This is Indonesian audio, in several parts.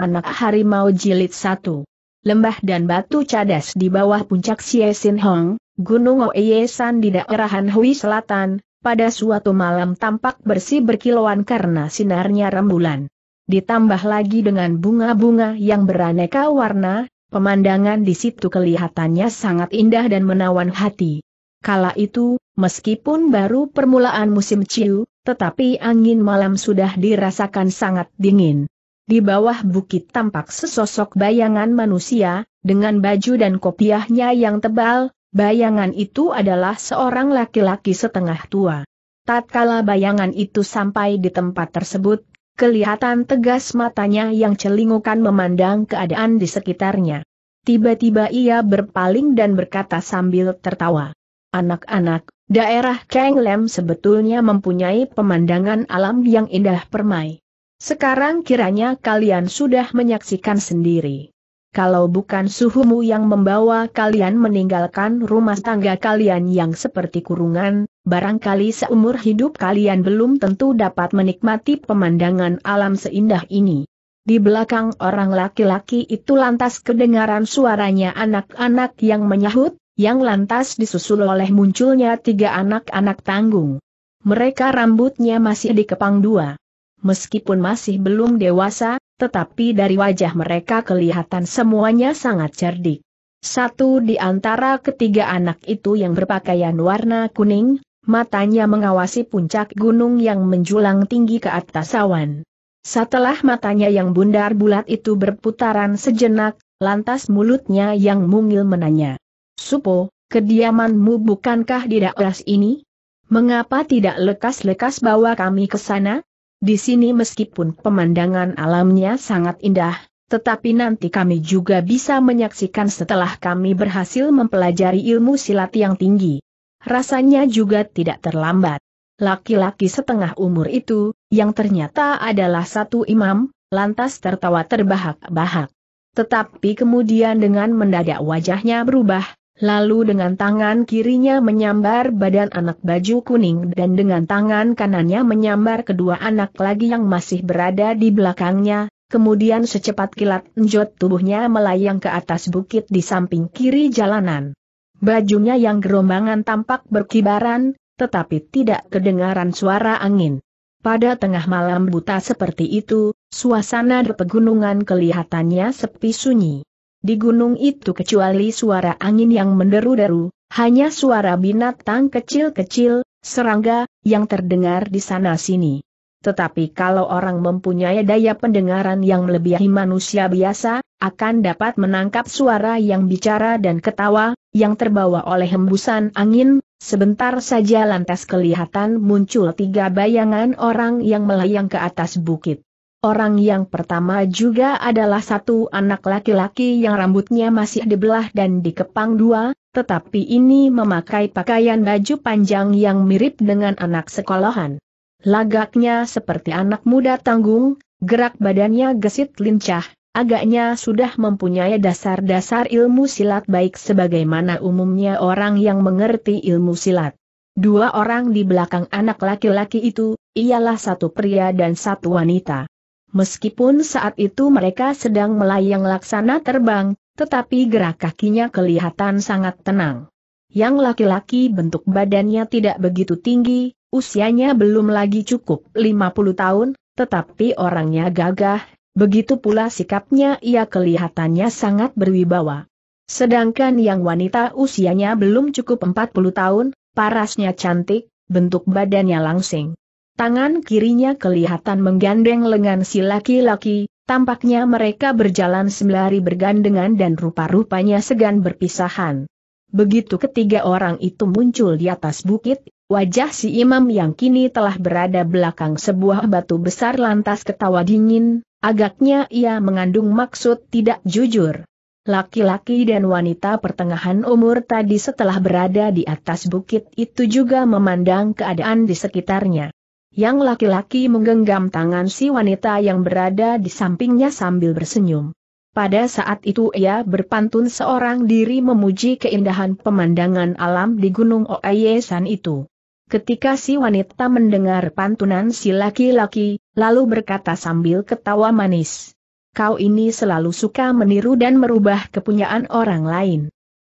Anak Harimau Jilid 1. Lembah dan batu cadas di bawah puncak Siesin Hong, Gunung Oeyesan di daerah Hui Selatan, pada suatu malam tampak bersih berkilauan karena sinarnya rembulan. Ditambah lagi dengan bunga-bunga yang beraneka warna, pemandangan di situ kelihatannya sangat indah dan menawan hati. Kala itu, meskipun baru permulaan musim ciu, tetapi angin malam sudah dirasakan sangat dingin. Di bawah bukit tampak sesosok bayangan manusia, dengan baju dan kopiahnya yang tebal, bayangan itu adalah seorang laki-laki setengah tua. Tatkala bayangan itu sampai di tempat tersebut, kelihatan tegas matanya yang celingukan memandang keadaan di sekitarnya. Tiba-tiba ia berpaling dan berkata sambil tertawa. Anak-anak, daerah Kenglem sebetulnya mempunyai pemandangan alam yang indah permai. Sekarang kiranya kalian sudah menyaksikan sendiri. Kalau bukan suhumu yang membawa kalian meninggalkan rumah tangga kalian yang seperti kurungan, barangkali seumur hidup kalian belum tentu dapat menikmati pemandangan alam seindah ini. Di belakang orang laki-laki itu lantas kedengaran suaranya anak-anak yang menyahut, yang lantas disusul oleh munculnya tiga anak-anak tanggung. Mereka rambutnya masih dikepang dua. Meskipun masih belum dewasa, tetapi dari wajah mereka kelihatan semuanya sangat cerdik. Satu di antara ketiga anak itu yang berpakaian warna kuning, matanya mengawasi puncak gunung yang menjulang tinggi ke atas awan. Setelah matanya yang bundar bulat itu berputaran sejenak, lantas mulutnya yang mungil menanya. Supo, kediamanmu bukankah di daerah ini? Mengapa tidak lekas-lekas bawa kami ke sana? Di sini meskipun pemandangan alamnya sangat indah, tetapi nanti kami juga bisa menyaksikan setelah kami berhasil mempelajari ilmu silat yang tinggi. Rasanya juga tidak terlambat. Laki-laki setengah umur itu, yang ternyata adalah satu imam, lantas tertawa terbahak-bahak. Tetapi kemudian dengan mendadak wajahnya berubah, Lalu dengan tangan kirinya menyambar badan anak baju kuning dan dengan tangan kanannya menyambar kedua anak lagi yang masih berada di belakangnya, kemudian secepat kilat njot tubuhnya melayang ke atas bukit di samping kiri jalanan. Bajunya yang gerombangan tampak berkibaran, tetapi tidak kedengaran suara angin. Pada tengah malam buta seperti itu, suasana di pegunungan kelihatannya sepi sunyi. Di gunung itu kecuali suara angin yang menderu-deru, hanya suara binatang kecil-kecil, serangga, yang terdengar di sana-sini. Tetapi kalau orang mempunyai daya pendengaran yang melebihi manusia biasa, akan dapat menangkap suara yang bicara dan ketawa, yang terbawa oleh hembusan angin, sebentar saja lantas kelihatan muncul tiga bayangan orang yang melayang ke atas bukit. Orang yang pertama juga adalah satu anak laki-laki yang rambutnya masih dibelah dan dikepang dua, tetapi ini memakai pakaian baju panjang yang mirip dengan anak sekolahan. Lagaknya seperti anak muda tanggung, gerak badannya gesit lincah, agaknya sudah mempunyai dasar-dasar ilmu silat baik sebagaimana umumnya orang yang mengerti ilmu silat. Dua orang di belakang anak laki-laki itu, ialah satu pria dan satu wanita. Meskipun saat itu mereka sedang melayang laksana terbang, tetapi gerak kakinya kelihatan sangat tenang. Yang laki-laki bentuk badannya tidak begitu tinggi, usianya belum lagi cukup 50 tahun, tetapi orangnya gagah, begitu pula sikapnya ia kelihatannya sangat berwibawa. Sedangkan yang wanita usianya belum cukup 40 tahun, parasnya cantik, bentuk badannya langsing. Tangan kirinya kelihatan menggandeng lengan si laki-laki, tampaknya mereka berjalan sembari bergandengan dan rupa-rupanya segan berpisahan. Begitu ketiga orang itu muncul di atas bukit, wajah si imam yang kini telah berada belakang sebuah batu besar lantas ketawa dingin, agaknya ia mengandung maksud tidak jujur. Laki-laki dan wanita pertengahan umur tadi setelah berada di atas bukit itu juga memandang keadaan di sekitarnya. Yang laki-laki menggenggam tangan si wanita yang berada di sampingnya sambil bersenyum. Pada saat itu ia berpantun seorang diri memuji keindahan pemandangan alam di Gunung Oeyesan itu. Ketika si wanita mendengar pantunan si laki-laki, lalu berkata sambil ketawa manis. Kau ini selalu suka meniru dan merubah kepunyaan orang lain.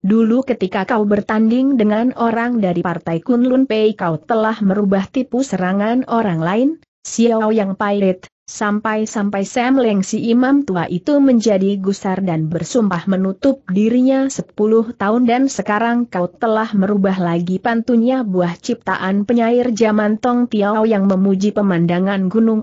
Dulu ketika kau bertanding dengan orang dari partai Kunlun Pei kau telah merubah tipu serangan orang lain, Xiao Yang Pairit, sampai-sampai Sam Leng si imam tua itu menjadi gusar dan bersumpah menutup dirinya 10 tahun dan sekarang kau telah merubah lagi pantunnya buah ciptaan penyair zaman Tong Tiao yang memuji pemandangan Gunung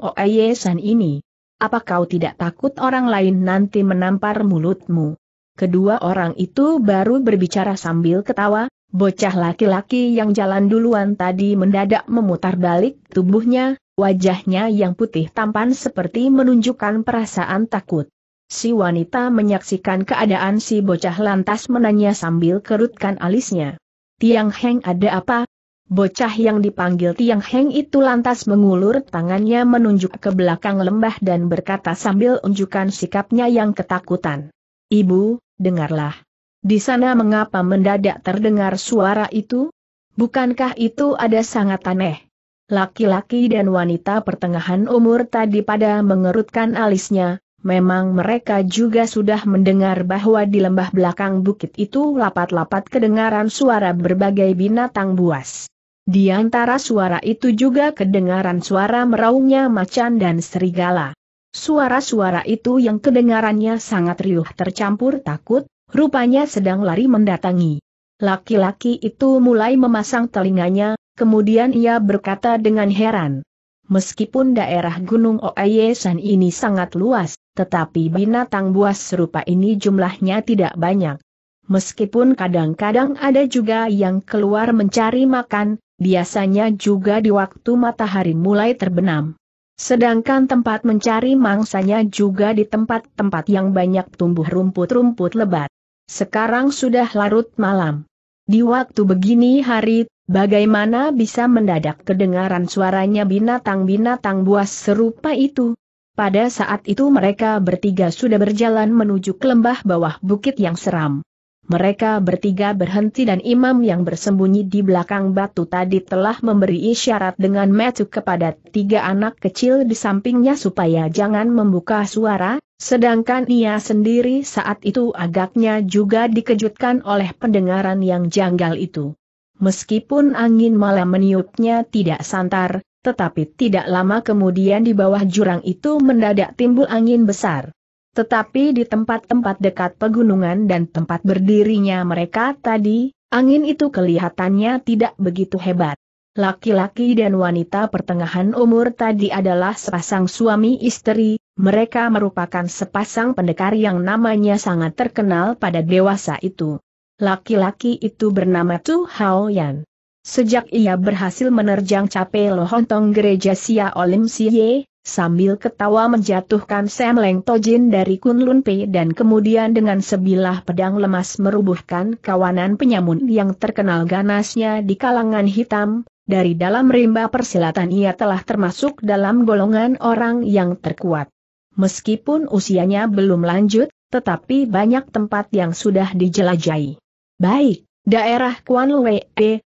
San ini. Apa kau tidak takut orang lain nanti menampar mulutmu? Kedua orang itu baru berbicara sambil ketawa, bocah laki-laki yang jalan duluan tadi mendadak memutar balik tubuhnya, wajahnya yang putih tampan seperti menunjukkan perasaan takut. Si wanita menyaksikan keadaan si bocah lantas menanya sambil kerutkan alisnya. Tiang Heng ada apa? Bocah yang dipanggil Tiang Heng itu lantas mengulur tangannya menunjuk ke belakang lembah dan berkata sambil unjukkan sikapnya yang ketakutan. Ibu, dengarlah. Di sana mengapa mendadak terdengar suara itu? Bukankah itu ada sangat aneh? Laki-laki dan wanita pertengahan umur tadi pada mengerutkan alisnya, memang mereka juga sudah mendengar bahwa di lembah belakang bukit itu lapat-lapat kedengaran suara berbagai binatang buas. Di antara suara itu juga kedengaran suara meraungnya macan dan serigala. Suara-suara itu yang kedengarannya sangat riuh tercampur takut, rupanya sedang lari mendatangi. Laki-laki itu mulai memasang telinganya, kemudian ia berkata dengan heran. Meskipun daerah Gunung Oayesan ini sangat luas, tetapi binatang buas serupa ini jumlahnya tidak banyak. Meskipun kadang-kadang ada juga yang keluar mencari makan, biasanya juga di waktu matahari mulai terbenam. Sedangkan tempat mencari mangsanya juga di tempat-tempat yang banyak tumbuh rumput-rumput lebat. Sekarang sudah larut malam. Di waktu begini hari, bagaimana bisa mendadak kedengaran suaranya binatang-binatang buas serupa itu? Pada saat itu mereka bertiga sudah berjalan menuju ke lembah bawah bukit yang seram. Mereka bertiga berhenti dan imam yang bersembunyi di belakang batu tadi telah memberi isyarat dengan metu kepada tiga anak kecil di sampingnya supaya jangan membuka suara, sedangkan ia sendiri saat itu agaknya juga dikejutkan oleh pendengaran yang janggal itu. Meskipun angin malam meniupnya tidak santar, tetapi tidak lama kemudian di bawah jurang itu mendadak timbul angin besar. Tetapi di tempat-tempat dekat pegunungan dan tempat berdirinya mereka tadi, angin itu kelihatannya tidak begitu hebat. Laki-laki dan wanita pertengahan umur tadi adalah sepasang suami istri, mereka merupakan sepasang pendekar yang namanya sangat terkenal pada dewasa itu. Laki-laki itu bernama Tu Hao Yan. Sejak ia berhasil menerjang capek lohontong gereja Sia Olim Siye, Sambil ketawa menjatuhkan Sam Leng Tojin dari Kunlun Pei dan kemudian dengan sebilah pedang lemas merubuhkan kawanan penyamun yang terkenal ganasnya di kalangan hitam, dari dalam rimba persilatan ia telah termasuk dalam golongan orang yang terkuat. Meskipun usianya belum lanjut, tetapi banyak tempat yang sudah dijelajahi. Baik, daerah Kuan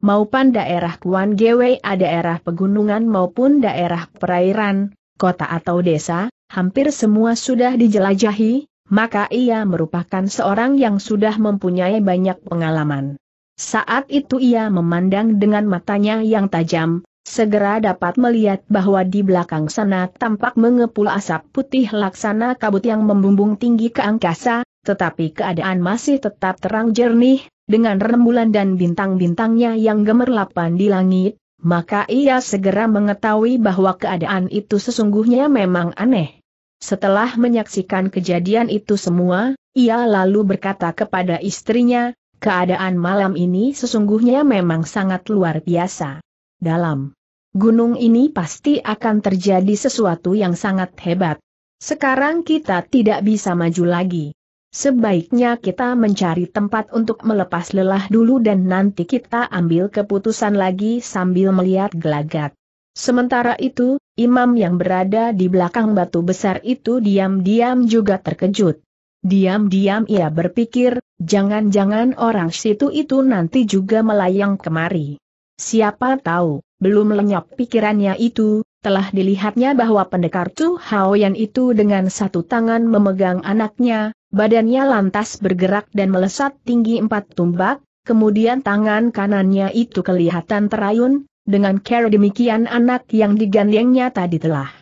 maupun daerah Kuan Gwe daerah pegunungan maupun daerah perairan, kota atau desa, hampir semua sudah dijelajahi, maka ia merupakan seorang yang sudah mempunyai banyak pengalaman. Saat itu ia memandang dengan matanya yang tajam, segera dapat melihat bahwa di belakang sana tampak mengepul asap putih laksana kabut yang membumbung tinggi ke angkasa, tetapi keadaan masih tetap terang jernih, dengan rembulan dan bintang-bintangnya yang gemerlapan di langit, maka ia segera mengetahui bahwa keadaan itu sesungguhnya memang aneh. Setelah menyaksikan kejadian itu semua, ia lalu berkata kepada istrinya, keadaan malam ini sesungguhnya memang sangat luar biasa. Dalam gunung ini pasti akan terjadi sesuatu yang sangat hebat. Sekarang kita tidak bisa maju lagi. Sebaiknya kita mencari tempat untuk melepas lelah dulu dan nanti kita ambil keputusan lagi sambil melihat gelagat. Sementara itu, imam yang berada di belakang batu besar itu diam-diam juga terkejut. Diam-diam ia berpikir, jangan-jangan orang situ itu nanti juga melayang kemari. Siapa tahu, belum lenyap pikirannya itu, telah dilihatnya bahwa pendekar Hao Yan itu dengan satu tangan memegang anaknya, Badannya lantas bergerak dan melesat tinggi empat tumbak, kemudian tangan kanannya itu kelihatan terayun, dengan cara demikian anak yang digandengnya tadi telah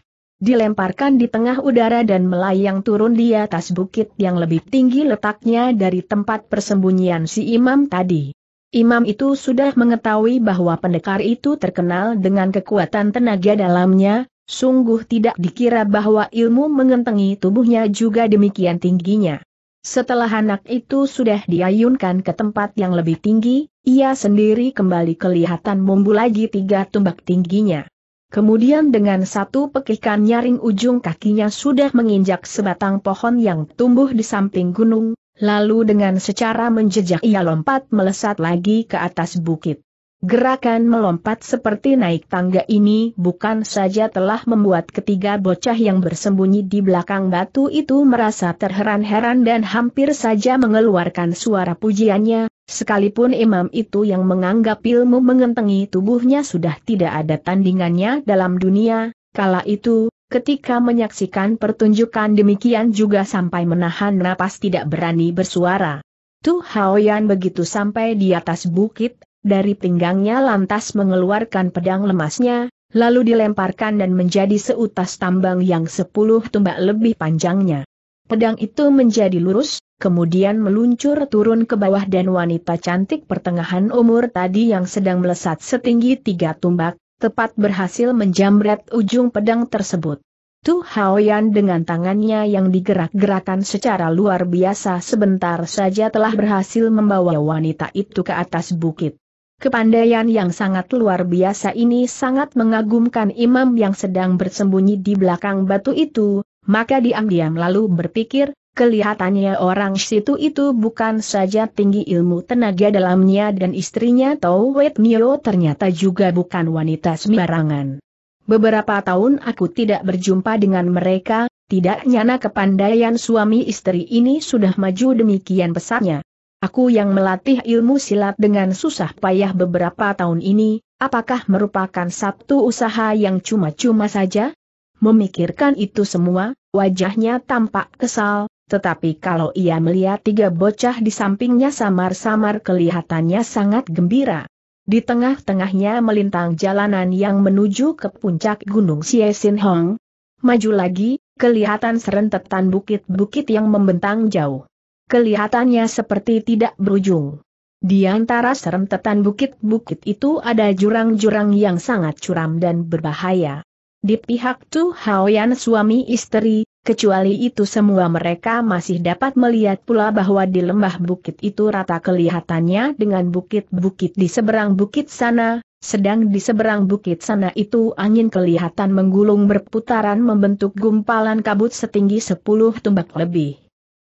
dilemparkan di tengah udara dan melayang turun di atas bukit yang lebih tinggi letaknya dari tempat persembunyian si imam tadi. Imam itu sudah mengetahui bahwa pendekar itu terkenal dengan kekuatan tenaga dalamnya, Sungguh tidak dikira bahwa ilmu mengentengi tubuhnya juga demikian tingginya. Setelah anak itu sudah diayunkan ke tempat yang lebih tinggi, ia sendiri kembali kelihatan mumbu lagi tiga tumbak tingginya. Kemudian dengan satu pekikan nyaring ujung kakinya sudah menginjak sebatang pohon yang tumbuh di samping gunung, lalu dengan secara menjejak ia lompat melesat lagi ke atas bukit. Gerakan melompat seperti naik tangga ini bukan saja telah membuat ketiga bocah yang bersembunyi di belakang batu itu merasa terheran-heran dan hampir saja mengeluarkan suara pujiannya, sekalipun imam itu yang menganggap ilmu mengentengi tubuhnya sudah tidak ada tandingannya dalam dunia, kala itu, ketika menyaksikan pertunjukan demikian juga sampai menahan napas tidak berani bersuara. Tu Haoyan begitu sampai di atas bukit, dari pinggangnya lantas mengeluarkan pedang lemasnya, lalu dilemparkan dan menjadi seutas tambang yang sepuluh tumbak lebih panjangnya. Pedang itu menjadi lurus, kemudian meluncur turun ke bawah dan wanita cantik pertengahan umur tadi yang sedang melesat setinggi tiga tumbak, tepat berhasil menjamret ujung pedang tersebut. Tu Haoyan dengan tangannya yang digerak-gerakan secara luar biasa sebentar saja telah berhasil membawa wanita itu ke atas bukit. Kepandaian yang sangat luar biasa ini sangat mengagumkan imam yang sedang bersembunyi di belakang batu itu, maka diam-diam lalu berpikir, kelihatannya orang situ itu bukan saja tinggi ilmu tenaga dalamnya dan istrinya Tau Wet Nio ternyata juga bukan wanita sembarangan. Beberapa tahun aku tidak berjumpa dengan mereka, tidak nyana kepandaian suami istri ini sudah maju demikian pesatnya. Aku yang melatih ilmu silat dengan susah payah beberapa tahun ini, apakah merupakan satu usaha yang cuma-cuma saja? Memikirkan itu semua, wajahnya tampak kesal, tetapi kalau ia melihat tiga bocah di sampingnya samar-samar kelihatannya sangat gembira. Di tengah-tengahnya melintang jalanan yang menuju ke puncak Gunung Siesin Hong. Maju lagi, kelihatan serentetan bukit-bukit yang membentang jauh kelihatannya seperti tidak berujung. Di antara serentetan bukit-bukit itu ada jurang-jurang yang sangat curam dan berbahaya. Di pihak Tu Haoyan suami istri, kecuali itu semua mereka masih dapat melihat pula bahwa di lembah bukit itu rata kelihatannya dengan bukit-bukit di seberang bukit sana, sedang di seberang bukit sana itu angin kelihatan menggulung berputaran membentuk gumpalan kabut setinggi 10 tumbak lebih.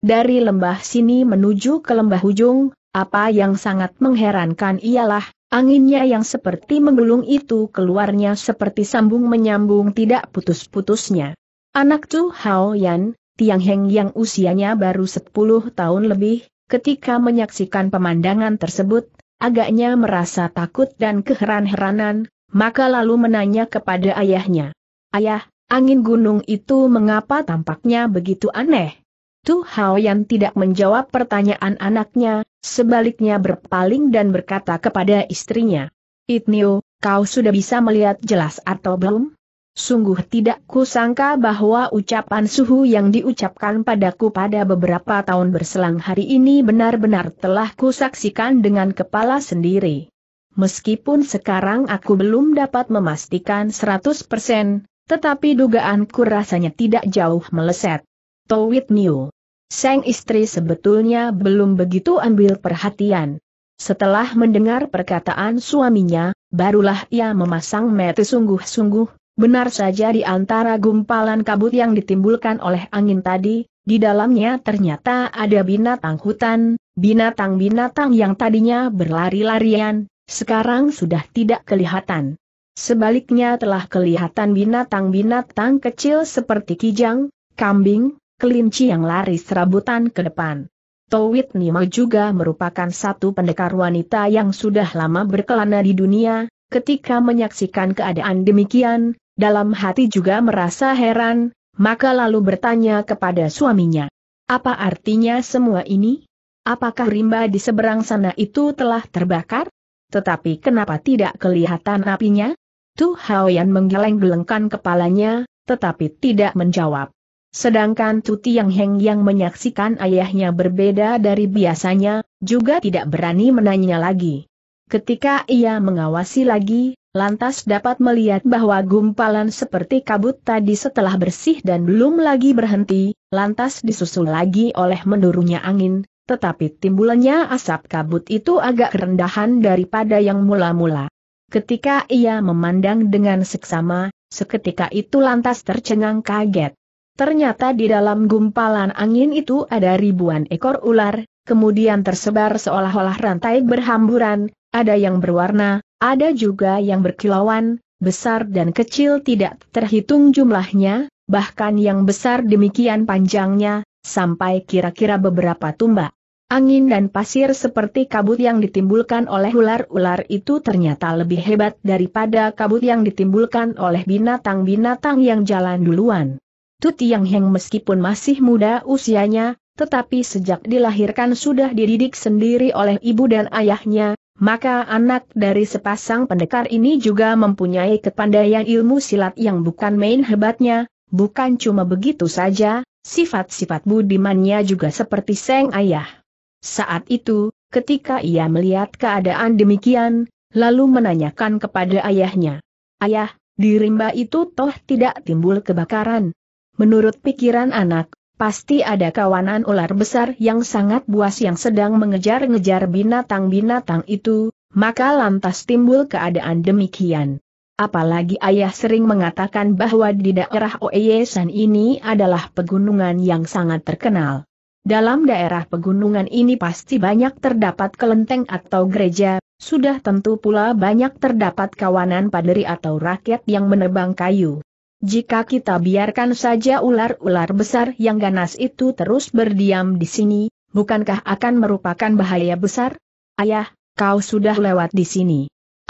Dari lembah sini menuju ke lembah ujung, apa yang sangat mengherankan ialah, anginnya yang seperti menggulung itu keluarnya seperti sambung menyambung tidak putus-putusnya. Anak Chu Hao Yan, Tiang Heng yang usianya baru 10 tahun lebih, ketika menyaksikan pemandangan tersebut, agaknya merasa takut dan keheran-heranan, maka lalu menanya kepada ayahnya. Ayah, angin gunung itu mengapa tampaknya begitu aneh? Tu Hao Yan tidak menjawab pertanyaan anaknya, sebaliknya berpaling dan berkata kepada istrinya. Itnio, kau sudah bisa melihat jelas atau belum? Sungguh tidak kusangka bahwa ucapan suhu yang diucapkan padaku pada beberapa tahun berselang hari ini benar-benar telah kusaksikan dengan kepala sendiri. Meskipun sekarang aku belum dapat memastikan 100%, tetapi dugaanku rasanya tidak jauh meleset. Towit New. Sang istri sebetulnya belum begitu ambil perhatian. Setelah mendengar perkataan suaminya, barulah ia memasang mata sungguh-sungguh, benar saja di antara gumpalan kabut yang ditimbulkan oleh angin tadi, di dalamnya ternyata ada binatang hutan, binatang-binatang yang tadinya berlari-larian, sekarang sudah tidak kelihatan. Sebaliknya telah kelihatan binatang-binatang kecil seperti kijang, kambing, kelinci yang lari serabutan ke depan. Towit Nima juga merupakan satu pendekar wanita yang sudah lama berkelana di dunia, ketika menyaksikan keadaan demikian, dalam hati juga merasa heran, maka lalu bertanya kepada suaminya. Apa artinya semua ini? Apakah rimba di seberang sana itu telah terbakar? Tetapi kenapa tidak kelihatan apinya? Tu Haoyan menggeleng-gelengkan kepalanya, tetapi tidak menjawab. Sedangkan Tuti Yang Heng yang menyaksikan ayahnya berbeda dari biasanya, juga tidak berani menanya lagi. Ketika ia mengawasi lagi, lantas dapat melihat bahwa gumpalan seperti kabut tadi setelah bersih dan belum lagi berhenti, lantas disusul lagi oleh menurunnya angin, tetapi timbulnya asap kabut itu agak rendahan daripada yang mula-mula. Ketika ia memandang dengan seksama, seketika itu lantas tercengang kaget. Ternyata di dalam gumpalan angin itu ada ribuan ekor ular, kemudian tersebar seolah-olah rantai berhamburan, ada yang berwarna, ada juga yang berkilauan, besar dan kecil tidak terhitung jumlahnya, bahkan yang besar demikian panjangnya, sampai kira-kira beberapa tumbak. Angin dan pasir seperti kabut yang ditimbulkan oleh ular-ular itu ternyata lebih hebat daripada kabut yang ditimbulkan oleh binatang-binatang yang jalan duluan. Tu Tiang Heng meskipun masih muda usianya, tetapi sejak dilahirkan sudah dididik sendiri oleh ibu dan ayahnya, maka anak dari sepasang pendekar ini juga mempunyai kepandaian ilmu silat yang bukan main hebatnya, bukan cuma begitu saja, sifat-sifat budimannya juga seperti seng ayah. Saat itu, ketika ia melihat keadaan demikian, lalu menanyakan kepada ayahnya, Ayah, di rimba itu toh tidak timbul kebakaran, Menurut pikiran anak, pasti ada kawanan ular besar yang sangat buas yang sedang mengejar-ngejar binatang-binatang itu, maka lantas timbul keadaan demikian. Apalagi ayah sering mengatakan bahwa di daerah Oeyesan ini adalah pegunungan yang sangat terkenal. Dalam daerah pegunungan ini pasti banyak terdapat kelenteng atau gereja, sudah tentu pula banyak terdapat kawanan paderi atau rakyat yang menebang kayu. Jika kita biarkan saja ular-ular besar yang ganas itu terus berdiam di sini, bukankah akan merupakan bahaya besar? Ayah, kau sudah lewat di sini.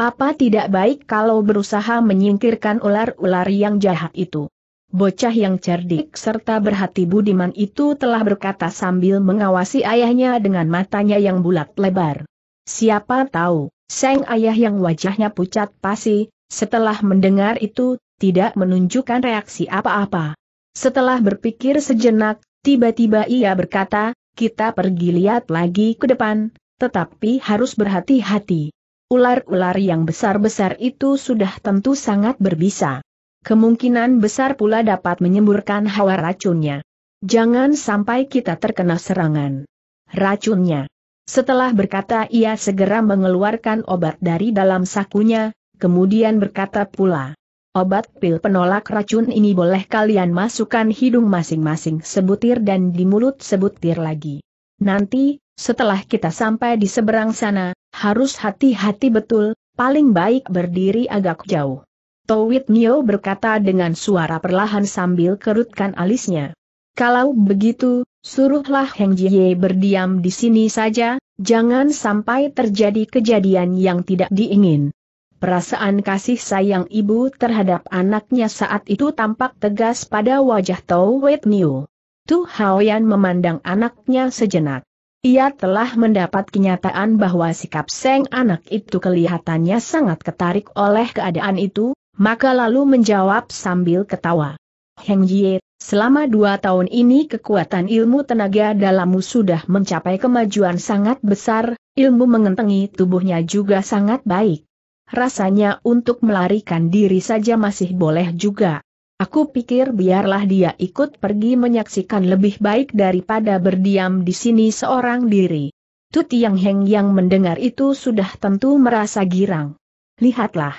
Apa tidak baik kalau berusaha menyingkirkan ular-ular yang jahat itu? Bocah yang cerdik serta berhati budiman itu telah berkata sambil mengawasi ayahnya dengan matanya yang bulat lebar. Siapa tahu, sang ayah yang wajahnya pucat pasi, setelah mendengar itu tidak menunjukkan reaksi apa-apa. Setelah berpikir sejenak, tiba-tiba ia berkata, kita pergi lihat lagi ke depan, tetapi harus berhati-hati. Ular-ular yang besar-besar itu sudah tentu sangat berbisa. Kemungkinan besar pula dapat menyemburkan hawa racunnya. Jangan sampai kita terkena serangan. Racunnya. Setelah berkata ia segera mengeluarkan obat dari dalam sakunya, kemudian berkata pula, Obat pil penolak racun ini boleh kalian masukkan hidung masing-masing sebutir dan di mulut sebutir lagi. Nanti, setelah kita sampai di seberang sana, harus hati-hati betul, paling baik berdiri agak jauh. Towit Nio berkata dengan suara perlahan sambil kerutkan alisnya. Kalau begitu, suruhlah Heng Jie berdiam di sini saja, jangan sampai terjadi kejadian yang tidak diingin. Perasaan kasih sayang ibu terhadap anaknya saat itu tampak tegas pada wajah Tau Wet Niu. Tu Haoyan memandang anaknya sejenak. Ia telah mendapat kenyataan bahwa sikap Seng anak itu kelihatannya sangat ketarik oleh keadaan itu, maka lalu menjawab sambil ketawa. Heng Jie, selama dua tahun ini kekuatan ilmu tenaga dalammu sudah mencapai kemajuan sangat besar, ilmu mengentengi tubuhnya juga sangat baik rasanya untuk melarikan diri saja masih boleh juga. Aku pikir biarlah dia ikut pergi menyaksikan lebih baik daripada berdiam di sini seorang diri. Tu Tiang Heng yang mendengar itu sudah tentu merasa girang. Lihatlah.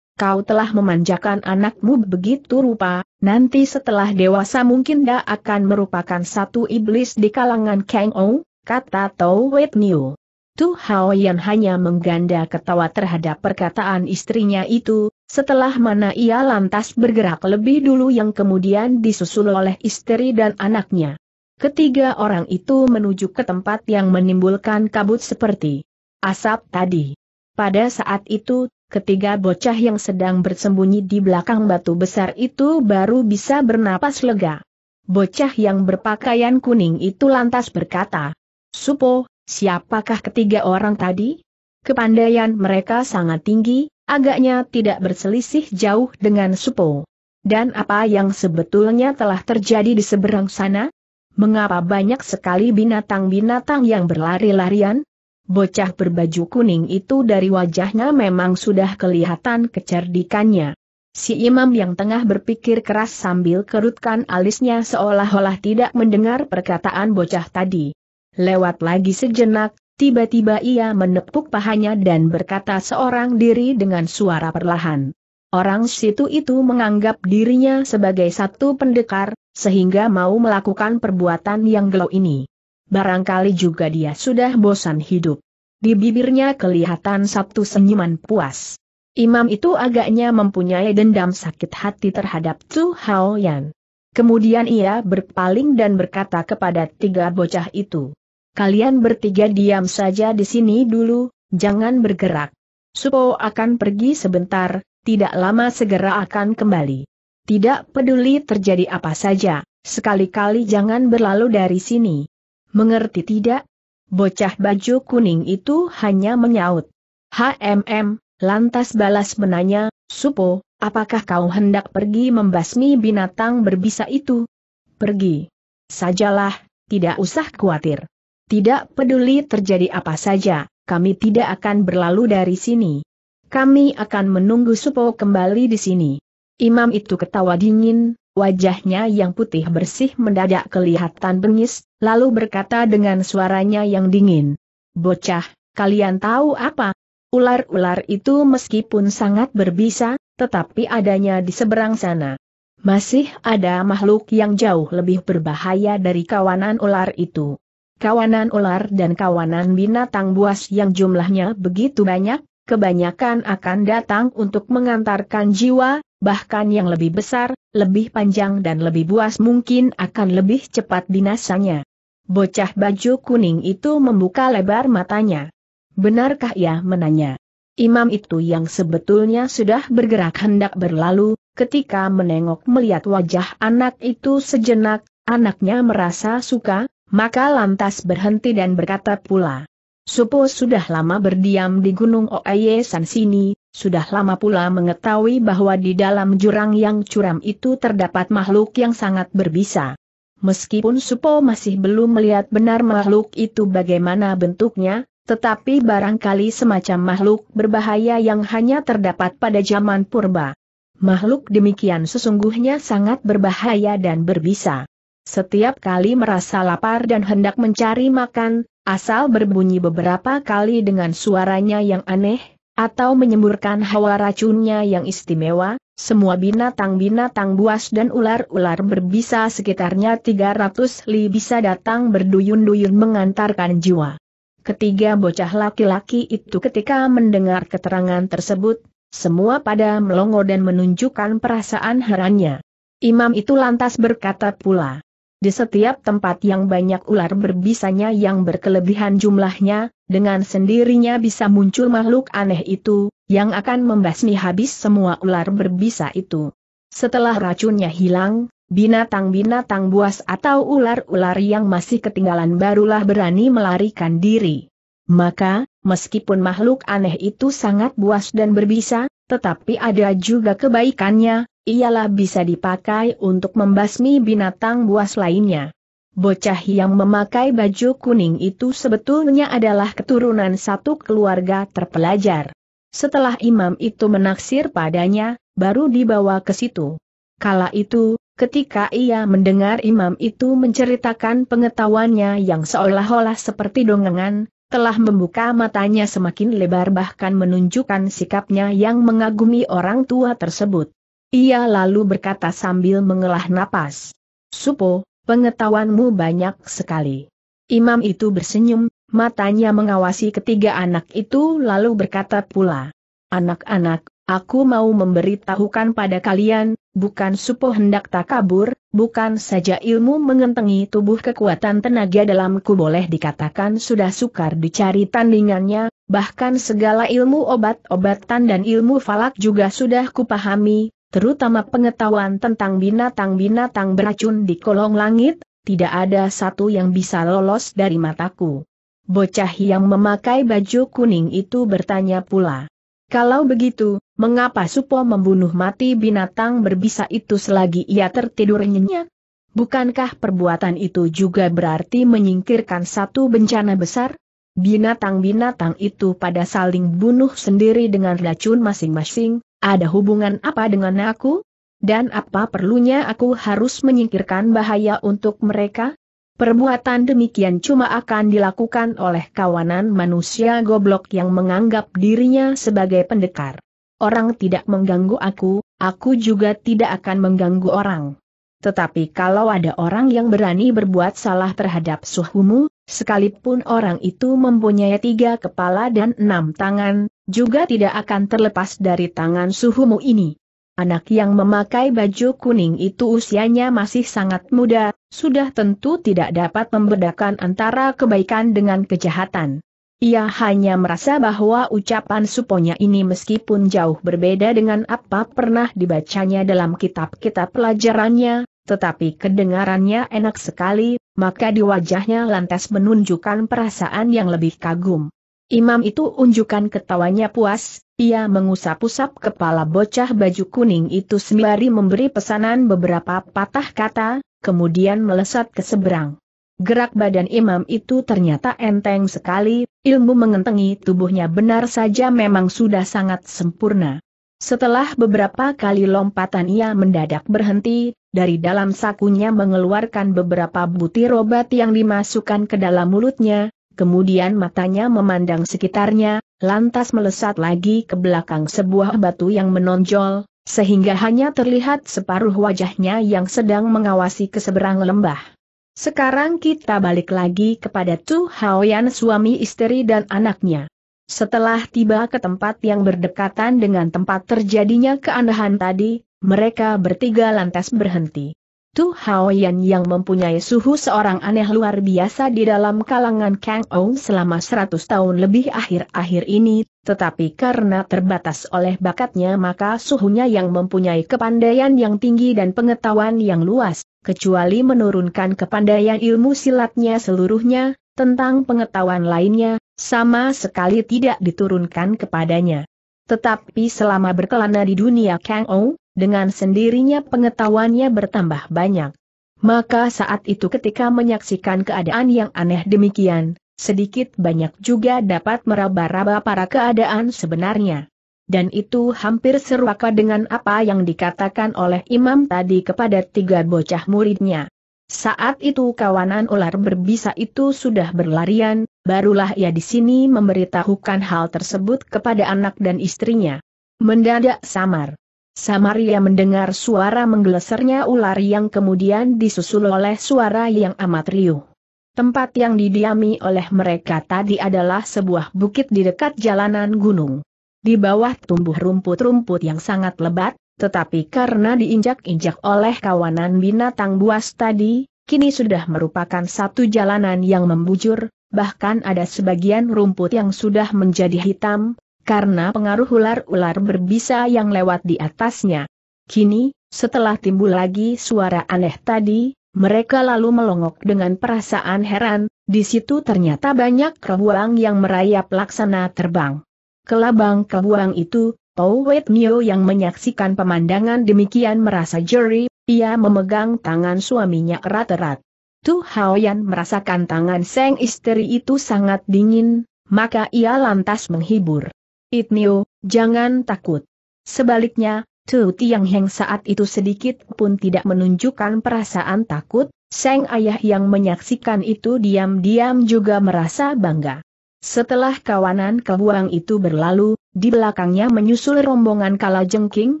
Kau telah memanjakan anakmu begitu rupa, nanti setelah dewasa mungkin dia akan merupakan satu iblis di kalangan Kang Ou, kata Tao Wet Niu. Tu Hao Yan hanya mengganda ketawa terhadap perkataan istrinya itu, setelah mana ia lantas bergerak lebih dulu yang kemudian disusul oleh istri dan anaknya. Ketiga orang itu menuju ke tempat yang menimbulkan kabut seperti asap tadi. Pada saat itu, ketiga bocah yang sedang bersembunyi di belakang batu besar itu baru bisa bernapas lega. Bocah yang berpakaian kuning itu lantas berkata, Supo, Siapakah ketiga orang tadi? Kepandaian mereka sangat tinggi, agaknya tidak berselisih jauh dengan Supo. Dan apa yang sebetulnya telah terjadi di seberang sana? Mengapa banyak sekali binatang-binatang yang berlari-larian? Bocah berbaju kuning itu dari wajahnya memang sudah kelihatan kecerdikannya. Si imam yang tengah berpikir keras sambil kerutkan alisnya seolah-olah tidak mendengar perkataan bocah tadi. Lewat lagi sejenak, tiba-tiba ia menepuk pahanya dan berkata seorang diri dengan suara perlahan. Orang situ itu menganggap dirinya sebagai satu pendekar, sehingga mau melakukan perbuatan yang gelo ini. Barangkali juga dia sudah bosan hidup. Di bibirnya kelihatan satu senyuman puas. Imam itu agaknya mempunyai dendam sakit hati terhadap Tzu Hao Yan. Kemudian ia berpaling dan berkata kepada tiga bocah itu. Kalian bertiga diam saja di sini dulu, jangan bergerak. Supo akan pergi sebentar, tidak lama segera akan kembali. Tidak peduli terjadi apa saja, sekali-kali jangan berlalu dari sini. Mengerti tidak? Bocah baju kuning itu hanya menyaut. HMM, lantas balas menanya, Supo, apakah kau hendak pergi membasmi binatang berbisa itu? Pergi. Sajalah, tidak usah khawatir. Tidak peduli terjadi apa saja, kami tidak akan berlalu dari sini. Kami akan menunggu Supo kembali di sini. Imam itu ketawa dingin, wajahnya yang putih bersih mendadak kelihatan bengis, lalu berkata dengan suaranya yang dingin. Bocah, kalian tahu apa? Ular-ular itu meskipun sangat berbisa, tetapi adanya di seberang sana. Masih ada makhluk yang jauh lebih berbahaya dari kawanan ular itu kawanan ular dan kawanan binatang buas yang jumlahnya begitu banyak, kebanyakan akan datang untuk mengantarkan jiwa, bahkan yang lebih besar, lebih panjang dan lebih buas mungkin akan lebih cepat binasanya. Bocah baju kuning itu membuka lebar matanya. Benarkah ia menanya? Imam itu yang sebetulnya sudah bergerak hendak berlalu, ketika menengok melihat wajah anak itu sejenak, anaknya merasa suka, maka lantas berhenti dan berkata pula. Supo sudah lama berdiam di Gunung Oaye San sini, sudah lama pula mengetahui bahwa di dalam jurang yang curam itu terdapat makhluk yang sangat berbisa. Meskipun Supo masih belum melihat benar makhluk itu bagaimana bentuknya, tetapi barangkali semacam makhluk berbahaya yang hanya terdapat pada zaman purba. Makhluk demikian sesungguhnya sangat berbahaya dan berbisa. Setiap kali merasa lapar dan hendak mencari makan, asal berbunyi beberapa kali dengan suaranya yang aneh, atau menyemburkan hawa racunnya yang istimewa, semua binatang-binatang buas dan ular-ular berbisa sekitarnya 300 li bisa datang berduyun-duyun mengantarkan jiwa. Ketiga bocah laki-laki itu ketika mendengar keterangan tersebut, semua pada melongo dan menunjukkan perasaan herannya. Imam itu lantas berkata pula, di setiap tempat yang banyak ular berbisanya yang berkelebihan jumlahnya, dengan sendirinya bisa muncul makhluk aneh itu, yang akan membasmi habis semua ular berbisa itu. Setelah racunnya hilang, binatang-binatang buas atau ular-ular yang masih ketinggalan barulah berani melarikan diri. Maka, meskipun makhluk aneh itu sangat buas dan berbisa, tetapi ada juga kebaikannya, ialah bisa dipakai untuk membasmi binatang buas lainnya. Bocah yang memakai baju kuning itu sebetulnya adalah keturunan satu keluarga terpelajar. Setelah imam itu menaksir padanya, baru dibawa ke situ. Kala itu, ketika ia mendengar imam itu menceritakan pengetahuannya yang seolah-olah seperti dongengan, telah membuka matanya semakin lebar bahkan menunjukkan sikapnya yang mengagumi orang tua tersebut. Ia lalu berkata sambil mengelah napas. Supo, pengetahuanmu banyak sekali. Imam itu bersenyum, matanya mengawasi ketiga anak itu lalu berkata pula. Anak-anak, aku mau memberitahukan pada kalian, bukan Supo hendak tak kabur, bukan saja ilmu mengentengi tubuh kekuatan tenaga dalamku boleh dikatakan sudah sukar dicari tandingannya, bahkan segala ilmu obat-obatan dan ilmu falak juga sudah kupahami, terutama pengetahuan tentang binatang-binatang beracun di kolong langit, tidak ada satu yang bisa lolos dari mataku. Bocah yang memakai baju kuning itu bertanya pula. Kalau begitu, mengapa Supo membunuh mati binatang berbisa itu selagi ia tertidur nyenyak? Bukankah perbuatan itu juga berarti menyingkirkan satu bencana besar? Binatang-binatang itu pada saling bunuh sendiri dengan racun masing-masing, ada hubungan apa dengan aku? Dan apa perlunya aku harus menyingkirkan bahaya untuk mereka? Perbuatan demikian cuma akan dilakukan oleh kawanan manusia goblok yang menganggap dirinya sebagai pendekar. Orang tidak mengganggu aku, aku juga tidak akan mengganggu orang. Tetapi kalau ada orang yang berani berbuat salah terhadap suhumu, Sekalipun orang itu mempunyai tiga kepala dan enam tangan, juga tidak akan terlepas dari tangan suhumu ini. Anak yang memakai baju kuning itu usianya masih sangat muda, sudah tentu tidak dapat membedakan antara kebaikan dengan kejahatan. Ia hanya merasa bahwa ucapan suponya ini meskipun jauh berbeda dengan apa pernah dibacanya dalam kitab-kitab pelajarannya, tetapi kedengarannya enak sekali, maka di wajahnya lantas menunjukkan perasaan yang lebih kagum. Imam itu unjukkan ketawanya puas, ia mengusap-usap kepala bocah baju kuning itu sembari memberi pesanan beberapa patah kata, kemudian melesat ke seberang. Gerak badan imam itu ternyata enteng sekali, ilmu mengentengi tubuhnya benar saja memang sudah sangat sempurna. Setelah beberapa kali lompatan ia mendadak berhenti, dari dalam sakunya mengeluarkan beberapa butir obat yang dimasukkan ke dalam mulutnya, kemudian matanya memandang sekitarnya, lantas melesat lagi ke belakang sebuah batu yang menonjol, sehingga hanya terlihat separuh wajahnya yang sedang mengawasi ke seberang lembah. Sekarang kita balik lagi kepada Tu Haoyan suami istri dan anaknya. Setelah tiba ke tempat yang berdekatan dengan tempat terjadinya keanehan tadi, mereka bertiga lantas berhenti. Tu Haoyan yang mempunyai suhu seorang aneh luar biasa di dalam kalangan Kang Ou selama seratus tahun lebih akhir-akhir ini, tetapi karena terbatas oleh bakatnya maka suhunya yang mempunyai kepandaian yang tinggi dan pengetahuan yang luas, kecuali menurunkan kepandaian ilmu silatnya seluruhnya, tentang pengetahuan lainnya, sama sekali tidak diturunkan kepadanya. Tetapi selama berkelana di dunia Kang Ou, dengan sendirinya pengetahuannya bertambah banyak. Maka saat itu ketika menyaksikan keadaan yang aneh demikian, sedikit banyak juga dapat meraba-raba para keadaan sebenarnya. Dan itu hampir serupa dengan apa yang dikatakan oleh imam tadi kepada tiga bocah muridnya. Saat itu kawanan ular berbisa itu sudah berlarian, barulah ia di sini memberitahukan hal tersebut kepada anak dan istrinya. Mendadak samar. Samaria mendengar suara menggelesernya ular yang kemudian disusul oleh suara yang amat riuh. Tempat yang didiami oleh mereka tadi adalah sebuah bukit di dekat jalanan gunung. Di bawah tumbuh rumput-rumput yang sangat lebat, tetapi karena diinjak-injak oleh kawanan binatang buas tadi, kini sudah merupakan satu jalanan yang membujur, bahkan ada sebagian rumput yang sudah menjadi hitam, karena pengaruh ular-ular berbisa yang lewat di atasnya. Kini, setelah timbul lagi suara aneh tadi, mereka lalu melongok dengan perasaan heran, di situ ternyata banyak kebuang yang merayap laksana terbang. Kelabang kebuang itu, Pau Wet Nio yang menyaksikan pemandangan demikian merasa jeri, ia memegang tangan suaminya erat-erat. Tu Haoyan merasakan tangan seng istri itu sangat dingin, maka ia lantas menghibur. Itnio, jangan takut. Sebaliknya, Tu Tiang Heng saat itu sedikit pun tidak menunjukkan perasaan takut, Seng Ayah yang menyaksikan itu diam-diam juga merasa bangga. Setelah kawanan kebuang itu berlalu, di belakangnya menyusul rombongan kalajengking,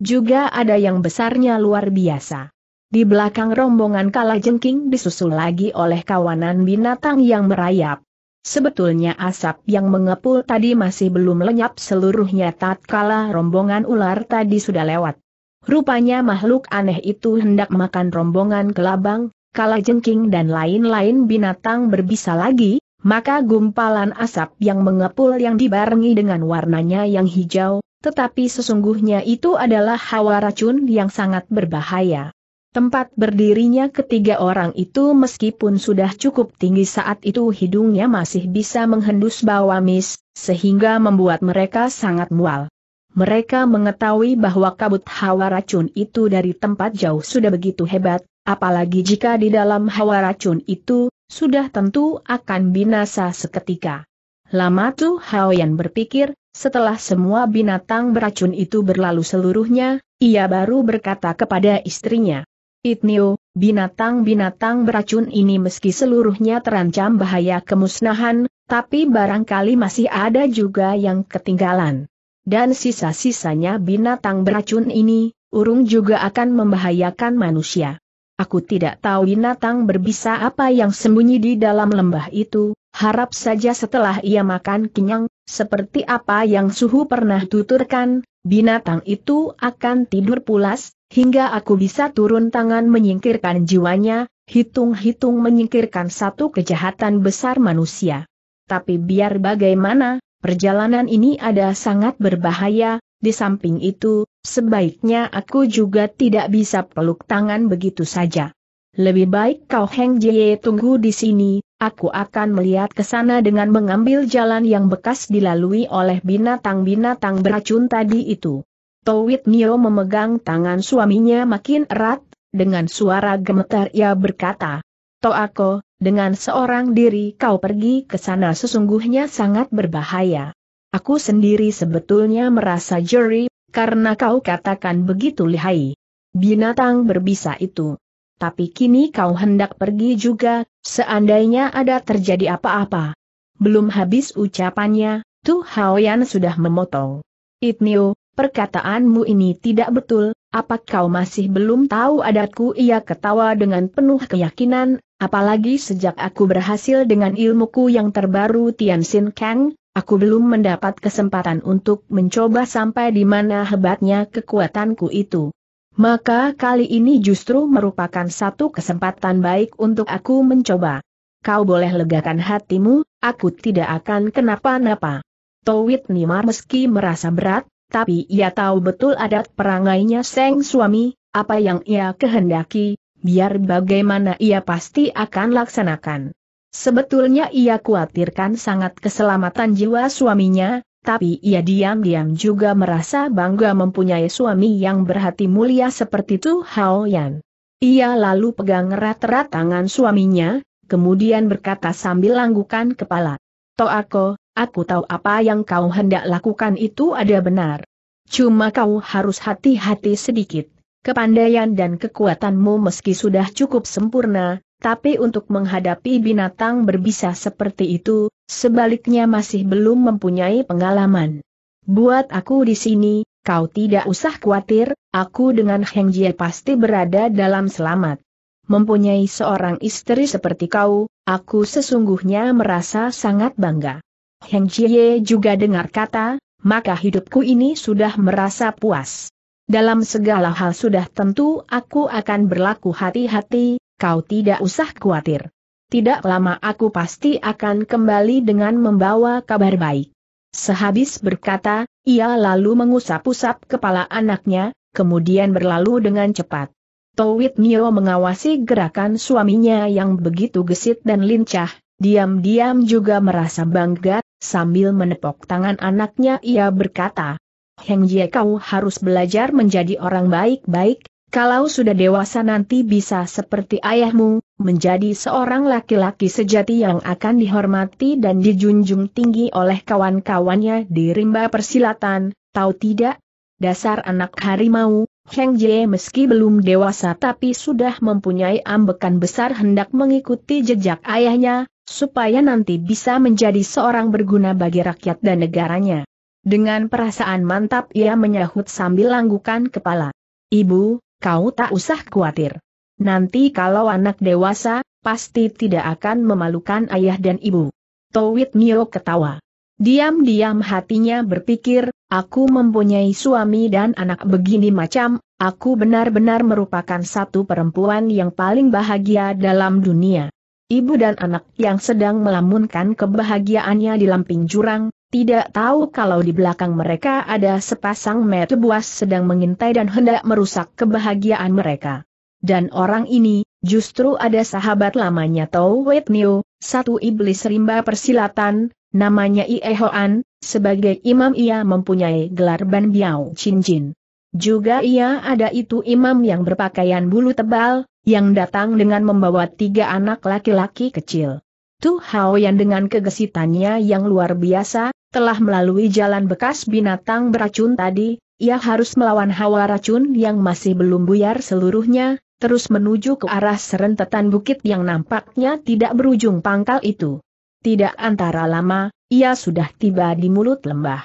juga ada yang besarnya luar biasa. Di belakang rombongan kalajengking disusul lagi oleh kawanan binatang yang merayap. Sebetulnya asap yang mengepul tadi masih belum lenyap seluruhnya tatkala rombongan ular tadi sudah lewat. Rupanya makhluk aneh itu hendak makan rombongan kelabang, kala jengking dan lain-lain binatang berbisa lagi, maka gumpalan asap yang mengepul yang dibarengi dengan warnanya yang hijau, tetapi sesungguhnya itu adalah hawa racun yang sangat berbahaya. Tempat berdirinya ketiga orang itu meskipun sudah cukup tinggi saat itu hidungnya masih bisa menghendus bau amis, sehingga membuat mereka sangat mual. Mereka mengetahui bahwa kabut hawa racun itu dari tempat jauh sudah begitu hebat, apalagi jika di dalam hawa racun itu, sudah tentu akan binasa seketika. Lama Tu Haoyan berpikir, setelah semua binatang beracun itu berlalu seluruhnya, ia baru berkata kepada istrinya, Itnio, binatang-binatang beracun ini meski seluruhnya terancam bahaya kemusnahan, tapi barangkali masih ada juga yang ketinggalan. Dan sisa-sisanya binatang beracun ini, urung juga akan membahayakan manusia. Aku tidak tahu binatang berbisa apa yang sembunyi di dalam lembah itu, harap saja setelah ia makan kenyang, seperti apa yang suhu pernah tuturkan, binatang itu akan tidur pulas, hingga aku bisa turun tangan menyingkirkan jiwanya, hitung-hitung menyingkirkan satu kejahatan besar manusia. Tapi biar bagaimana, perjalanan ini ada sangat berbahaya, di samping itu, sebaiknya aku juga tidak bisa peluk tangan begitu saja. Lebih baik kau Heng Jie tunggu di sini, aku akan melihat ke sana dengan mengambil jalan yang bekas dilalui oleh binatang-binatang beracun tadi itu. Towit Nio memegang tangan suaminya makin erat, dengan suara gemetar ia berkata, Toako, dengan seorang diri kau pergi ke sana sesungguhnya sangat berbahaya. Aku sendiri sebetulnya merasa jeri, karena kau katakan begitu lihai. Binatang berbisa itu. Tapi kini kau hendak pergi juga, seandainya ada terjadi apa-apa. Belum habis ucapannya, Tu Haoyan sudah memotong. Itnio, perkataanmu ini tidak betul, apa kau masih belum tahu adatku? Ia ketawa dengan penuh keyakinan, apalagi sejak aku berhasil dengan ilmuku yang terbaru Tian Xin Kang, aku belum mendapat kesempatan untuk mencoba sampai di mana hebatnya kekuatanku itu. Maka kali ini justru merupakan satu kesempatan baik untuk aku mencoba. Kau boleh legakan hatimu, aku tidak akan kenapa-napa. Towit Nimar meski merasa berat, tapi ia tahu betul adat perangainya Seng suami, apa yang ia kehendaki, biar bagaimana ia pasti akan laksanakan. Sebetulnya ia khawatirkan sangat keselamatan jiwa suaminya, tapi ia diam-diam juga merasa bangga mempunyai suami yang berhati mulia seperti Tu Hao Yan. Ia lalu pegang erat-erat tangan suaminya, kemudian berkata sambil langgukan kepala. aku. Aku tahu apa yang kau hendak lakukan itu ada benar. Cuma kau harus hati-hati sedikit. Kepandaian dan kekuatanmu meski sudah cukup sempurna, tapi untuk menghadapi binatang berbisa seperti itu, sebaliknya masih belum mempunyai pengalaman. Buat aku di sini, kau tidak usah khawatir, aku dengan Heng Jie pasti berada dalam selamat. Mempunyai seorang istri seperti kau, aku sesungguhnya merasa sangat bangga. Heng Jie juga dengar kata, maka hidupku ini sudah merasa puas. Dalam segala hal sudah tentu aku akan berlaku hati-hati, kau tidak usah khawatir. Tidak lama aku pasti akan kembali dengan membawa kabar baik. Sehabis berkata, ia lalu mengusap-usap kepala anaknya, kemudian berlalu dengan cepat. Towit Nio mengawasi gerakan suaminya yang begitu gesit dan lincah, diam-diam juga merasa bangga Sambil menepok tangan anaknya ia berkata, Heng Jie kau harus belajar menjadi orang baik-baik, kalau sudah dewasa nanti bisa seperti ayahmu, menjadi seorang laki-laki sejati yang akan dihormati dan dijunjung tinggi oleh kawan-kawannya di rimba persilatan, tahu tidak? Dasar anak harimau, Heng Jie meski belum dewasa tapi sudah mempunyai ambekan besar hendak mengikuti jejak ayahnya, supaya nanti bisa menjadi seorang berguna bagi rakyat dan negaranya. Dengan perasaan mantap ia menyahut sambil langgukan kepala. Ibu, kau tak usah khawatir. Nanti kalau anak dewasa, pasti tidak akan memalukan ayah dan ibu. Towit Mio ketawa. Diam-diam hatinya berpikir, aku mempunyai suami dan anak begini macam, aku benar-benar merupakan satu perempuan yang paling bahagia dalam dunia. Ibu dan anak yang sedang melamunkan kebahagiaannya di lamping jurang, tidak tahu kalau di belakang mereka ada sepasang mata buas sedang mengintai dan hendak merusak kebahagiaan mereka. Dan orang ini, justru ada sahabat lamanya Tau Wet Niu, satu iblis rimba persilatan, namanya Iehoan, sebagai imam ia mempunyai gelar Ban Biao Chin Jin. Juga ia ada itu imam yang berpakaian bulu tebal, yang datang dengan membawa tiga anak laki-laki kecil. Tu Hao yang dengan kegesitannya yang luar biasa, telah melalui jalan bekas binatang beracun tadi, ia harus melawan hawa racun yang masih belum buyar seluruhnya, terus menuju ke arah serentetan bukit yang nampaknya tidak berujung pangkal itu. Tidak antara lama, ia sudah tiba di mulut lembah.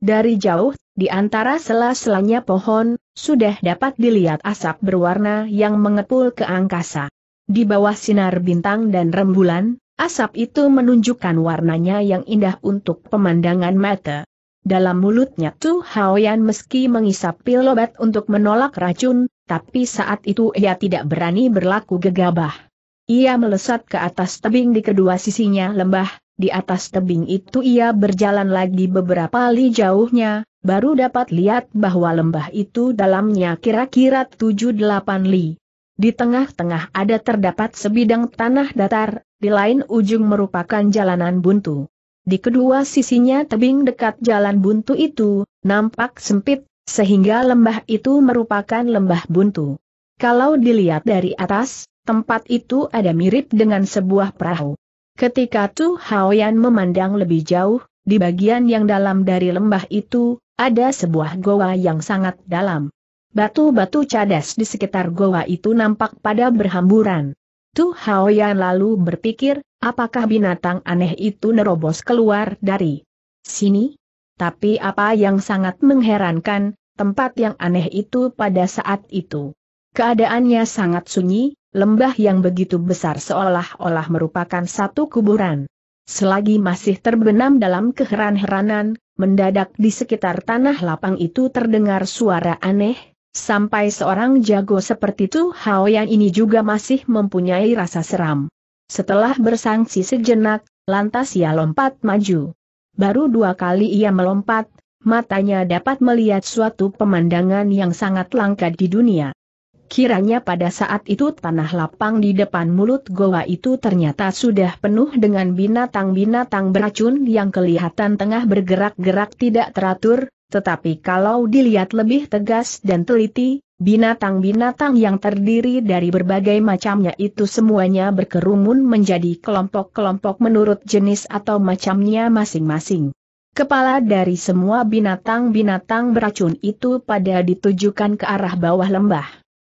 Dari jauh di antara sela-selanya pohon, sudah dapat dilihat asap berwarna yang mengepul ke angkasa. Di bawah sinar bintang dan rembulan, asap itu menunjukkan warnanya yang indah untuk pemandangan mata. Dalam mulutnya Tu Haoyan meski mengisap pil obat untuk menolak racun, tapi saat itu ia tidak berani berlaku gegabah. Ia melesat ke atas tebing di kedua sisinya lembah, di atas tebing itu ia berjalan lagi beberapa li jauhnya, baru dapat lihat bahwa lembah itu dalamnya kira-kira 7-8 li. Di tengah-tengah ada terdapat sebidang tanah datar, di lain ujung merupakan jalanan buntu. Di kedua sisinya tebing dekat jalan buntu itu, nampak sempit, sehingga lembah itu merupakan lembah buntu. Kalau dilihat dari atas, tempat itu ada mirip dengan sebuah perahu. Ketika Tu Haoyan memandang lebih jauh, di bagian yang dalam dari lembah itu, ada sebuah goa yang sangat dalam. Batu-batu cadas di sekitar goa itu nampak pada berhamburan. Tu Haoyan lalu berpikir, apakah binatang aneh itu nerobos keluar dari sini? Tapi apa yang sangat mengherankan, tempat yang aneh itu pada saat itu. Keadaannya sangat sunyi, lembah yang begitu besar seolah-olah merupakan satu kuburan. Selagi masih terbenam dalam keheran-heranan, mendadak di sekitar tanah lapang itu terdengar suara aneh, sampai seorang jago seperti Tu Hao yang ini juga masih mempunyai rasa seram. Setelah bersangsi sejenak, lantas ia lompat maju. Baru dua kali ia melompat, matanya dapat melihat suatu pemandangan yang sangat langka di dunia. Kiranya pada saat itu tanah lapang di depan mulut goa itu ternyata sudah penuh dengan binatang-binatang beracun yang kelihatan tengah bergerak-gerak tidak teratur, tetapi kalau dilihat lebih tegas dan teliti, binatang-binatang yang terdiri dari berbagai macamnya itu semuanya berkerumun menjadi kelompok-kelompok menurut jenis atau macamnya masing-masing. Kepala dari semua binatang-binatang beracun itu pada ditujukan ke arah bawah lembah.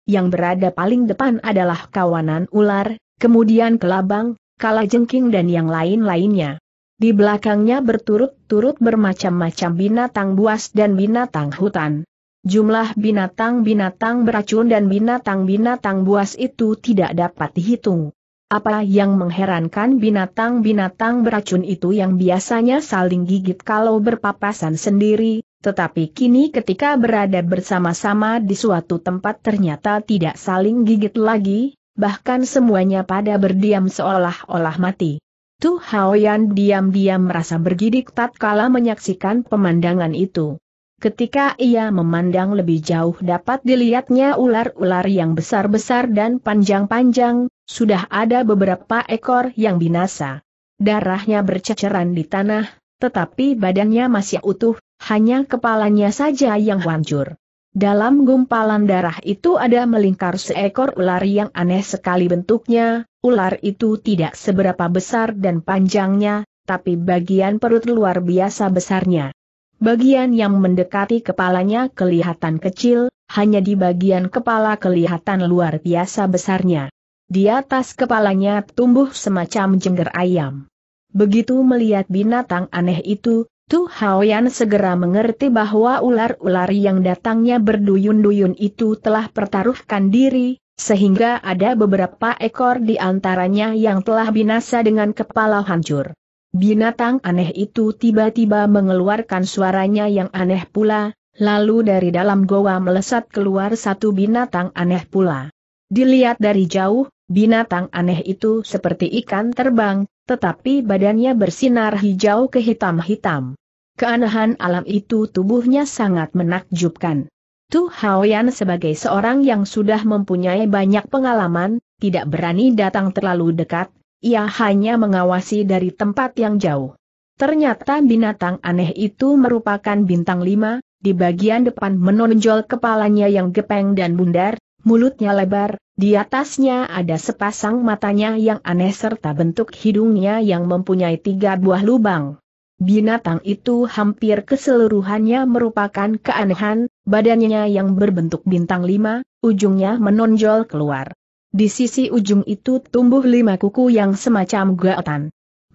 Yang berada paling depan adalah kawanan ular, kemudian kelabang, kalajengking dan yang lain-lainnya. Di belakangnya berturut-turut bermacam-macam binatang buas dan binatang hutan. Jumlah binatang-binatang beracun dan binatang-binatang buas itu tidak dapat dihitung. Apa yang mengherankan binatang-binatang beracun itu yang biasanya saling gigit kalau berpapasan sendiri, tetapi kini ketika berada bersama-sama di suatu tempat ternyata tidak saling gigit lagi, bahkan semuanya pada berdiam seolah-olah mati. Tu Haoyan diam-diam merasa bergidik tatkala menyaksikan pemandangan itu. Ketika ia memandang lebih jauh dapat dilihatnya ular-ular yang besar-besar dan panjang-panjang, sudah ada beberapa ekor yang binasa. Darahnya berceceran di tanah, tetapi badannya masih utuh, hanya kepalanya saja yang hancur. Dalam gumpalan darah itu ada melingkar seekor ular yang aneh sekali bentuknya, ular itu tidak seberapa besar dan panjangnya, tapi bagian perut luar biasa besarnya. Bagian yang mendekati kepalanya kelihatan kecil, hanya di bagian kepala kelihatan luar biasa besarnya. Di atas kepalanya tumbuh semacam jengger ayam. Begitu melihat binatang aneh itu, Tu Haoyan segera mengerti bahwa ular-ular yang datangnya berduyun-duyun itu telah pertaruhkan diri, sehingga ada beberapa ekor di antaranya yang telah binasa dengan kepala hancur. Binatang aneh itu tiba-tiba mengeluarkan suaranya yang aneh pula, lalu dari dalam goa melesat keluar satu binatang aneh pula. Dilihat dari jauh, binatang aneh itu seperti ikan terbang, tetapi badannya bersinar hijau kehitam-hitam. Keanehan alam itu tubuhnya sangat menakjubkan. Tu Haoyan sebagai seorang yang sudah mempunyai banyak pengalaman, tidak berani datang terlalu dekat, ia hanya mengawasi dari tempat yang jauh. Ternyata binatang aneh itu merupakan bintang lima, di bagian depan menonjol kepalanya yang gepeng dan bundar, mulutnya lebar, di atasnya ada sepasang matanya yang aneh serta bentuk hidungnya yang mempunyai tiga buah lubang. Binatang itu hampir keseluruhannya merupakan keanehan, badannya yang berbentuk bintang lima, ujungnya menonjol keluar. Di sisi ujung itu tumbuh lima kuku yang semacam gaotan.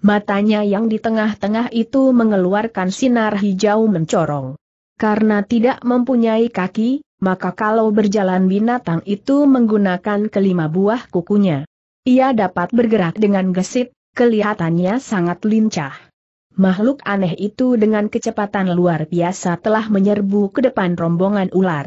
Matanya yang di tengah-tengah itu mengeluarkan sinar hijau mencorong. Karena tidak mempunyai kaki, maka kalau berjalan binatang itu menggunakan kelima buah kukunya. Ia dapat bergerak dengan gesit, kelihatannya sangat lincah. Makhluk aneh itu dengan kecepatan luar biasa telah menyerbu ke depan rombongan ular.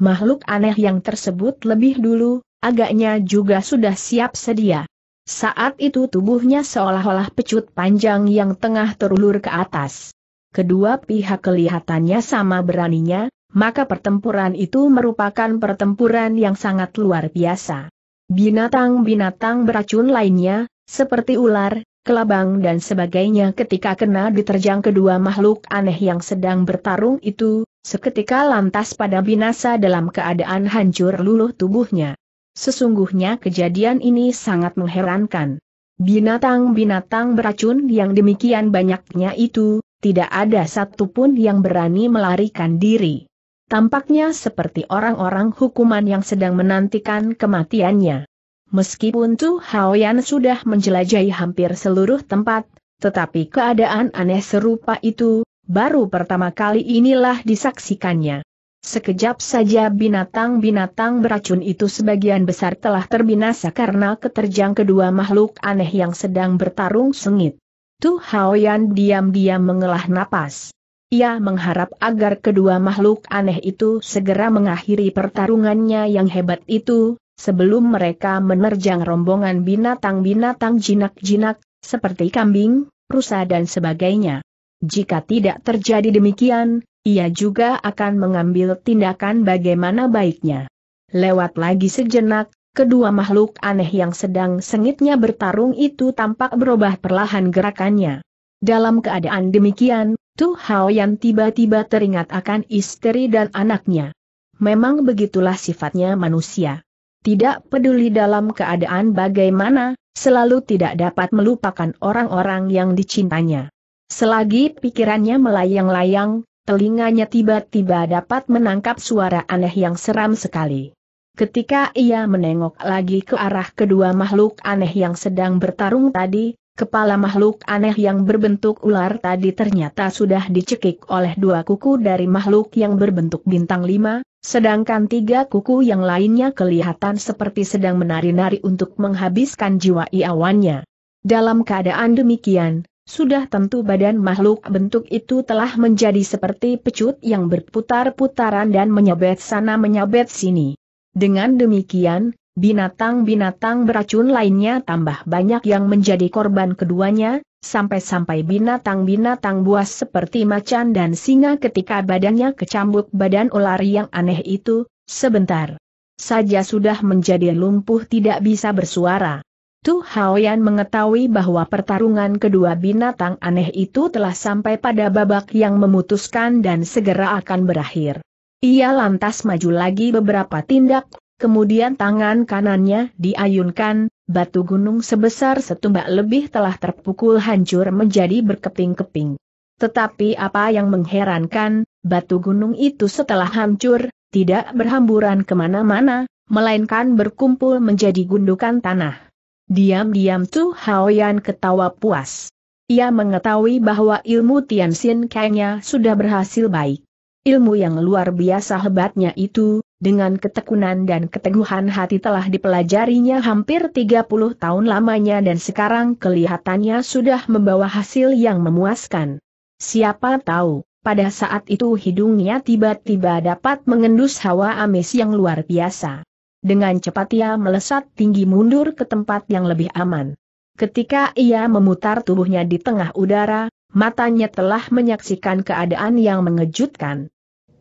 Makhluk aneh yang tersebut lebih dulu, agaknya juga sudah siap sedia. Saat itu tubuhnya seolah-olah pecut panjang yang tengah terulur ke atas. Kedua pihak kelihatannya sama beraninya, maka pertempuran itu merupakan pertempuran yang sangat luar biasa. Binatang-binatang beracun lainnya, seperti ular, kelabang dan sebagainya ketika kena diterjang kedua makhluk aneh yang sedang bertarung itu, seketika lantas pada binasa dalam keadaan hancur luluh tubuhnya. Sesungguhnya kejadian ini sangat mengherankan. Binatang-binatang beracun yang demikian banyaknya itu, tidak ada satupun yang berani melarikan diri. Tampaknya seperti orang-orang hukuman yang sedang menantikan kematiannya. Meskipun Tu Haoyan sudah menjelajahi hampir seluruh tempat, tetapi keadaan aneh serupa itu, baru pertama kali inilah disaksikannya. Sekejap saja binatang-binatang beracun itu sebagian besar telah terbinasa karena keterjang kedua makhluk aneh yang sedang bertarung sengit. Tu Haoyan diam-diam mengelah napas. Ia mengharap agar kedua makhluk aneh itu segera mengakhiri pertarungannya yang hebat itu, sebelum mereka menerjang rombongan binatang-binatang jinak-jinak, seperti kambing, rusa dan sebagainya. Jika tidak terjadi demikian, ia juga akan mengambil tindakan bagaimana baiknya. Lewat lagi sejenak, kedua makhluk aneh yang sedang sengitnya bertarung itu tampak berubah perlahan gerakannya. Dalam keadaan demikian, itu Hao Yan tiba-tiba teringat akan istri dan anaknya. Memang begitulah sifatnya manusia. Tidak peduli dalam keadaan bagaimana, selalu tidak dapat melupakan orang-orang yang dicintanya. Selagi pikirannya melayang-layang, telinganya tiba-tiba dapat menangkap suara aneh yang seram sekali. Ketika ia menengok lagi ke arah kedua makhluk aneh yang sedang bertarung tadi, Kepala makhluk aneh yang berbentuk ular tadi ternyata sudah dicekik oleh dua kuku dari makhluk yang berbentuk bintang lima, sedangkan tiga kuku yang lainnya kelihatan seperti sedang menari-nari untuk menghabiskan jiwa iawannya. Dalam keadaan demikian, sudah tentu badan makhluk bentuk itu telah menjadi seperti pecut yang berputar-putaran dan menyabet sana menyabet sini. Dengan demikian, Binatang-binatang beracun lainnya tambah banyak yang menjadi korban keduanya, sampai-sampai binatang-binatang buas seperti macan dan singa ketika badannya kecambuk badan ular yang aneh itu, sebentar saja sudah menjadi lumpuh tidak bisa bersuara. Tu Haoyan mengetahui bahwa pertarungan kedua binatang aneh itu telah sampai pada babak yang memutuskan dan segera akan berakhir. Ia lantas maju lagi beberapa tindak kemudian tangan kanannya diayunkan, batu gunung sebesar setumbak lebih telah terpukul hancur menjadi berkeping-keping. Tetapi apa yang mengherankan, batu gunung itu setelah hancur, tidak berhamburan kemana-mana, melainkan berkumpul menjadi gundukan tanah. Diam-diam Tu Haoyan ketawa puas. Ia mengetahui bahwa ilmu Tianxin kayaknya sudah berhasil baik. Ilmu yang luar biasa hebatnya itu, dengan ketekunan dan keteguhan hati telah dipelajarinya hampir 30 tahun lamanya dan sekarang kelihatannya sudah membawa hasil yang memuaskan. Siapa tahu, pada saat itu hidungnya tiba-tiba dapat mengendus hawa amis yang luar biasa. Dengan cepat ia melesat tinggi mundur ke tempat yang lebih aman. Ketika ia memutar tubuhnya di tengah udara, matanya telah menyaksikan keadaan yang mengejutkan.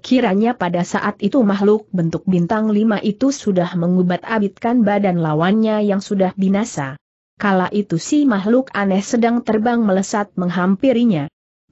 Kiranya pada saat itu makhluk bentuk bintang lima itu sudah mengubat-abitkan badan lawannya yang sudah binasa. Kala itu si makhluk aneh sedang terbang melesat menghampirinya.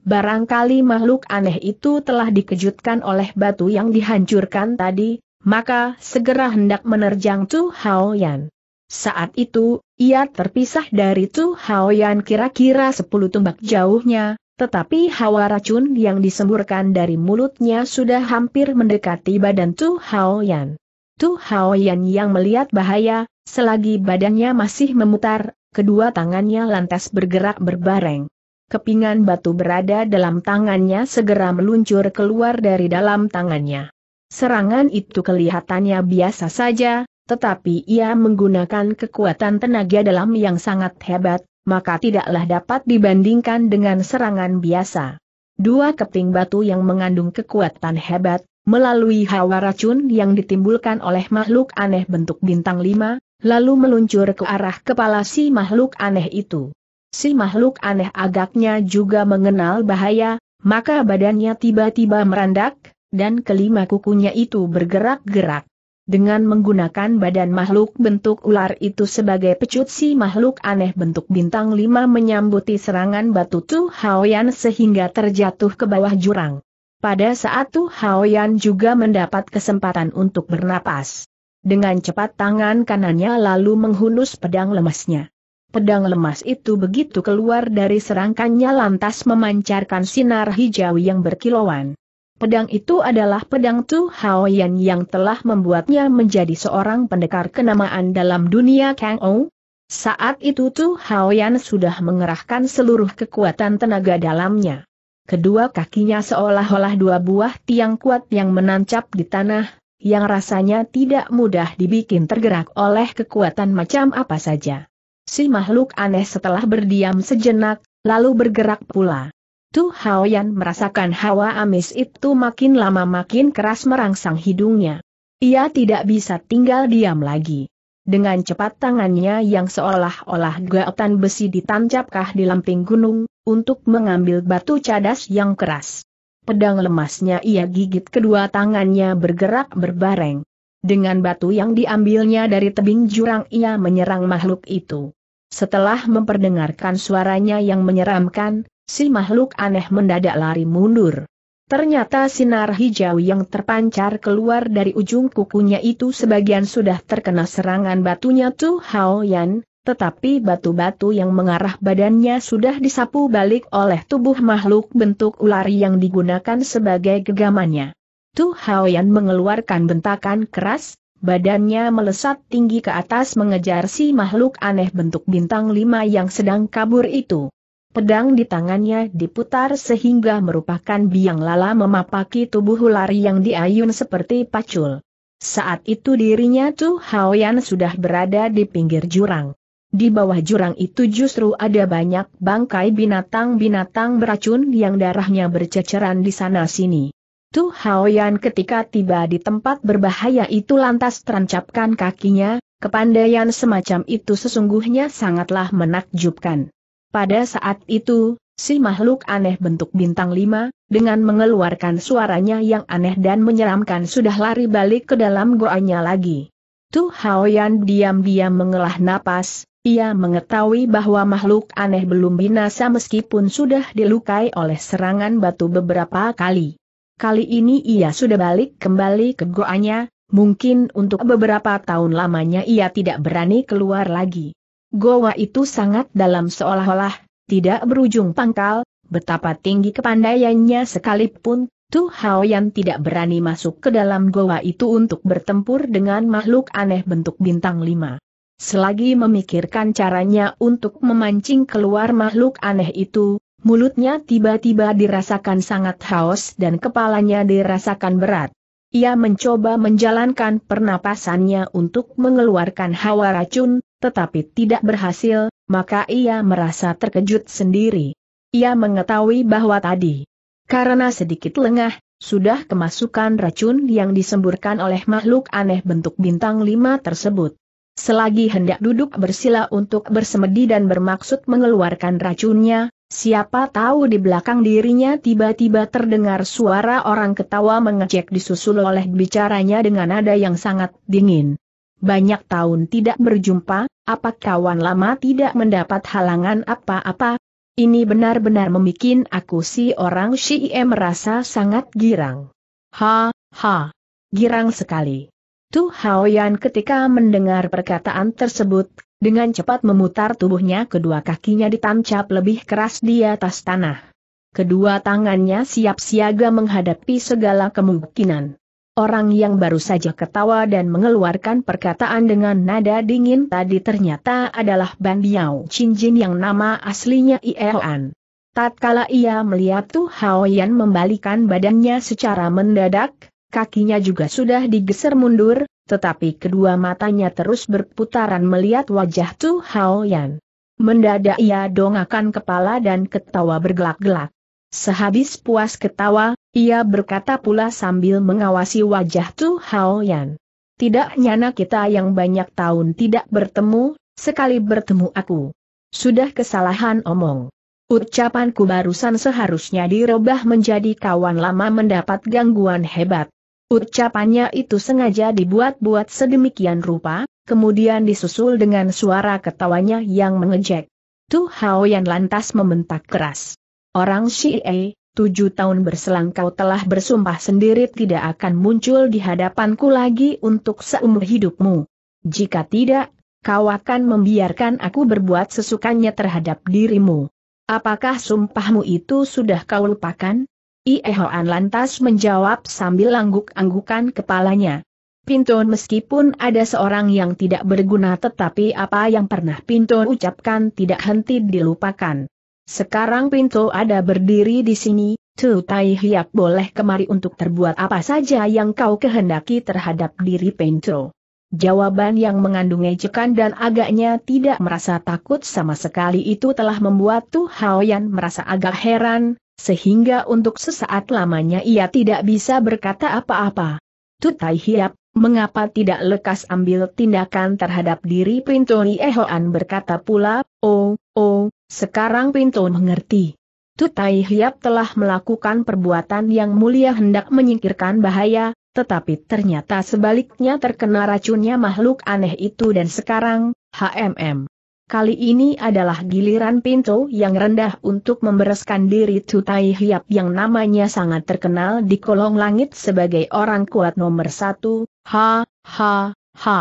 Barangkali makhluk aneh itu telah dikejutkan oleh batu yang dihancurkan tadi, maka segera hendak menerjang Tu Hao Yan. Saat itu, ia terpisah dari Tu Hao Yan kira-kira sepuluh tumbak jauhnya, tetapi hawa racun yang disemburkan dari mulutnya sudah hampir mendekati badan Tu Hao Yan. Tu Hao Yan yang melihat bahaya, selagi badannya masih memutar, kedua tangannya lantas bergerak berbareng. Kepingan batu berada dalam tangannya segera meluncur keluar dari dalam tangannya. Serangan itu kelihatannya biasa saja, tetapi ia menggunakan kekuatan tenaga dalam yang sangat hebat, maka tidaklah dapat dibandingkan dengan serangan biasa. Dua keping batu yang mengandung kekuatan hebat, melalui hawa racun yang ditimbulkan oleh makhluk aneh bentuk bintang lima, lalu meluncur ke arah kepala si makhluk aneh itu. Si makhluk aneh agaknya juga mengenal bahaya, maka badannya tiba-tiba merandak, dan kelima kukunya itu bergerak-gerak dengan menggunakan badan makhluk bentuk ular itu sebagai pecut si makhluk aneh bentuk bintang lima menyambuti serangan batu Tu Haoyan sehingga terjatuh ke bawah jurang. Pada saat Tu Haoyan juga mendapat kesempatan untuk bernapas. Dengan cepat tangan kanannya lalu menghunus pedang lemasnya. Pedang lemas itu begitu keluar dari serangkannya lantas memancarkan sinar hijau yang berkilauan. Pedang itu adalah pedang Tu Haoyan yang telah membuatnya menjadi seorang pendekar kenamaan dalam dunia Kang Ou. Saat itu Tu Haoyan sudah mengerahkan seluruh kekuatan tenaga dalamnya. Kedua kakinya seolah-olah dua buah tiang kuat yang menancap di tanah, yang rasanya tidak mudah dibikin tergerak oleh kekuatan macam apa saja. Si makhluk aneh setelah berdiam sejenak, lalu bergerak pula. Tu Haoyan merasakan hawa amis itu makin lama makin keras merangsang hidungnya. Ia tidak bisa tinggal diam lagi. Dengan cepat tangannya yang seolah-olah gaetan besi ditancapkah di lamping gunung, untuk mengambil batu cadas yang keras. Pedang lemasnya ia gigit kedua tangannya bergerak berbareng. Dengan batu yang diambilnya dari tebing jurang ia menyerang makhluk itu. Setelah memperdengarkan suaranya yang menyeramkan, si makhluk aneh mendadak lari mundur. Ternyata sinar hijau yang terpancar keluar dari ujung kukunya itu sebagian sudah terkena serangan batunya Tu Hao Yan, tetapi batu-batu yang mengarah badannya sudah disapu balik oleh tubuh makhluk bentuk ular yang digunakan sebagai gegamannya. Tu Hao Yan mengeluarkan bentakan keras, badannya melesat tinggi ke atas mengejar si makhluk aneh bentuk bintang lima yang sedang kabur itu. Pedang di tangannya diputar sehingga merupakan biang lala memapaki tubuh ular yang diayun seperti pacul. Saat itu dirinya Tu Haoyan sudah berada di pinggir jurang. Di bawah jurang itu justru ada banyak bangkai binatang-binatang beracun yang darahnya berceceran di sana-sini. Tu Haoyan ketika tiba di tempat berbahaya itu lantas terancapkan kakinya, kepandaian semacam itu sesungguhnya sangatlah menakjubkan. Pada saat itu, si makhluk aneh bentuk bintang lima, dengan mengeluarkan suaranya yang aneh dan menyeramkan sudah lari balik ke dalam goanya lagi. Tu Haoyan diam-diam mengelah napas, ia mengetahui bahwa makhluk aneh belum binasa meskipun sudah dilukai oleh serangan batu beberapa kali. Kali ini ia sudah balik kembali ke goanya, mungkin untuk beberapa tahun lamanya ia tidak berani keluar lagi. Goa itu sangat dalam seolah-olah, tidak berujung pangkal, betapa tinggi kepandaiannya sekalipun, Tu Hao yang tidak berani masuk ke dalam goa itu untuk bertempur dengan makhluk aneh bentuk bintang lima. Selagi memikirkan caranya untuk memancing keluar makhluk aneh itu, mulutnya tiba-tiba dirasakan sangat haus dan kepalanya dirasakan berat. Ia mencoba menjalankan pernapasannya untuk mengeluarkan hawa racun, tetapi tidak berhasil, maka ia merasa terkejut sendiri. Ia mengetahui bahwa tadi, karena sedikit lengah, sudah kemasukan racun yang disemburkan oleh makhluk aneh bentuk bintang lima tersebut. Selagi hendak duduk bersila untuk bersemedi dan bermaksud mengeluarkan racunnya, siapa tahu di belakang dirinya tiba-tiba terdengar suara orang ketawa mengejek disusul oleh bicaranya dengan nada yang sangat dingin banyak tahun tidak berjumpa, apa kawan lama tidak mendapat halangan apa-apa? Ini benar-benar memikin aku si orang Syie merasa sangat girang. Ha, ha, girang sekali. Tu Haoyan ketika mendengar perkataan tersebut, dengan cepat memutar tubuhnya kedua kakinya ditancap lebih keras di atas tanah. Kedua tangannya siap siaga menghadapi segala kemungkinan. Orang yang baru saja ketawa dan mengeluarkan perkataan dengan nada dingin tadi ternyata adalah Ban Biao Cinjin yang nama aslinya Ielan. Tatkala ia melihat Tu Haoyan membalikan badannya secara mendadak, kakinya juga sudah digeser mundur, tetapi kedua matanya terus berputaran melihat wajah Tu Haoyan. Mendadak ia dongakan kepala dan ketawa bergelak-gelak. Sehabis puas ketawa, ia berkata pula sambil mengawasi wajah Tu Hao Yan. Tidak nyana kita yang banyak tahun tidak bertemu, sekali bertemu aku. Sudah kesalahan omong. Ucapanku barusan seharusnya dirubah menjadi kawan lama mendapat gangguan hebat. Ucapannya itu sengaja dibuat-buat sedemikian rupa, kemudian disusul dengan suara ketawanya yang mengejek. Tu Hao Yan lantas membentak keras. Orang E, tujuh tahun berselang kau telah bersumpah sendiri tidak akan muncul di hadapanku lagi untuk seumur hidupmu. Jika tidak, kau akan membiarkan aku berbuat sesukanya terhadap dirimu. Apakah sumpahmu itu sudah kau lupakan? Iehoan lantas menjawab sambil angguk-anggukan kepalanya. Pinton meskipun ada seorang yang tidak berguna tetapi apa yang pernah Pinton ucapkan tidak henti dilupakan. Sekarang pintu ada berdiri di sini, Tu Tai Hiap boleh kemari untuk terbuat apa saja yang kau kehendaki terhadap diri Pinto. Jawaban yang mengandung ejekan dan agaknya tidak merasa takut sama sekali itu telah membuat Tu Haoyan merasa agak heran, sehingga untuk sesaat lamanya ia tidak bisa berkata apa-apa. Tu Tai Hiap, mengapa tidak lekas ambil tindakan terhadap diri Pinto Ehoan berkata pula, oh, oh, sekarang Pinto mengerti. Tutai Hiap telah melakukan perbuatan yang mulia hendak menyingkirkan bahaya, tetapi ternyata sebaliknya terkena racunnya makhluk aneh itu dan sekarang, HMM. Kali ini adalah giliran Pinto yang rendah untuk membereskan diri Tutai Hiap yang namanya sangat terkenal di kolong langit sebagai orang kuat nomor satu, ha, ha, ha.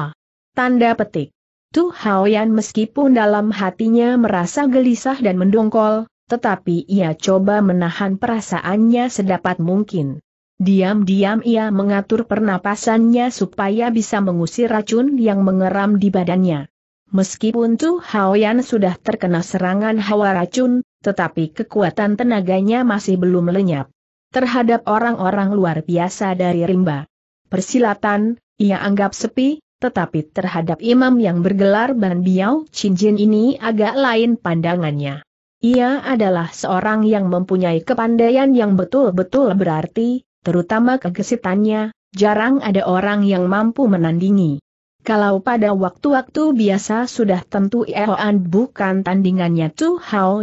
Tanda petik. Tu Haoyan meskipun dalam hatinya merasa gelisah dan mendongkol, tetapi ia coba menahan perasaannya sedapat mungkin. Diam-diam ia mengatur pernapasannya supaya bisa mengusir racun yang mengeram di badannya. Meskipun Tu Haoyan sudah terkena serangan hawa racun, tetapi kekuatan tenaganya masih belum lenyap. Terhadap orang-orang luar biasa dari rimba. Persilatan, ia anggap sepi, tetapi terhadap imam yang bergelar Ban Biao Chin Jin ini agak lain pandangannya. Ia adalah seorang yang mempunyai kepandaian yang betul-betul berarti, terutama kegesitannya, jarang ada orang yang mampu menandingi. Kalau pada waktu-waktu biasa sudah tentu Eoan bukan tandingannya Tu Hao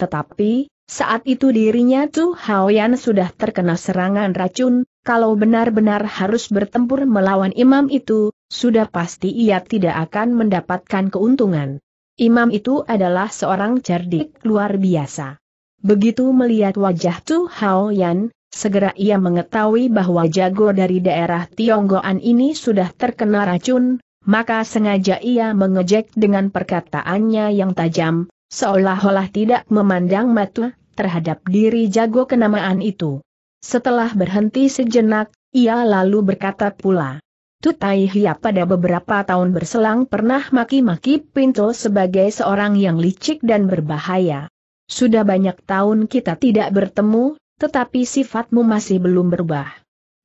tetapi, saat itu dirinya Tu Hao sudah terkena serangan racun, kalau benar-benar harus bertempur melawan imam itu, sudah pasti ia tidak akan mendapatkan keuntungan. Imam itu adalah seorang cerdik luar biasa. Begitu melihat wajah Tu Hao Yan, segera ia mengetahui bahwa jago dari daerah Tionggoan ini sudah terkena racun, maka sengaja ia mengejek dengan perkataannya yang tajam, seolah-olah tidak memandang mata terhadap diri jago kenamaan itu. Setelah berhenti sejenak, ia lalu berkata pula, Tutai Hia pada beberapa tahun berselang pernah maki-maki Pinto sebagai seorang yang licik dan berbahaya. Sudah banyak tahun kita tidak bertemu, tetapi sifatmu masih belum berubah.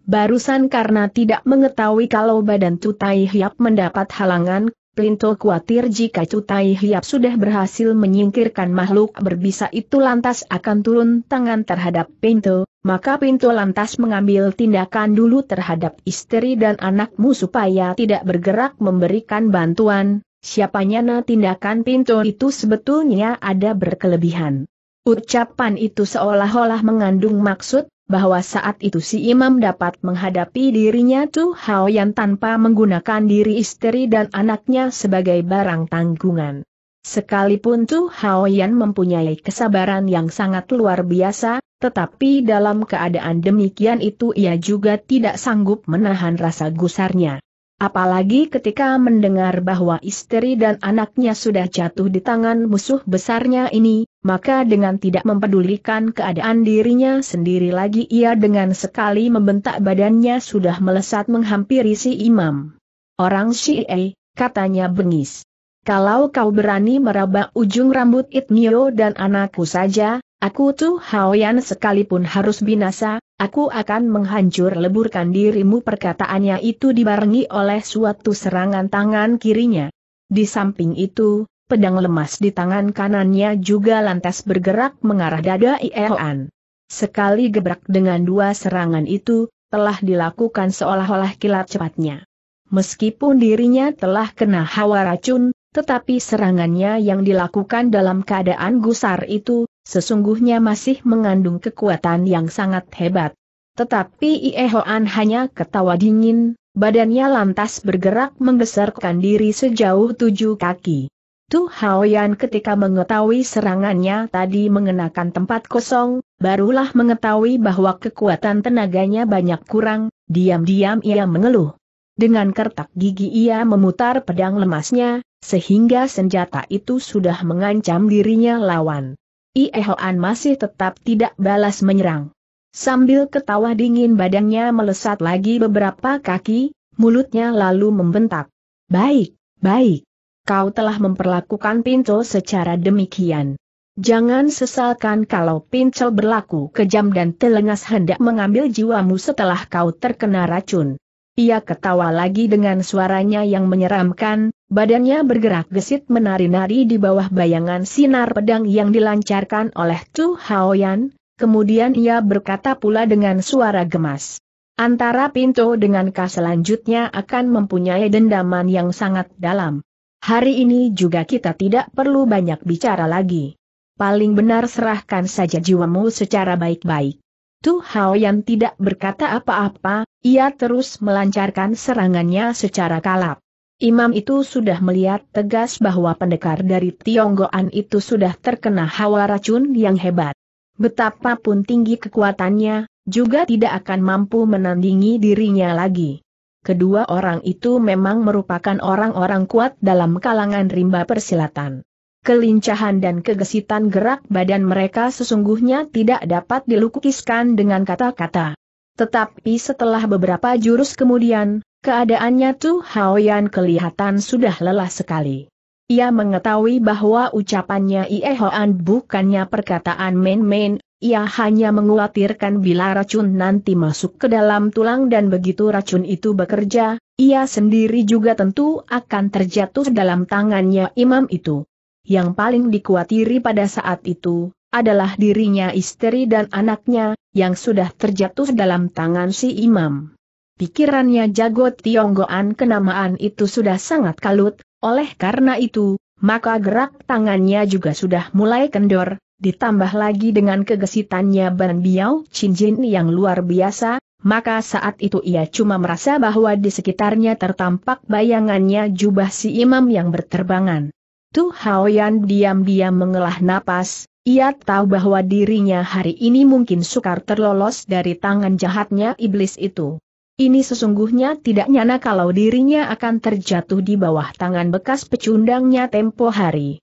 Barusan karena tidak mengetahui kalau badan Tutai Hiap mendapat halangan, Plinto khawatir jika Cutai Hiap sudah berhasil menyingkirkan makhluk berbisa itu lantas akan turun tangan terhadap Pinto, maka Pinto lantas mengambil tindakan dulu terhadap istri dan anakmu supaya tidak bergerak memberikan bantuan, siapanya na tindakan Pinto itu sebetulnya ada berkelebihan. Ucapan itu seolah-olah mengandung maksud, bahwa saat itu si imam dapat menghadapi dirinya Tu Hao Yan tanpa menggunakan diri istri dan anaknya sebagai barang tanggungan. Sekalipun Tu Hao Yan mempunyai kesabaran yang sangat luar biasa, tetapi dalam keadaan demikian itu ia juga tidak sanggup menahan rasa gusarnya. Apalagi ketika mendengar bahwa istri dan anaknya sudah jatuh di tangan musuh besarnya ini, maka dengan tidak mempedulikan keadaan dirinya sendiri lagi ia dengan sekali membentak badannya sudah melesat menghampiri si imam. Orang Syi'e, katanya bengis. Kalau kau berani meraba ujung rambut Itnio dan anakku saja, Aku tuh Haoyan sekalipun harus binasa, aku akan menghancur leburkan dirimu perkataannya itu dibarengi oleh suatu serangan tangan kirinya. Di samping itu, pedang lemas di tangan kanannya juga lantas bergerak mengarah dada Ielan. Sekali gebrak dengan dua serangan itu, telah dilakukan seolah-olah kilat cepatnya. Meskipun dirinya telah kena hawa racun, tetapi serangannya yang dilakukan dalam keadaan gusar itu, sesungguhnya masih mengandung kekuatan yang sangat hebat. Tetapi iehoan hanya ketawa dingin, badannya lantas bergerak menggeserkan diri sejauh tujuh kaki. Tu Haoyan ketika mengetahui serangannya tadi mengenakan tempat kosong, barulah mengetahui bahwa kekuatan tenaganya banyak kurang, diam-diam ia mengeluh. Dengan kertak gigi ia memutar pedang lemasnya, sehingga senjata itu sudah mengancam dirinya lawan. Iehoan masih tetap tidak balas menyerang. Sambil ketawa dingin badannya melesat lagi beberapa kaki, mulutnya lalu membentak. Baik, baik. Kau telah memperlakukan Pinco secara demikian. Jangan sesalkan kalau Pinto berlaku kejam dan telengas hendak mengambil jiwamu setelah kau terkena racun. Ia ketawa lagi dengan suaranya yang menyeramkan, badannya bergerak gesit menari-nari di bawah bayangan sinar pedang yang dilancarkan oleh Tu Haoyan, kemudian ia berkata pula dengan suara gemas. Antara pintu dengan K selanjutnya akan mempunyai dendaman yang sangat dalam. Hari ini juga kita tidak perlu banyak bicara lagi. Paling benar serahkan saja jiwamu secara baik-baik. Tu Hao yang tidak berkata apa-apa, ia terus melancarkan serangannya secara kalap. Imam itu sudah melihat tegas bahwa pendekar dari Tionggoan itu sudah terkena hawa racun yang hebat. Betapapun tinggi kekuatannya, juga tidak akan mampu menandingi dirinya lagi. Kedua orang itu memang merupakan orang-orang kuat dalam kalangan rimba persilatan kelincahan dan kegesitan gerak badan mereka sesungguhnya tidak dapat dilukiskan dengan kata-kata. Tetapi setelah beberapa jurus kemudian, keadaannya Tu Haoyan kelihatan sudah lelah sekali. Ia mengetahui bahwa ucapannya Iehoan bukannya perkataan main-main, ia hanya mengkhawatirkan bila racun nanti masuk ke dalam tulang dan begitu racun itu bekerja, ia sendiri juga tentu akan terjatuh dalam tangannya imam itu yang paling dikhawatiri pada saat itu, adalah dirinya istri dan anaknya, yang sudah terjatuh dalam tangan si imam. Pikirannya jago Tionggoan kenamaan itu sudah sangat kalut, oleh karena itu, maka gerak tangannya juga sudah mulai kendor, ditambah lagi dengan kegesitannya Ban Biao Chin yang luar biasa, maka saat itu ia cuma merasa bahwa di sekitarnya tertampak bayangannya jubah si imam yang berterbangan. Tu Hao diam-diam mengelah napas, ia tahu bahwa dirinya hari ini mungkin sukar terlolos dari tangan jahatnya iblis itu. Ini sesungguhnya tidak nyana kalau dirinya akan terjatuh di bawah tangan bekas pecundangnya tempo hari.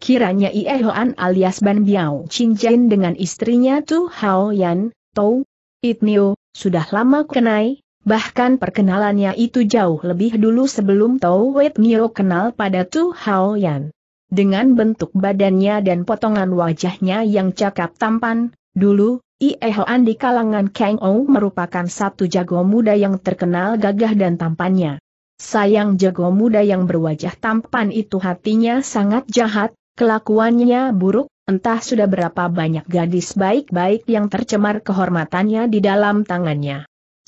Kiranya Ie Hoan alias Ban Biao Chinjain dengan istrinya Tu Hao Yan, Tou Itnio, sudah lama kenai, Bahkan perkenalannya itu jauh lebih dulu sebelum Tau Wei Nio kenal pada Tu Hao Yan. Dengan bentuk badannya dan potongan wajahnya yang cakap tampan, dulu, Ie Hoan di kalangan Kang Ou merupakan satu jago muda yang terkenal gagah dan tampannya. Sayang jago muda yang berwajah tampan itu hatinya sangat jahat, kelakuannya buruk, entah sudah berapa banyak gadis baik-baik yang tercemar kehormatannya di dalam tangannya.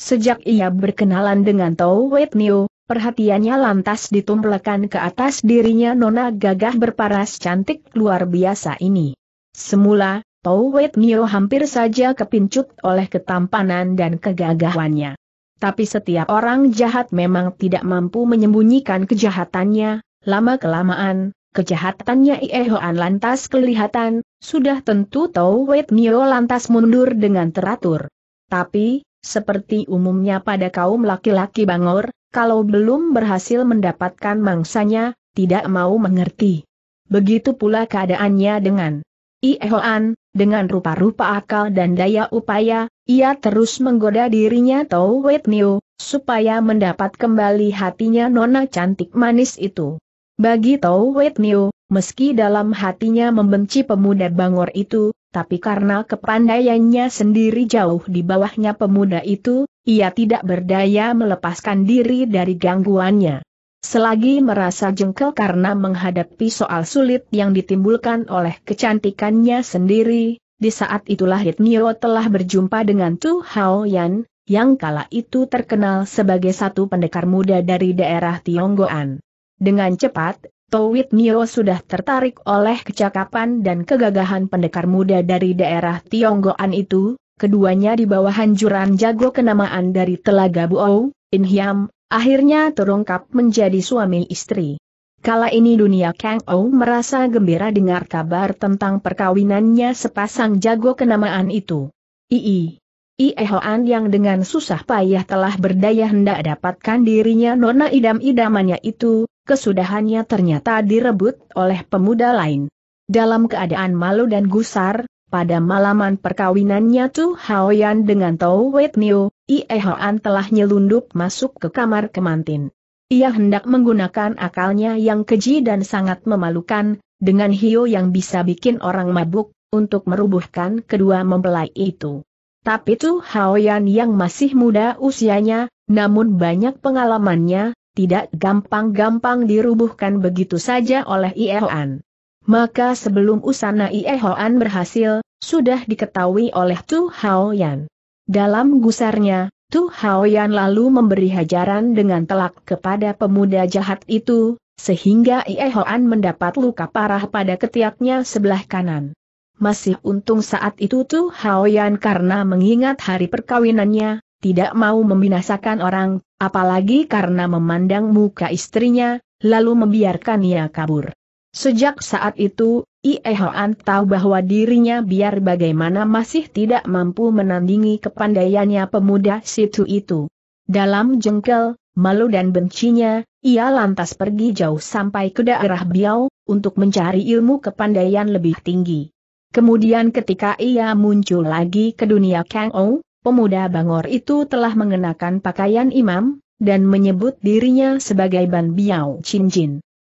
Sejak ia berkenalan dengan Tau Wet Niu, perhatiannya lantas ditumplekkan ke atas dirinya nona gagah berparas cantik luar biasa ini. Semula, Tau Wet Niu hampir saja kepincut oleh ketampanan dan kegagahannya. Tapi setiap orang jahat memang tidak mampu menyembunyikan kejahatannya, lama-kelamaan, kejahatannya Iehoan lantas kelihatan, sudah tentu Tau Wet Nio lantas mundur dengan teratur. Tapi, seperti umumnya pada kaum laki-laki Bangor, kalau belum berhasil mendapatkan mangsanya, tidak mau mengerti. Begitu pula keadaannya dengan Iehoan, dengan rupa-rupa akal dan daya upaya, ia terus menggoda dirinya Tau Niu, supaya mendapat kembali hatinya nona cantik manis itu. Bagi Tau Niu, meski dalam hatinya membenci pemuda Bangor itu, tapi karena kepandaiannya sendiri jauh di bawahnya pemuda itu, ia tidak berdaya melepaskan diri dari gangguannya. Selagi merasa jengkel karena menghadapi soal sulit yang ditimbulkan oleh kecantikannya sendiri, di saat itulah Hitnio telah berjumpa dengan Tu Hao Yan, yang kala itu terkenal sebagai satu pendekar muda dari daerah Tionggoan. Dengan cepat, Towit Nio sudah tertarik oleh kecakapan dan kegagahan pendekar muda dari daerah Tionggoan itu, keduanya di bawah hanjuran jago kenamaan dari Telaga In Inhiam, akhirnya terungkap menjadi suami istri. Kala ini dunia Kang O merasa gembira dengar kabar tentang perkawinannya sepasang jago kenamaan itu. Ii. Iehoan yang dengan susah payah telah berdaya hendak dapatkan dirinya nona idam-idamannya itu, kesudahannya ternyata direbut oleh pemuda lain. Dalam keadaan malu dan gusar, pada malaman perkawinannya Tu Haoyan dengan Tau Wet Niu, Hoan telah nyelundup masuk ke kamar kemantin. Ia hendak menggunakan akalnya yang keji dan sangat memalukan, dengan hiu yang bisa bikin orang mabuk, untuk merubuhkan kedua mempelai itu. Tapi Tu Haoyan yang masih muda usianya, namun banyak pengalamannya, tidak gampang-gampang dirubuhkan begitu saja oleh Iehoan. Maka sebelum usana Iehoan berhasil, sudah diketahui oleh Tu Haoyan. Dalam gusarnya, Tu Haoyan lalu memberi hajaran dengan telak kepada pemuda jahat itu, sehingga Iehoan mendapat luka parah pada ketiaknya sebelah kanan. Masih untung saat itu Tu Haoyan karena mengingat hari perkawinannya, tidak mau membinasakan orang Apalagi karena memandang muka istrinya, lalu membiarkan ia kabur. Sejak saat itu, Iehoan tahu bahwa dirinya biar bagaimana masih tidak mampu menandingi kepandaiannya pemuda situ itu. Dalam jengkel, malu dan bencinya, ia lantas pergi jauh sampai ke daerah Biau, untuk mencari ilmu kepandaian lebih tinggi. Kemudian ketika ia muncul lagi ke dunia Kang Ong, pemuda Bangor itu telah mengenakan pakaian imam, dan menyebut dirinya sebagai Ban Biao Chin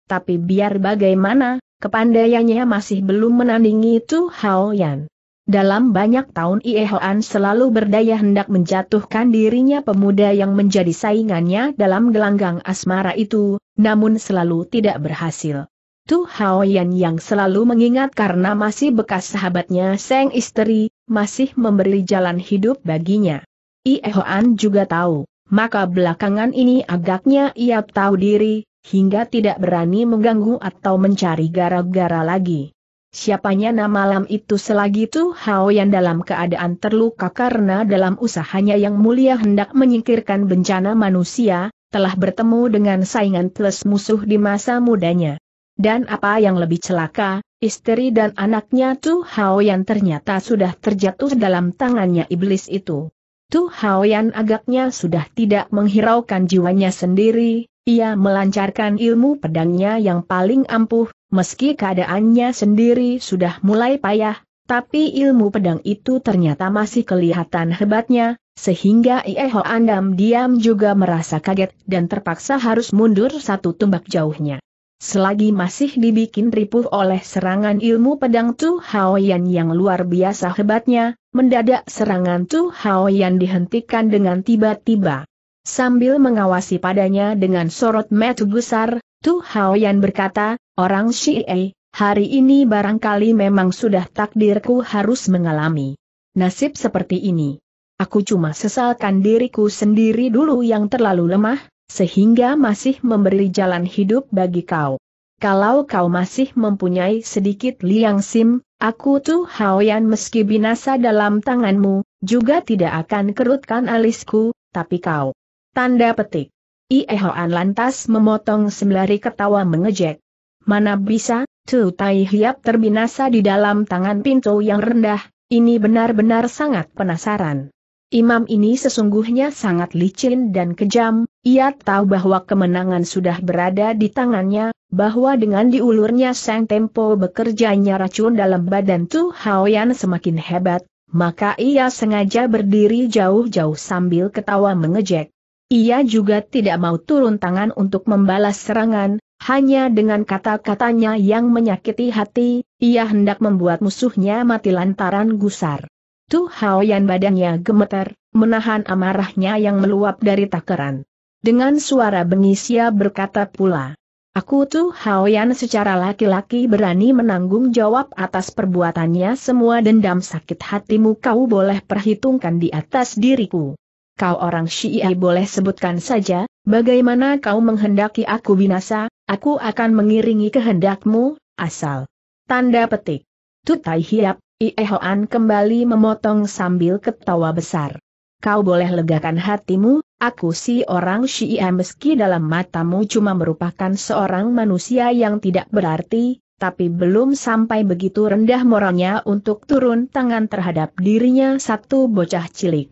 Tapi biar bagaimana, kepandaiannya masih belum menandingi Tu Hao Yan. Dalam banyak tahun Ie Hoan selalu berdaya hendak menjatuhkan dirinya pemuda yang menjadi saingannya dalam gelanggang asmara itu, namun selalu tidak berhasil. Tu Hao Yan yang selalu mengingat karena masih bekas sahabatnya Seng Istri, masih memberi jalan hidup baginya. Iehoan juga tahu, maka belakangan ini agaknya ia tahu diri, hingga tidak berani mengganggu atau mencari gara-gara lagi. Siapanya nama malam itu selagi Tu Hao Yan dalam keadaan terluka karena dalam usahanya yang mulia hendak menyingkirkan bencana manusia, telah bertemu dengan saingan plus musuh di masa mudanya. Dan apa yang lebih celaka, istri dan anaknya Tu Haoyan ternyata sudah terjatuh dalam tangannya iblis itu. Tu Haoyan agaknya sudah tidak menghiraukan jiwanya sendiri, ia melancarkan ilmu pedangnya yang paling ampuh, meski keadaannya sendiri sudah mulai payah, tapi ilmu pedang itu ternyata masih kelihatan hebatnya, sehingga Ieho Andam diam juga merasa kaget dan terpaksa harus mundur satu tumbak jauhnya. Selagi masih dibikin ripuh oleh serangan ilmu pedang Tu Haoyan yang luar biasa hebatnya, mendadak serangan Tu Haoyan dihentikan dengan tiba-tiba. Sambil mengawasi padanya dengan sorot mata besar, Tu Haoyan berkata, Orang Xie, hari ini barangkali memang sudah takdirku harus mengalami nasib seperti ini. Aku cuma sesalkan diriku sendiri dulu yang terlalu lemah, sehingga masih memberi jalan hidup bagi kau. Kalau kau masih mempunyai sedikit liang sim, aku tuh Haoyan meski binasa dalam tanganmu, juga tidak akan kerutkan alisku, tapi kau. Tanda petik. Iehoan lantas memotong sembari ketawa mengejek. Mana bisa, Tu Tai Hiap terbinasa di dalam tangan pintu yang rendah, ini benar-benar sangat penasaran. Imam ini sesungguhnya sangat licin dan kejam, ia tahu bahwa kemenangan sudah berada di tangannya, bahwa dengan diulurnya sang tempo bekerjanya racun dalam badan Tu Haoyan semakin hebat, maka ia sengaja berdiri jauh-jauh sambil ketawa mengejek. Ia juga tidak mau turun tangan untuk membalas serangan, hanya dengan kata-katanya yang menyakiti hati, ia hendak membuat musuhnya mati lantaran gusar. Tu Hao badannya gemeter, menahan amarahnya yang meluap dari takaran. Dengan suara bengis ia berkata pula, Aku Tu Hao secara laki-laki berani menanggung jawab atas perbuatannya semua dendam sakit hatimu kau boleh perhitungkan di atas diriku. Kau orang Syiah boleh sebutkan saja, bagaimana kau menghendaki aku binasa, aku akan mengiringi kehendakmu, asal. Tanda petik. Tu Tai Hiap, Iehoan kembali memotong sambil ketawa besar. Kau boleh legakan hatimu, aku si orang Syiah meski dalam matamu cuma merupakan seorang manusia yang tidak berarti, tapi belum sampai begitu rendah moralnya untuk turun tangan terhadap dirinya satu bocah cilik.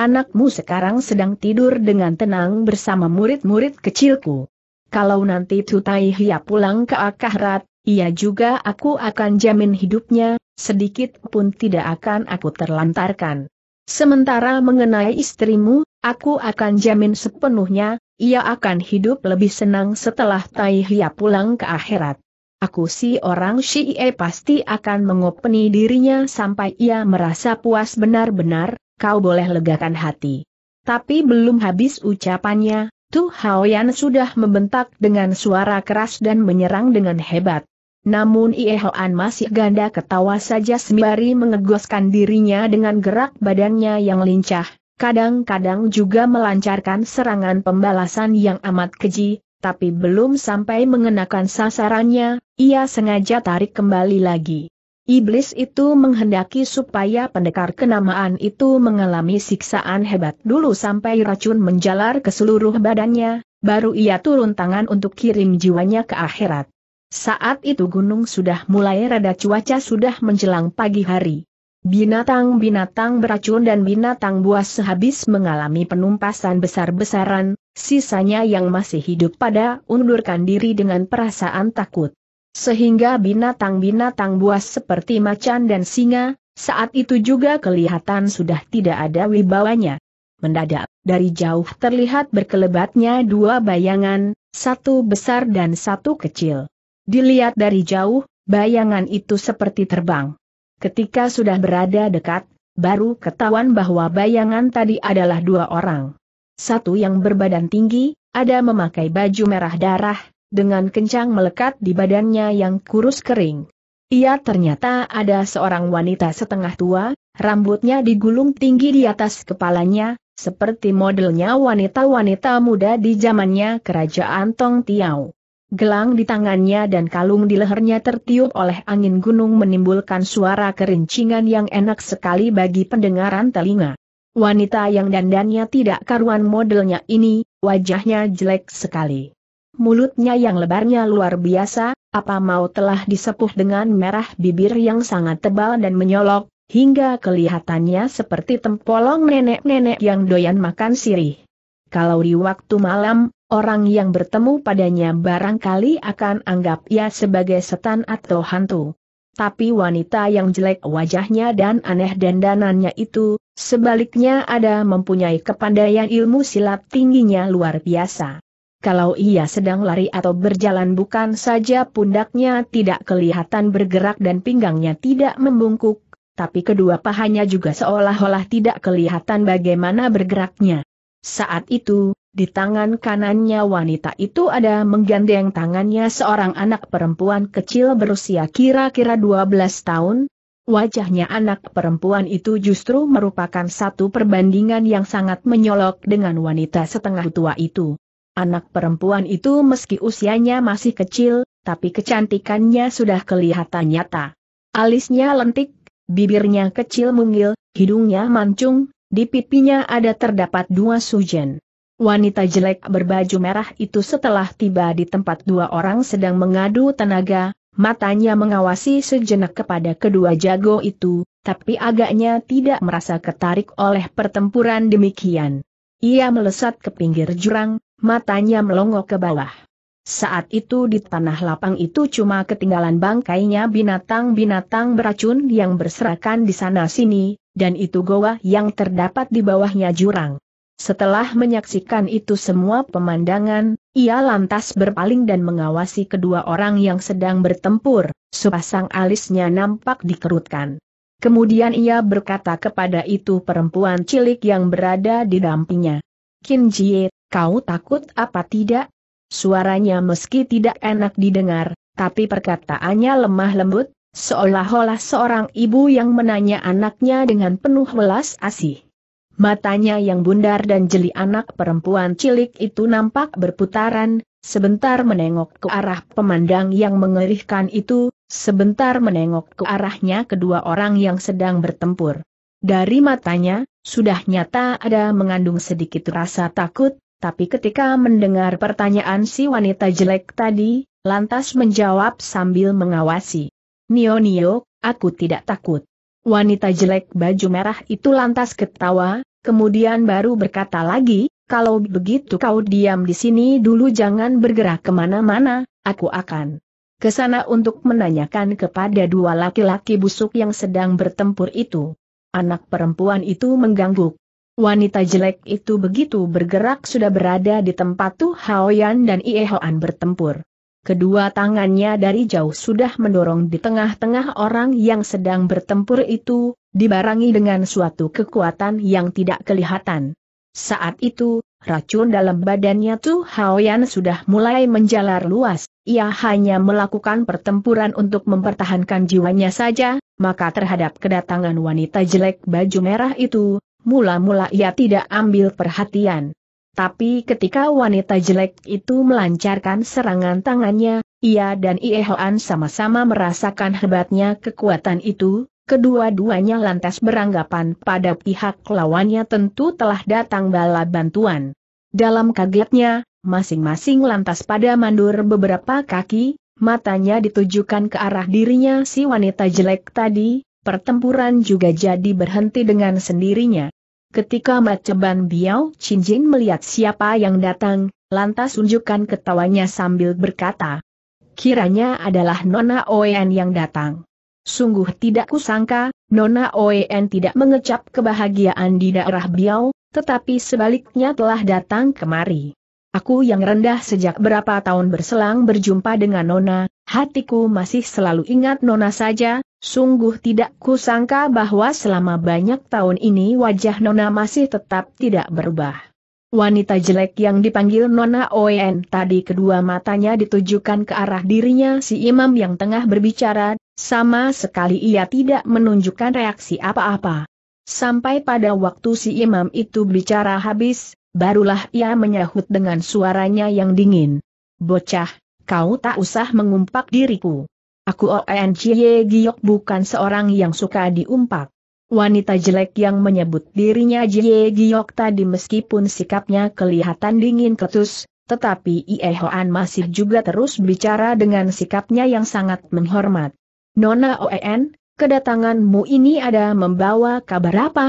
Anakmu sekarang sedang tidur dengan tenang bersama murid-murid kecilku. Kalau nanti Tutai Hia pulang ke Akahrat, ia juga aku akan jamin hidupnya, sedikit pun tidak akan aku terlantarkan. Sementara mengenai istrimu, aku akan jamin sepenuhnya, ia akan hidup lebih senang setelah Tai Hia pulang ke akhirat. Aku si orang Shie pasti akan mengopeni dirinya sampai ia merasa puas benar-benar, kau boleh legakan hati. Tapi belum habis ucapannya, Tu Haoyan sudah membentak dengan suara keras dan menyerang dengan hebat. Namun Iehoan masih ganda ketawa saja sembari mengegoskan dirinya dengan gerak badannya yang lincah, kadang-kadang juga melancarkan serangan pembalasan yang amat keji, tapi belum sampai mengenakan sasarannya, ia sengaja tarik kembali lagi. Iblis itu menghendaki supaya pendekar kenamaan itu mengalami siksaan hebat dulu sampai racun menjalar ke seluruh badannya, baru ia turun tangan untuk kirim jiwanya ke akhirat. Saat itu gunung sudah mulai rada cuaca sudah menjelang pagi hari. Binatang-binatang beracun dan binatang buas sehabis mengalami penumpasan besar-besaran, sisanya yang masih hidup pada undurkan diri dengan perasaan takut. Sehingga binatang-binatang buas seperti macan dan singa, saat itu juga kelihatan sudah tidak ada wibawanya. Mendadak, dari jauh terlihat berkelebatnya dua bayangan, satu besar dan satu kecil. Dilihat dari jauh, bayangan itu seperti terbang. Ketika sudah berada dekat, baru ketahuan bahwa bayangan tadi adalah dua orang. Satu yang berbadan tinggi, ada memakai baju merah darah, dengan kencang melekat di badannya yang kurus kering. Ia ternyata ada seorang wanita setengah tua, rambutnya digulung tinggi di atas kepalanya, seperti modelnya wanita-wanita muda di zamannya kerajaan Tong Tiau. Gelang di tangannya dan kalung di lehernya tertiup oleh angin gunung menimbulkan suara kerincingan yang enak sekali bagi pendengaran telinga. Wanita yang dandannya tidak karuan modelnya ini, wajahnya jelek sekali. Mulutnya yang lebarnya luar biasa, apa mau telah disepuh dengan merah bibir yang sangat tebal dan menyolok, hingga kelihatannya seperti tempolong nenek-nenek yang doyan makan sirih. Kalau di waktu malam, orang yang bertemu padanya barangkali akan anggap ia sebagai setan atau hantu. Tapi wanita yang jelek wajahnya dan aneh dandanannya itu, sebaliknya ada mempunyai kepandaian ilmu silat tingginya luar biasa. Kalau ia sedang lari atau berjalan bukan saja pundaknya tidak kelihatan bergerak dan pinggangnya tidak membungkuk, tapi kedua pahanya juga seolah-olah tidak kelihatan bagaimana bergeraknya. Saat itu, di tangan kanannya wanita itu ada menggandeng tangannya seorang anak perempuan kecil berusia kira-kira 12 tahun. Wajahnya anak perempuan itu justru merupakan satu perbandingan yang sangat menyolok dengan wanita setengah tua itu. Anak perempuan itu meski usianya masih kecil, tapi kecantikannya sudah kelihatan nyata. Alisnya lentik, bibirnya kecil mungil, hidungnya mancung, di pipinya ada terdapat dua sujen. Wanita jelek berbaju merah itu setelah tiba di tempat dua orang sedang mengadu tenaga, matanya mengawasi sejenak kepada kedua jago itu, tapi agaknya tidak merasa ketarik oleh pertempuran demikian. Ia melesat ke pinggir jurang, matanya melongo ke bawah. Saat itu di tanah lapang itu cuma ketinggalan bangkainya binatang-binatang beracun yang berserakan di sana-sini, dan itu goa yang terdapat di bawahnya jurang. Setelah menyaksikan itu semua pemandangan, ia lantas berpaling dan mengawasi kedua orang yang sedang bertempur, sepasang alisnya nampak dikerutkan. Kemudian ia berkata kepada itu perempuan cilik yang berada di dampingnya. Kin Jie, kau takut apa tidak? Suaranya meski tidak enak didengar, tapi perkataannya lemah lembut, seolah-olah seorang ibu yang menanya anaknya dengan penuh welas asih. Matanya yang bundar dan jeli anak perempuan cilik itu nampak berputaran, sebentar menengok ke arah pemandang yang mengerikan itu, sebentar menengok ke arahnya kedua orang yang sedang bertempur. Dari matanya, sudah nyata ada mengandung sedikit rasa takut, tapi ketika mendengar pertanyaan si wanita jelek tadi, lantas menjawab sambil mengawasi. Nio-nio, aku tidak takut. Wanita jelek baju merah itu lantas ketawa, kemudian baru berkata lagi, kalau begitu kau diam di sini dulu jangan bergerak kemana-mana, aku akan ke sana untuk menanyakan kepada dua laki-laki busuk yang sedang bertempur itu. Anak perempuan itu mengganggu. Wanita jelek itu begitu bergerak sudah berada di tempat Tu Haoyan dan Iehoan bertempur. Kedua tangannya dari jauh sudah mendorong di tengah-tengah orang yang sedang bertempur itu, dibarangi dengan suatu kekuatan yang tidak kelihatan. Saat itu, racun dalam badannya Tu Haoyan sudah mulai menjalar luas, ia hanya melakukan pertempuran untuk mempertahankan jiwanya saja, maka terhadap kedatangan wanita jelek baju merah itu, mula-mula ia tidak ambil perhatian. Tapi ketika wanita jelek itu melancarkan serangan tangannya, ia dan Iehoan sama-sama merasakan hebatnya kekuatan itu, kedua-duanya lantas beranggapan pada pihak lawannya tentu telah datang bala bantuan. Dalam kagetnya, masing-masing lantas pada mandur beberapa kaki, matanya ditujukan ke arah dirinya si wanita jelek tadi, pertempuran juga jadi berhenti dengan sendirinya. Ketika Maceban Biao Chinjin melihat siapa yang datang, lantas unjukkan ketawanya sambil berkata, Kiranya adalah Nona Oen yang datang. Sungguh tidak kusangka, Nona Oen tidak mengecap kebahagiaan di daerah Biao, tetapi sebaliknya telah datang kemari. Aku yang rendah sejak berapa tahun berselang berjumpa dengan Nona, hatiku masih selalu ingat Nona saja, sungguh tidak kusangka bahwa selama banyak tahun ini wajah Nona masih tetap tidak berubah. Wanita jelek yang dipanggil Nona Oen tadi kedua matanya ditujukan ke arah dirinya si imam yang tengah berbicara, sama sekali ia tidak menunjukkan reaksi apa-apa. Sampai pada waktu si imam itu bicara habis, Barulah ia menyahut dengan suaranya yang dingin. Bocah, kau tak usah mengumpak diriku. Aku ONCY Giok bukan seorang yang suka diumpak. Wanita jelek yang menyebut dirinya Jie Giok tadi meskipun sikapnya kelihatan dingin ketus, tetapi Ie Hoan masih juga terus bicara dengan sikapnya yang sangat menghormat. Nona Oen, kedatanganmu ini ada membawa kabar apa?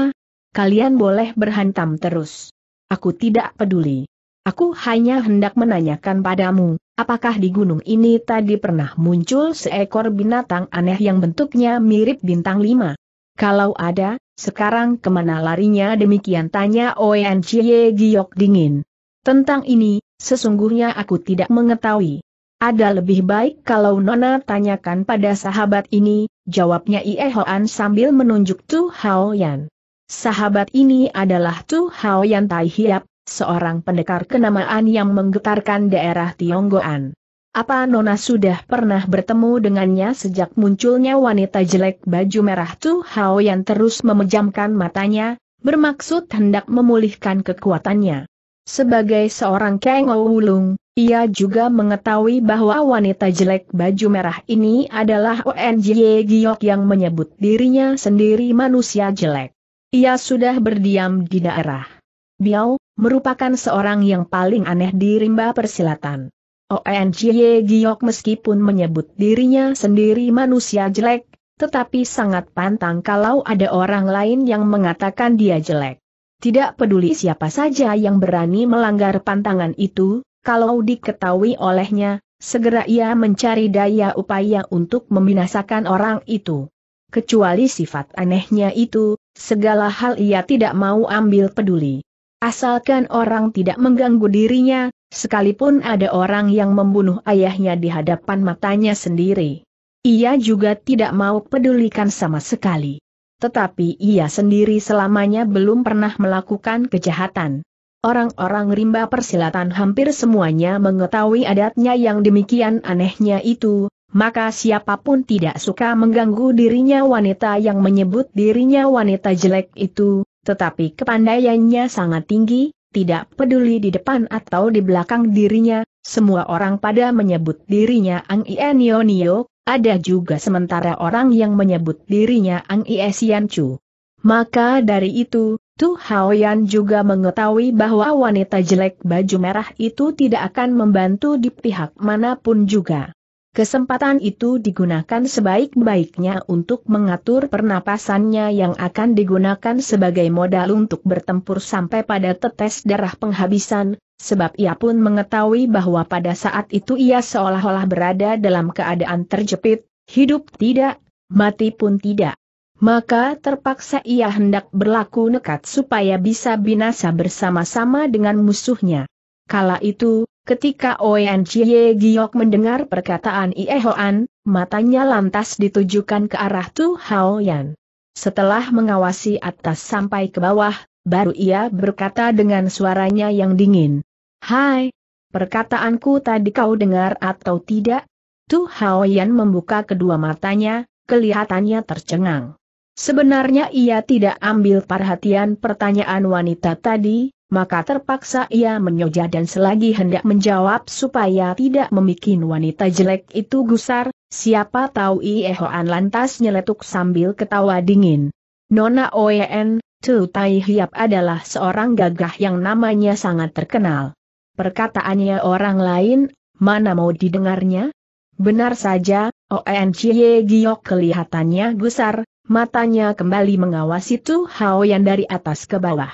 Kalian boleh berhantam terus. Aku tidak peduli. Aku hanya hendak menanyakan padamu, apakah di gunung ini tadi pernah muncul seekor binatang aneh yang bentuknya mirip bintang lima? Kalau ada, sekarang kemana larinya demikian tanya Oen Chie Giok dingin. Tentang ini, sesungguhnya aku tidak mengetahui. Ada lebih baik kalau Nona tanyakan pada sahabat ini, jawabnya Ie Hoan sambil menunjuk Tu Hao Yan. Sahabat ini adalah Tu Hao Yan Tai Hiap, seorang pendekar kenamaan yang menggetarkan daerah Tionggoan. Apa Nona sudah pernah bertemu dengannya sejak munculnya wanita jelek baju merah Tu Hao yang terus memejamkan matanya, bermaksud hendak memulihkan kekuatannya. Sebagai seorang Kang Wulung, ia juga mengetahui bahwa wanita jelek baju merah ini adalah ONJ Giok yang menyebut dirinya sendiri manusia jelek. Ia sudah berdiam di daerah. Biao, merupakan seorang yang paling aneh di rimba persilatan. ONGY Giok meskipun menyebut dirinya sendiri manusia jelek, tetapi sangat pantang kalau ada orang lain yang mengatakan dia jelek. Tidak peduli siapa saja yang berani melanggar pantangan itu, kalau diketahui olehnya, segera ia mencari daya upaya untuk membinasakan orang itu. Kecuali sifat anehnya itu, Segala hal ia tidak mau ambil peduli. Asalkan orang tidak mengganggu dirinya, sekalipun ada orang yang membunuh ayahnya di hadapan matanya sendiri. Ia juga tidak mau pedulikan sama sekali. Tetapi ia sendiri selamanya belum pernah melakukan kejahatan. Orang-orang rimba persilatan hampir semuanya mengetahui adatnya yang demikian anehnya itu, maka siapapun tidak suka mengganggu dirinya wanita yang menyebut dirinya wanita jelek itu, tetapi kepandaiannya sangat tinggi, tidak peduli di depan atau di belakang dirinya, semua orang pada menyebut dirinya Ang Ienionio, ada juga sementara orang yang menyebut dirinya Ang Iesian Chu. Maka dari itu, Tu yan juga mengetahui bahwa wanita jelek baju merah itu tidak akan membantu di pihak manapun juga. Kesempatan itu digunakan sebaik-baiknya untuk mengatur pernapasannya yang akan digunakan sebagai modal untuk bertempur sampai pada tetes darah penghabisan, sebab ia pun mengetahui bahwa pada saat itu ia seolah-olah berada dalam keadaan terjepit, hidup tidak, mati pun tidak. Maka terpaksa ia hendak berlaku nekat supaya bisa binasa bersama-sama dengan musuhnya. Kala itu, Ketika Oen Chie Giok mendengar perkataan Ie Hoan, matanya lantas ditujukan ke arah Tu Hao Yan. Setelah mengawasi atas sampai ke bawah, baru ia berkata dengan suaranya yang dingin. Hai, perkataanku tadi kau dengar atau tidak? Tu Hao Yan membuka kedua matanya, kelihatannya tercengang. Sebenarnya ia tidak ambil perhatian pertanyaan wanita tadi, maka terpaksa ia menyoja dan selagi hendak menjawab supaya tidak memikin wanita jelek itu gusar, siapa tahu Iehoan lantas nyeletuk sambil ketawa dingin. Nona Oen, Tu Tai Hiap adalah seorang gagah yang namanya sangat terkenal. Perkataannya orang lain, mana mau didengarnya? Benar saja, Oen Chie Giok kelihatannya gusar, matanya kembali mengawasi Tu Hao yang dari atas ke bawah.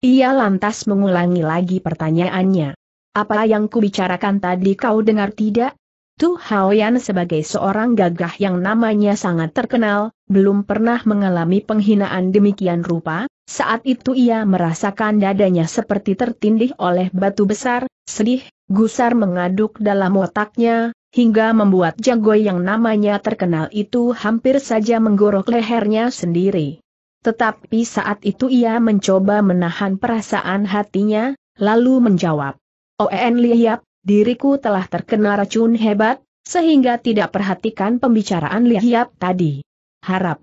Ia lantas mengulangi lagi pertanyaannya. Apa yang kubicarakan tadi kau dengar tidak? Tu Haoyan sebagai seorang gagah yang namanya sangat terkenal, belum pernah mengalami penghinaan demikian rupa, saat itu ia merasakan dadanya seperti tertindih oleh batu besar, sedih, gusar mengaduk dalam otaknya, hingga membuat jago yang namanya terkenal itu hampir saja menggorok lehernya sendiri. Tetapi saat itu ia mencoba menahan perasaan hatinya, lalu menjawab. Oen Liyap, diriku telah terkena racun hebat, sehingga tidak perhatikan pembicaraan Liyap tadi. Harap.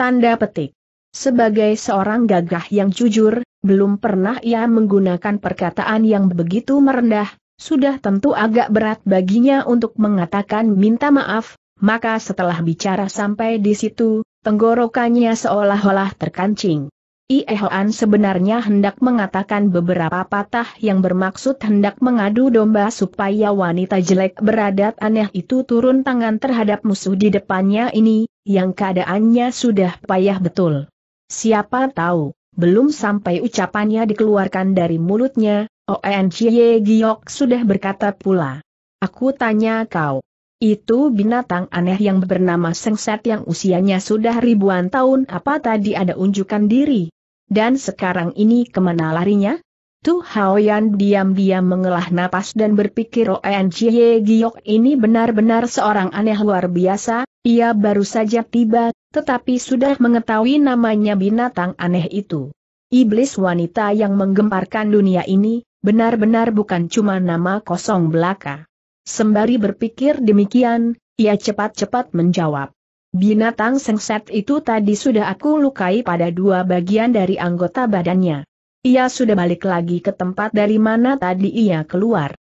Tanda petik. Sebagai seorang gagah yang jujur, belum pernah ia menggunakan perkataan yang begitu merendah, sudah tentu agak berat baginya untuk mengatakan minta maaf, maka setelah bicara sampai di situ, Tenggorokannya seolah-olah terkancing. Iehoan sebenarnya hendak mengatakan beberapa patah yang bermaksud hendak mengadu domba supaya wanita jelek beradat aneh itu turun tangan terhadap musuh di depannya ini, yang keadaannya sudah payah betul. Siapa tahu, belum sampai ucapannya dikeluarkan dari mulutnya, ONCY Giok sudah berkata pula. Aku tanya kau, itu binatang aneh yang bernama sengset yang usianya sudah ribuan tahun apa tadi ada unjukan diri. Dan sekarang ini kemana larinya? Tu Haoyan diam-diam mengelah napas dan berpikir Oen oh, Chie Giok ini benar-benar seorang aneh luar biasa, ia baru saja tiba, tetapi sudah mengetahui namanya binatang aneh itu. Iblis wanita yang menggemparkan dunia ini, benar-benar bukan cuma nama kosong belaka. Sembari berpikir demikian, ia cepat-cepat menjawab. Binatang sengset itu tadi sudah aku lukai pada dua bagian dari anggota badannya. Ia sudah balik lagi ke tempat dari mana tadi ia keluar.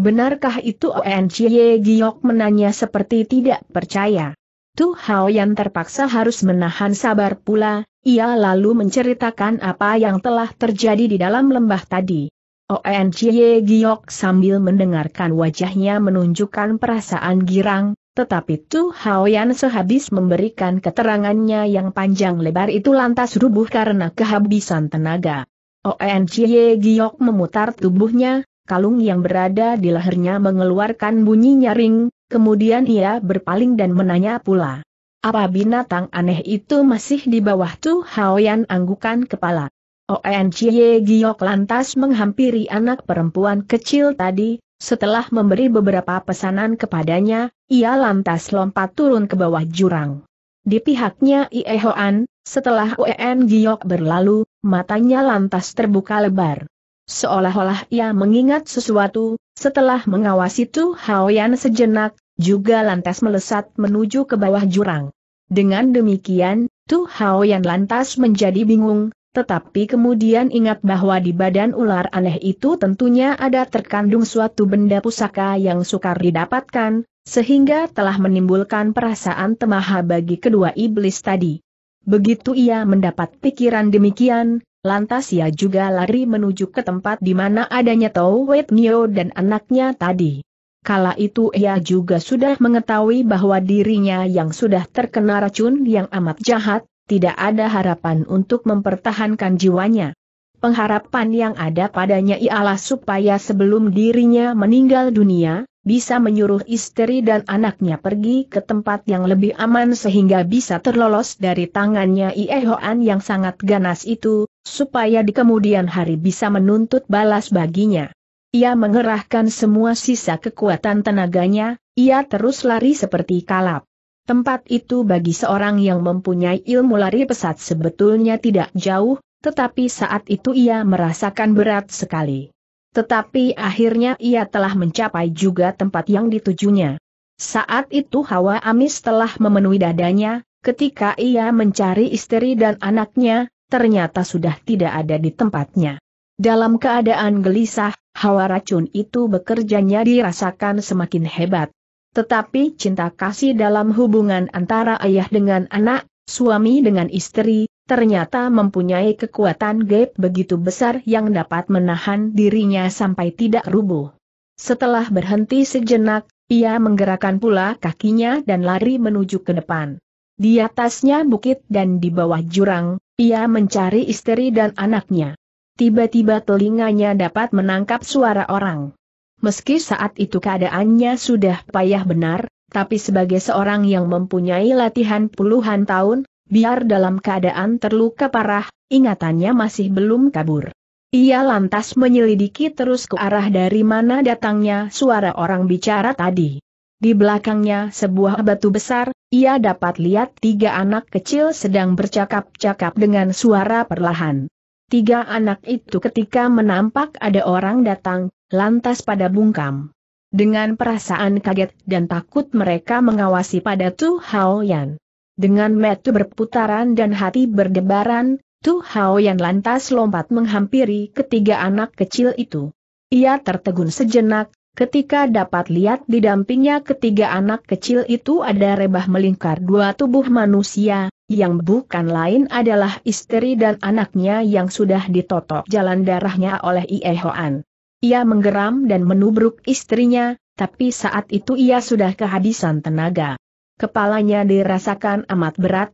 Benarkah itu Oncie Giok menanya seperti tidak percaya. Tu Hao yang terpaksa harus menahan sabar pula, ia lalu menceritakan apa yang telah terjadi di dalam lembah tadi. ONCY Giok sambil mendengarkan wajahnya menunjukkan perasaan girang, tetapi Tu Haoyan sehabis memberikan keterangannya yang panjang lebar itu lantas rubuh karena kehabisan tenaga. ONCY Giok memutar tubuhnya, kalung yang berada di lehernya mengeluarkan bunyi nyaring, kemudian ia berpaling dan menanya pula. Apa binatang aneh itu masih di bawah Tu Haoyan anggukan kepala? ONCY Giok lantas menghampiri anak perempuan kecil tadi, setelah memberi beberapa pesanan kepadanya, ia lantas lompat turun ke bawah jurang. Di pihaknya Ie Hoan, setelah Oen Giok berlalu, matanya lantas terbuka lebar. Seolah-olah ia mengingat sesuatu, setelah mengawasi Tu Haoyan sejenak, juga lantas melesat menuju ke bawah jurang. Dengan demikian, Tu Haoyan lantas menjadi bingung, tetapi kemudian ingat bahwa di badan ular aneh itu tentunya ada terkandung suatu benda pusaka yang sukar didapatkan, sehingga telah menimbulkan perasaan temaha bagi kedua iblis tadi. Begitu ia mendapat pikiran demikian, lantas ia juga lari menuju ke tempat di mana adanya Towet Nio dan anaknya tadi. Kala itu ia juga sudah mengetahui bahwa dirinya yang sudah terkena racun yang amat jahat, tidak ada harapan untuk mempertahankan jiwanya. Pengharapan yang ada padanya ialah supaya sebelum dirinya meninggal dunia, bisa menyuruh istri dan anaknya pergi ke tempat yang lebih aman sehingga bisa terlolos dari tangannya Iehoan yang sangat ganas itu, supaya di kemudian hari bisa menuntut balas baginya. Ia mengerahkan semua sisa kekuatan tenaganya, ia terus lari seperti kalap. Tempat itu bagi seorang yang mempunyai ilmu lari pesat sebetulnya tidak jauh, tetapi saat itu ia merasakan berat sekali. Tetapi akhirnya ia telah mencapai juga tempat yang ditujunya. Saat itu hawa amis telah memenuhi dadanya, ketika ia mencari istri dan anaknya, ternyata sudah tidak ada di tempatnya. Dalam keadaan gelisah, hawa racun itu bekerjanya dirasakan semakin hebat. Tetapi cinta kasih dalam hubungan antara ayah dengan anak, suami dengan istri, ternyata mempunyai kekuatan gap begitu besar yang dapat menahan dirinya sampai tidak rubuh. Setelah berhenti sejenak, ia menggerakkan pula kakinya dan lari menuju ke depan. Di atasnya bukit dan di bawah jurang, ia mencari istri dan anaknya. Tiba-tiba telinganya dapat menangkap suara orang. Meski saat itu keadaannya sudah payah benar, tapi sebagai seorang yang mempunyai latihan puluhan tahun, biar dalam keadaan terluka parah, ingatannya masih belum kabur. Ia lantas menyelidiki terus ke arah dari mana datangnya suara orang bicara tadi. Di belakangnya sebuah batu besar, ia dapat lihat tiga anak kecil sedang bercakap-cakap dengan suara perlahan. Tiga anak itu ketika menampak ada orang datang, lantas pada bungkam. Dengan perasaan kaget dan takut mereka mengawasi pada Tu Hao Yan. Dengan metu berputaran dan hati berdebaran, Tu Hao Yan lantas lompat menghampiri ketiga anak kecil itu. Ia tertegun sejenak, Ketika dapat lihat di dampingnya ketiga anak kecil itu ada rebah melingkar dua tubuh manusia, yang bukan lain adalah istri dan anaknya yang sudah ditotok jalan darahnya oleh Iehoan. Ia menggeram dan menubruk istrinya, tapi saat itu ia sudah kehabisan tenaga. Kepalanya dirasakan amat berat,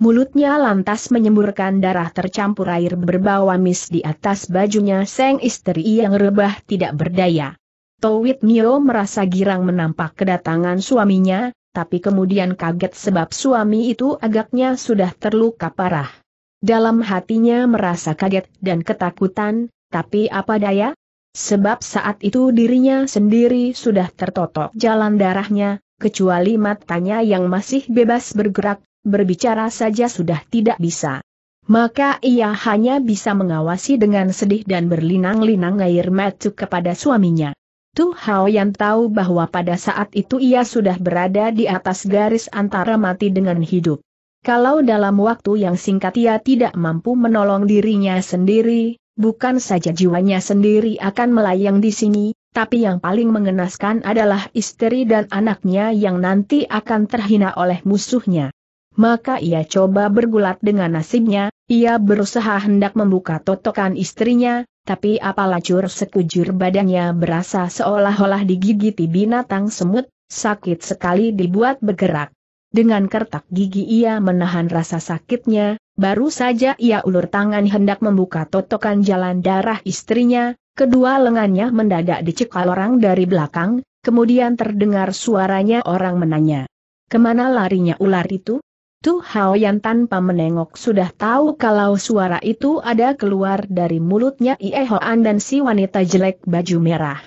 mulutnya lantas menyemburkan darah tercampur air berbau amis di atas bajunya sang istri yang rebah tidak berdaya. Towit Mio merasa girang menampak kedatangan suaminya, tapi kemudian kaget sebab suami itu agaknya sudah terluka parah. Dalam hatinya merasa kaget dan ketakutan, tapi apa daya? Sebab saat itu dirinya sendiri sudah tertotok jalan darahnya, kecuali matanya yang masih bebas bergerak, berbicara saja sudah tidak bisa. Maka ia hanya bisa mengawasi dengan sedih dan berlinang-linang air mata kepada suaminya. Tu Hao yang tahu bahwa pada saat itu ia sudah berada di atas garis antara mati dengan hidup. Kalau dalam waktu yang singkat ia tidak mampu menolong dirinya sendiri, bukan saja jiwanya sendiri akan melayang di sini, tapi yang paling mengenaskan adalah istri dan anaknya yang nanti akan terhina oleh musuhnya. Maka ia coba bergulat dengan nasibnya, ia berusaha hendak membuka totokan istrinya, tapi apalah cur sekujur badannya berasa seolah-olah digigiti binatang semut, sakit sekali dibuat bergerak. Dengan kertak gigi ia menahan rasa sakitnya, baru saja ia ulur tangan hendak membuka totokan jalan darah istrinya, kedua lengannya mendadak dicekal orang dari belakang, kemudian terdengar suaranya orang menanya. Kemana larinya ular itu? Tu Hao yang tanpa menengok sudah tahu kalau suara itu ada keluar dari mulutnya Ie Hoan dan si wanita jelek baju merah.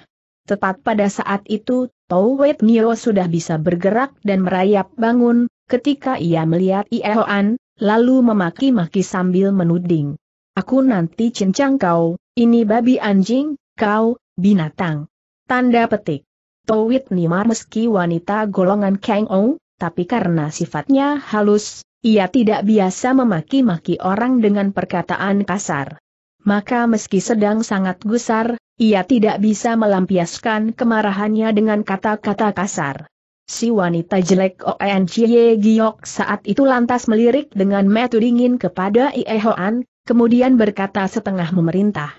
Tepat pada saat itu, Tau Wet Nio sudah bisa bergerak dan merayap bangun, ketika ia melihat Ie Hoan, lalu memaki-maki sambil menuding. Aku nanti cincang kau, ini babi anjing, kau, binatang. Tanda petik. Towit Nimar meski wanita golongan Kang Ong, tapi karena sifatnya halus, ia tidak biasa memaki-maki orang dengan perkataan kasar. Maka meski sedang sangat gusar, ia tidak bisa melampiaskan kemarahannya dengan kata-kata kasar. Si wanita jelek ONCY Giok saat itu lantas melirik dengan metu dingin kepada Iehoan, kemudian berkata setengah memerintah.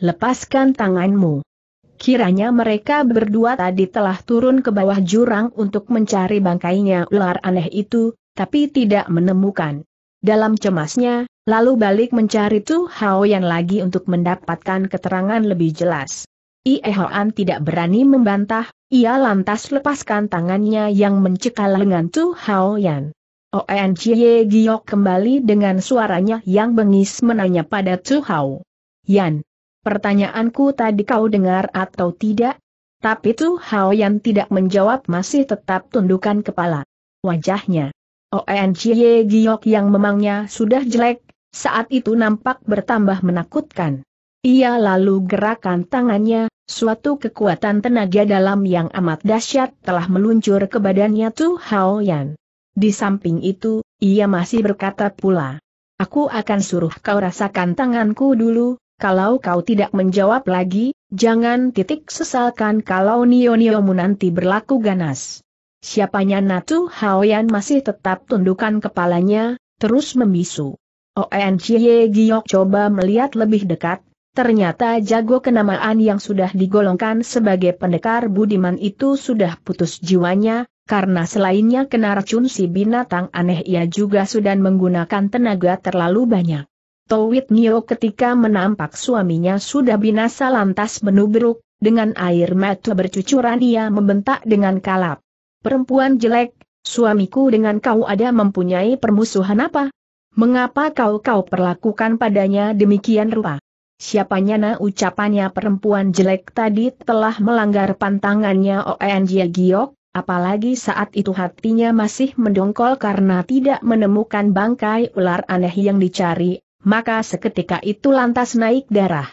Lepaskan tanganmu. Kiranya mereka berdua tadi telah turun ke bawah jurang untuk mencari bangkainya ular aneh itu, tapi tidak menemukan. Dalam cemasnya, lalu balik mencari Tu Haoyan lagi untuk mendapatkan keterangan lebih jelas. Iehoan tidak berani membantah, ia lantas lepaskan tangannya yang mencekal lengan Tu Haoyan. Chie Giok kembali dengan suaranya yang bengis menanya pada Tu Hao. Yan, Pertanyaanku tadi kau dengar atau tidak? Tapi tuh Hao yang tidak menjawab masih tetap tundukan kepala. Wajahnya. Ye Giok yang memangnya sudah jelek, saat itu nampak bertambah menakutkan. Ia lalu gerakan tangannya, suatu kekuatan tenaga dalam yang amat dahsyat telah meluncur ke badannya Tu Hao Yan. Di samping itu, ia masih berkata pula. Aku akan suruh kau rasakan tanganku dulu, kalau kau tidak menjawab lagi, jangan titik sesalkan kalau Nio Niomu nanti berlaku ganas. Siapanya Natu Haoyan masih tetap tundukan kepalanya, terus membisu. ONCY Giok coba melihat lebih dekat, ternyata jago kenamaan yang sudah digolongkan sebagai pendekar budiman itu sudah putus jiwanya, karena selainnya kena racun si binatang aneh ia juga sudah menggunakan tenaga terlalu banyak. Towit Nio ketika menampak suaminya sudah binasa lantas menubruk, dengan air mata bercucuran ia membentak dengan kalap. Perempuan jelek, suamiku dengan kau ada mempunyai permusuhan apa? Mengapa kau-kau perlakukan padanya demikian rupa? Siapanya na ucapannya perempuan jelek tadi telah melanggar pantangannya ONG Giok, apalagi saat itu hatinya masih mendongkol karena tidak menemukan bangkai ular aneh yang dicari, maka seketika itu lantas naik darah.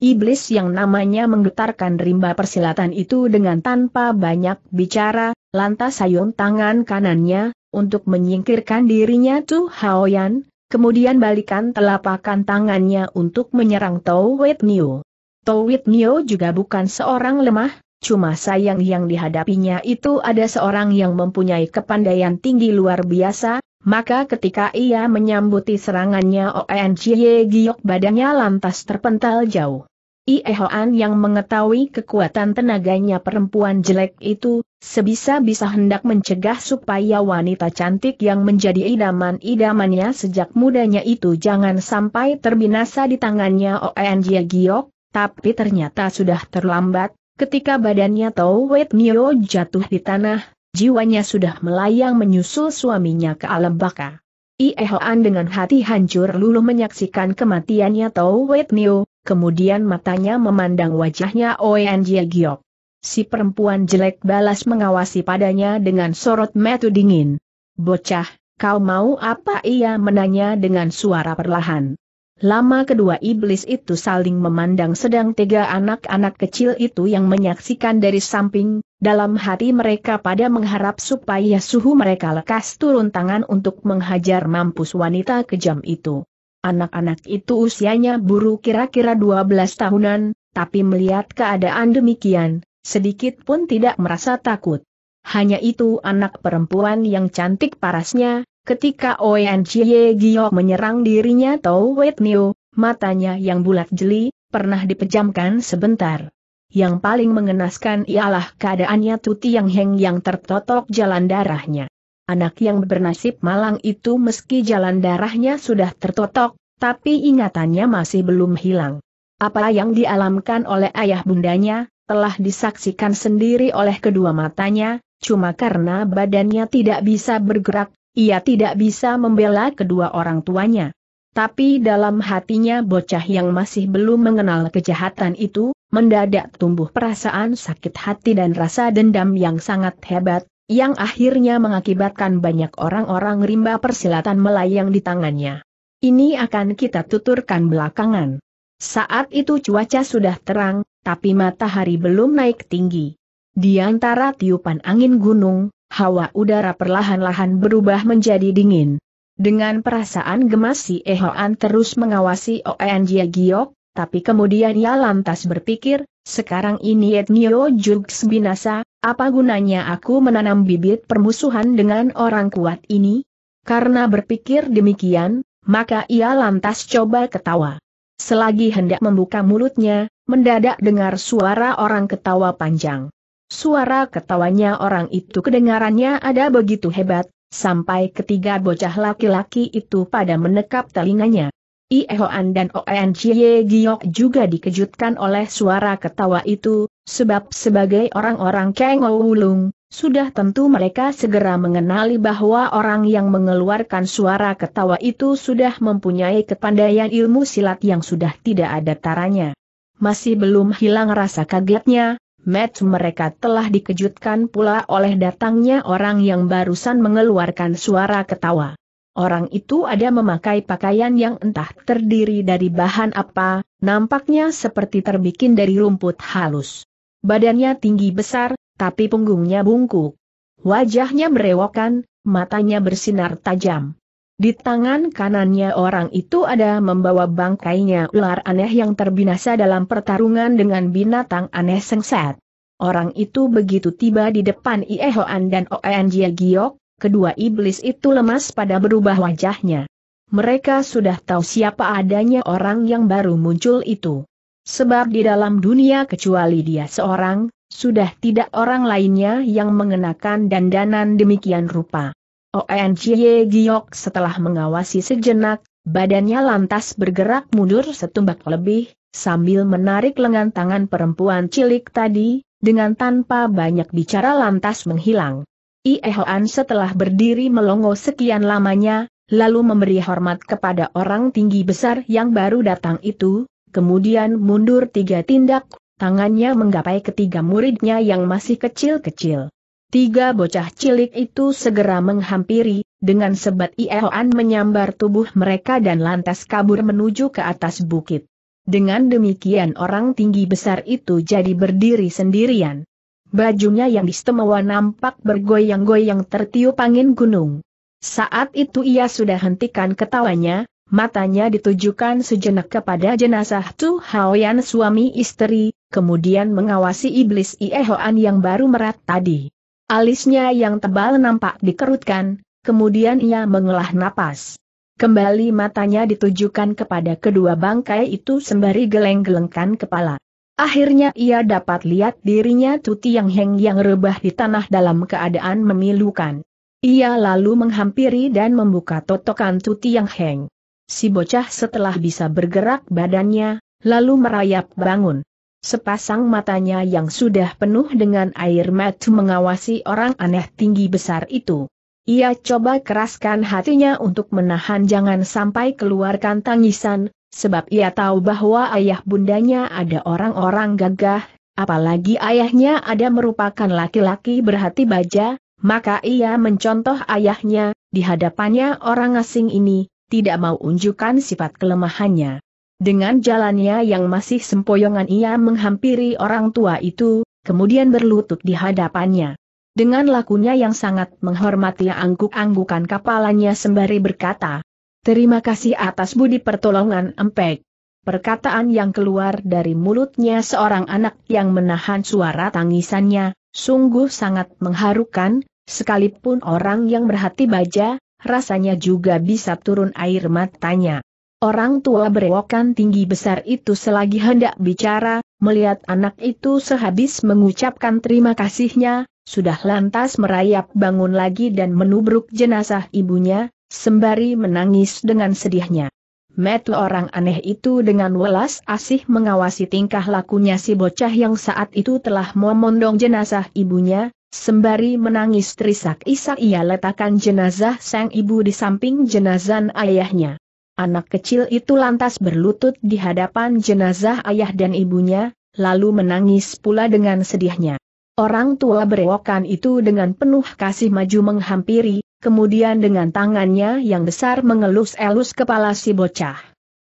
Iblis yang namanya menggetarkan rimba persilatan itu dengan tanpa banyak bicara, lantas sayun tangan kanannya, untuk menyingkirkan dirinya Tu Haoyan, kemudian balikan telapakan tangannya untuk menyerang Tou Wit Nio. Tou Wit Nio juga bukan seorang lemah, cuma sayang yang dihadapinya itu ada seorang yang mempunyai kepandaian tinggi luar biasa, maka ketika ia menyambuti serangannya ONGY Giok badannya lantas terpental jauh. Iehoan yang mengetahui kekuatan tenaganya perempuan jelek itu, sebisa-bisa hendak mencegah supaya wanita cantik yang menjadi idaman-idamannya sejak mudanya itu jangan sampai terbinasa di tangannya ONG Giok, tapi ternyata sudah terlambat, ketika badannya Towet Nio jatuh di tanah, jiwanya sudah melayang menyusul suaminya ke alam baka. Iehoan dengan hati hancur luluh menyaksikan kematiannya Tau Wet Niu, kemudian matanya memandang wajahnya Oen Jie Giok. Si perempuan jelek balas mengawasi padanya dengan sorot metu dingin. Bocah, kau mau apa ia menanya dengan suara perlahan. Lama kedua iblis itu saling memandang sedang tiga anak-anak kecil itu yang menyaksikan dari samping, dalam hati mereka pada mengharap supaya suhu mereka lekas turun tangan untuk menghajar mampus wanita kejam itu. Anak-anak itu usianya buru kira-kira 12 tahunan, tapi melihat keadaan demikian, sedikit pun tidak merasa takut. Hanya itu anak perempuan yang cantik parasnya, Ketika Oen Chie Gio menyerang dirinya Tau Wet Niu, matanya yang bulat jeli, pernah dipejamkan sebentar. Yang paling mengenaskan ialah keadaannya Tuti Yang Heng yang tertotok jalan darahnya. Anak yang bernasib malang itu meski jalan darahnya sudah tertotok, tapi ingatannya masih belum hilang. Apa yang dialamkan oleh ayah bundanya, telah disaksikan sendiri oleh kedua matanya, cuma karena badannya tidak bisa bergerak, ia tidak bisa membela kedua orang tuanya. Tapi dalam hatinya bocah yang masih belum mengenal kejahatan itu, mendadak tumbuh perasaan sakit hati dan rasa dendam yang sangat hebat, yang akhirnya mengakibatkan banyak orang-orang rimba persilatan melayang di tangannya. Ini akan kita tuturkan belakangan. Saat itu cuaca sudah terang, tapi matahari belum naik tinggi. Di antara tiupan angin gunung, hawa udara perlahan-lahan berubah menjadi dingin. Dengan perasaan gemas si Ehoan terus mengawasi Oen Jie Giok, tapi kemudian ia lantas berpikir, sekarang ini Etnio Jugs binasa, apa gunanya aku menanam bibit permusuhan dengan orang kuat ini? Karena berpikir demikian, maka ia lantas coba ketawa. Selagi hendak membuka mulutnya, mendadak dengar suara orang ketawa panjang. Suara ketawanya orang itu kedengarannya ada begitu hebat, sampai ketiga bocah laki-laki itu pada menekap telinganya. Iehoan dan Oen Chie Giok juga dikejutkan oleh suara ketawa itu, sebab sebagai orang-orang Kang Wulung, sudah tentu mereka segera mengenali bahwa orang yang mengeluarkan suara ketawa itu sudah mempunyai kepandaian ilmu silat yang sudah tidak ada taranya. Masih belum hilang rasa kagetnya, Match mereka telah dikejutkan pula oleh datangnya orang yang barusan mengeluarkan suara ketawa. Orang itu ada memakai pakaian yang entah terdiri dari bahan apa, nampaknya seperti terbikin dari rumput halus. Badannya tinggi besar, tapi punggungnya bungkuk. Wajahnya berewokan, matanya bersinar tajam. Di tangan kanannya orang itu ada membawa bangkainya ular aneh yang terbinasa dalam pertarungan dengan binatang aneh sengsat. Orang itu begitu tiba di depan Iehoan dan Oen Giok, kedua iblis itu lemas pada berubah wajahnya. Mereka sudah tahu siapa adanya orang yang baru muncul itu. Sebab di dalam dunia kecuali dia seorang, sudah tidak orang lainnya yang mengenakan dandanan demikian rupa. ONGY Giok setelah mengawasi sejenak, badannya lantas bergerak mundur setumbak lebih, sambil menarik lengan tangan perempuan cilik tadi, dengan tanpa banyak bicara lantas menghilang. Iehoan setelah berdiri melongo sekian lamanya, lalu memberi hormat kepada orang tinggi besar yang baru datang itu, kemudian mundur tiga tindak, tangannya menggapai ketiga muridnya yang masih kecil-kecil. Tiga bocah cilik itu segera menghampiri, dengan sebat Iehoan menyambar tubuh mereka dan lantas kabur menuju ke atas bukit. Dengan demikian orang tinggi besar itu jadi berdiri sendirian. Bajunya yang istimewa nampak bergoyang-goyang tertiup angin gunung. Saat itu ia sudah hentikan ketawanya, matanya ditujukan sejenak kepada jenazah Tu Haoyan suami istri, kemudian mengawasi iblis Iehoan yang baru merat tadi. Alisnya yang tebal nampak dikerutkan, kemudian ia mengelah napas. Kembali matanya ditujukan kepada kedua bangkai itu sembari geleng-gelengkan kepala. Akhirnya ia dapat lihat dirinya Tuti Yang Heng yang rebah di tanah dalam keadaan memilukan. Ia lalu menghampiri dan membuka totokan Tuti Yang Heng. Si bocah setelah bisa bergerak badannya, lalu merayap bangun. Sepasang matanya yang sudah penuh dengan air mata mengawasi orang aneh tinggi besar itu. Ia coba keraskan hatinya untuk menahan jangan sampai keluarkan tangisan, sebab ia tahu bahwa ayah bundanya ada orang-orang gagah, apalagi ayahnya ada merupakan laki-laki berhati baja, maka ia mencontoh ayahnya, di hadapannya orang asing ini, tidak mau unjukkan sifat kelemahannya. Dengan jalannya yang masih sempoyongan ia menghampiri orang tua itu, kemudian berlutut di hadapannya. Dengan lakunya yang sangat menghormati angguk-anggukan kepalanya sembari berkata, Terima kasih atas budi pertolongan empek. Perkataan yang keluar dari mulutnya seorang anak yang menahan suara tangisannya, sungguh sangat mengharukan, sekalipun orang yang berhati baja, rasanya juga bisa turun air matanya. Orang tua berewokan tinggi besar itu selagi hendak bicara, melihat anak itu sehabis mengucapkan terima kasihnya, sudah lantas merayap bangun lagi dan menubruk jenazah ibunya, sembari menangis dengan sedihnya. Metu orang aneh itu dengan welas asih mengawasi tingkah lakunya si bocah yang saat itu telah memondong jenazah ibunya, Sembari menangis terisak-isak ia letakkan jenazah sang ibu di samping jenazah ayahnya. Anak kecil itu lantas berlutut di hadapan jenazah ayah dan ibunya, lalu menangis pula dengan sedihnya. Orang tua berewokan itu dengan penuh kasih maju menghampiri, kemudian dengan tangannya yang besar mengelus-elus kepala si bocah.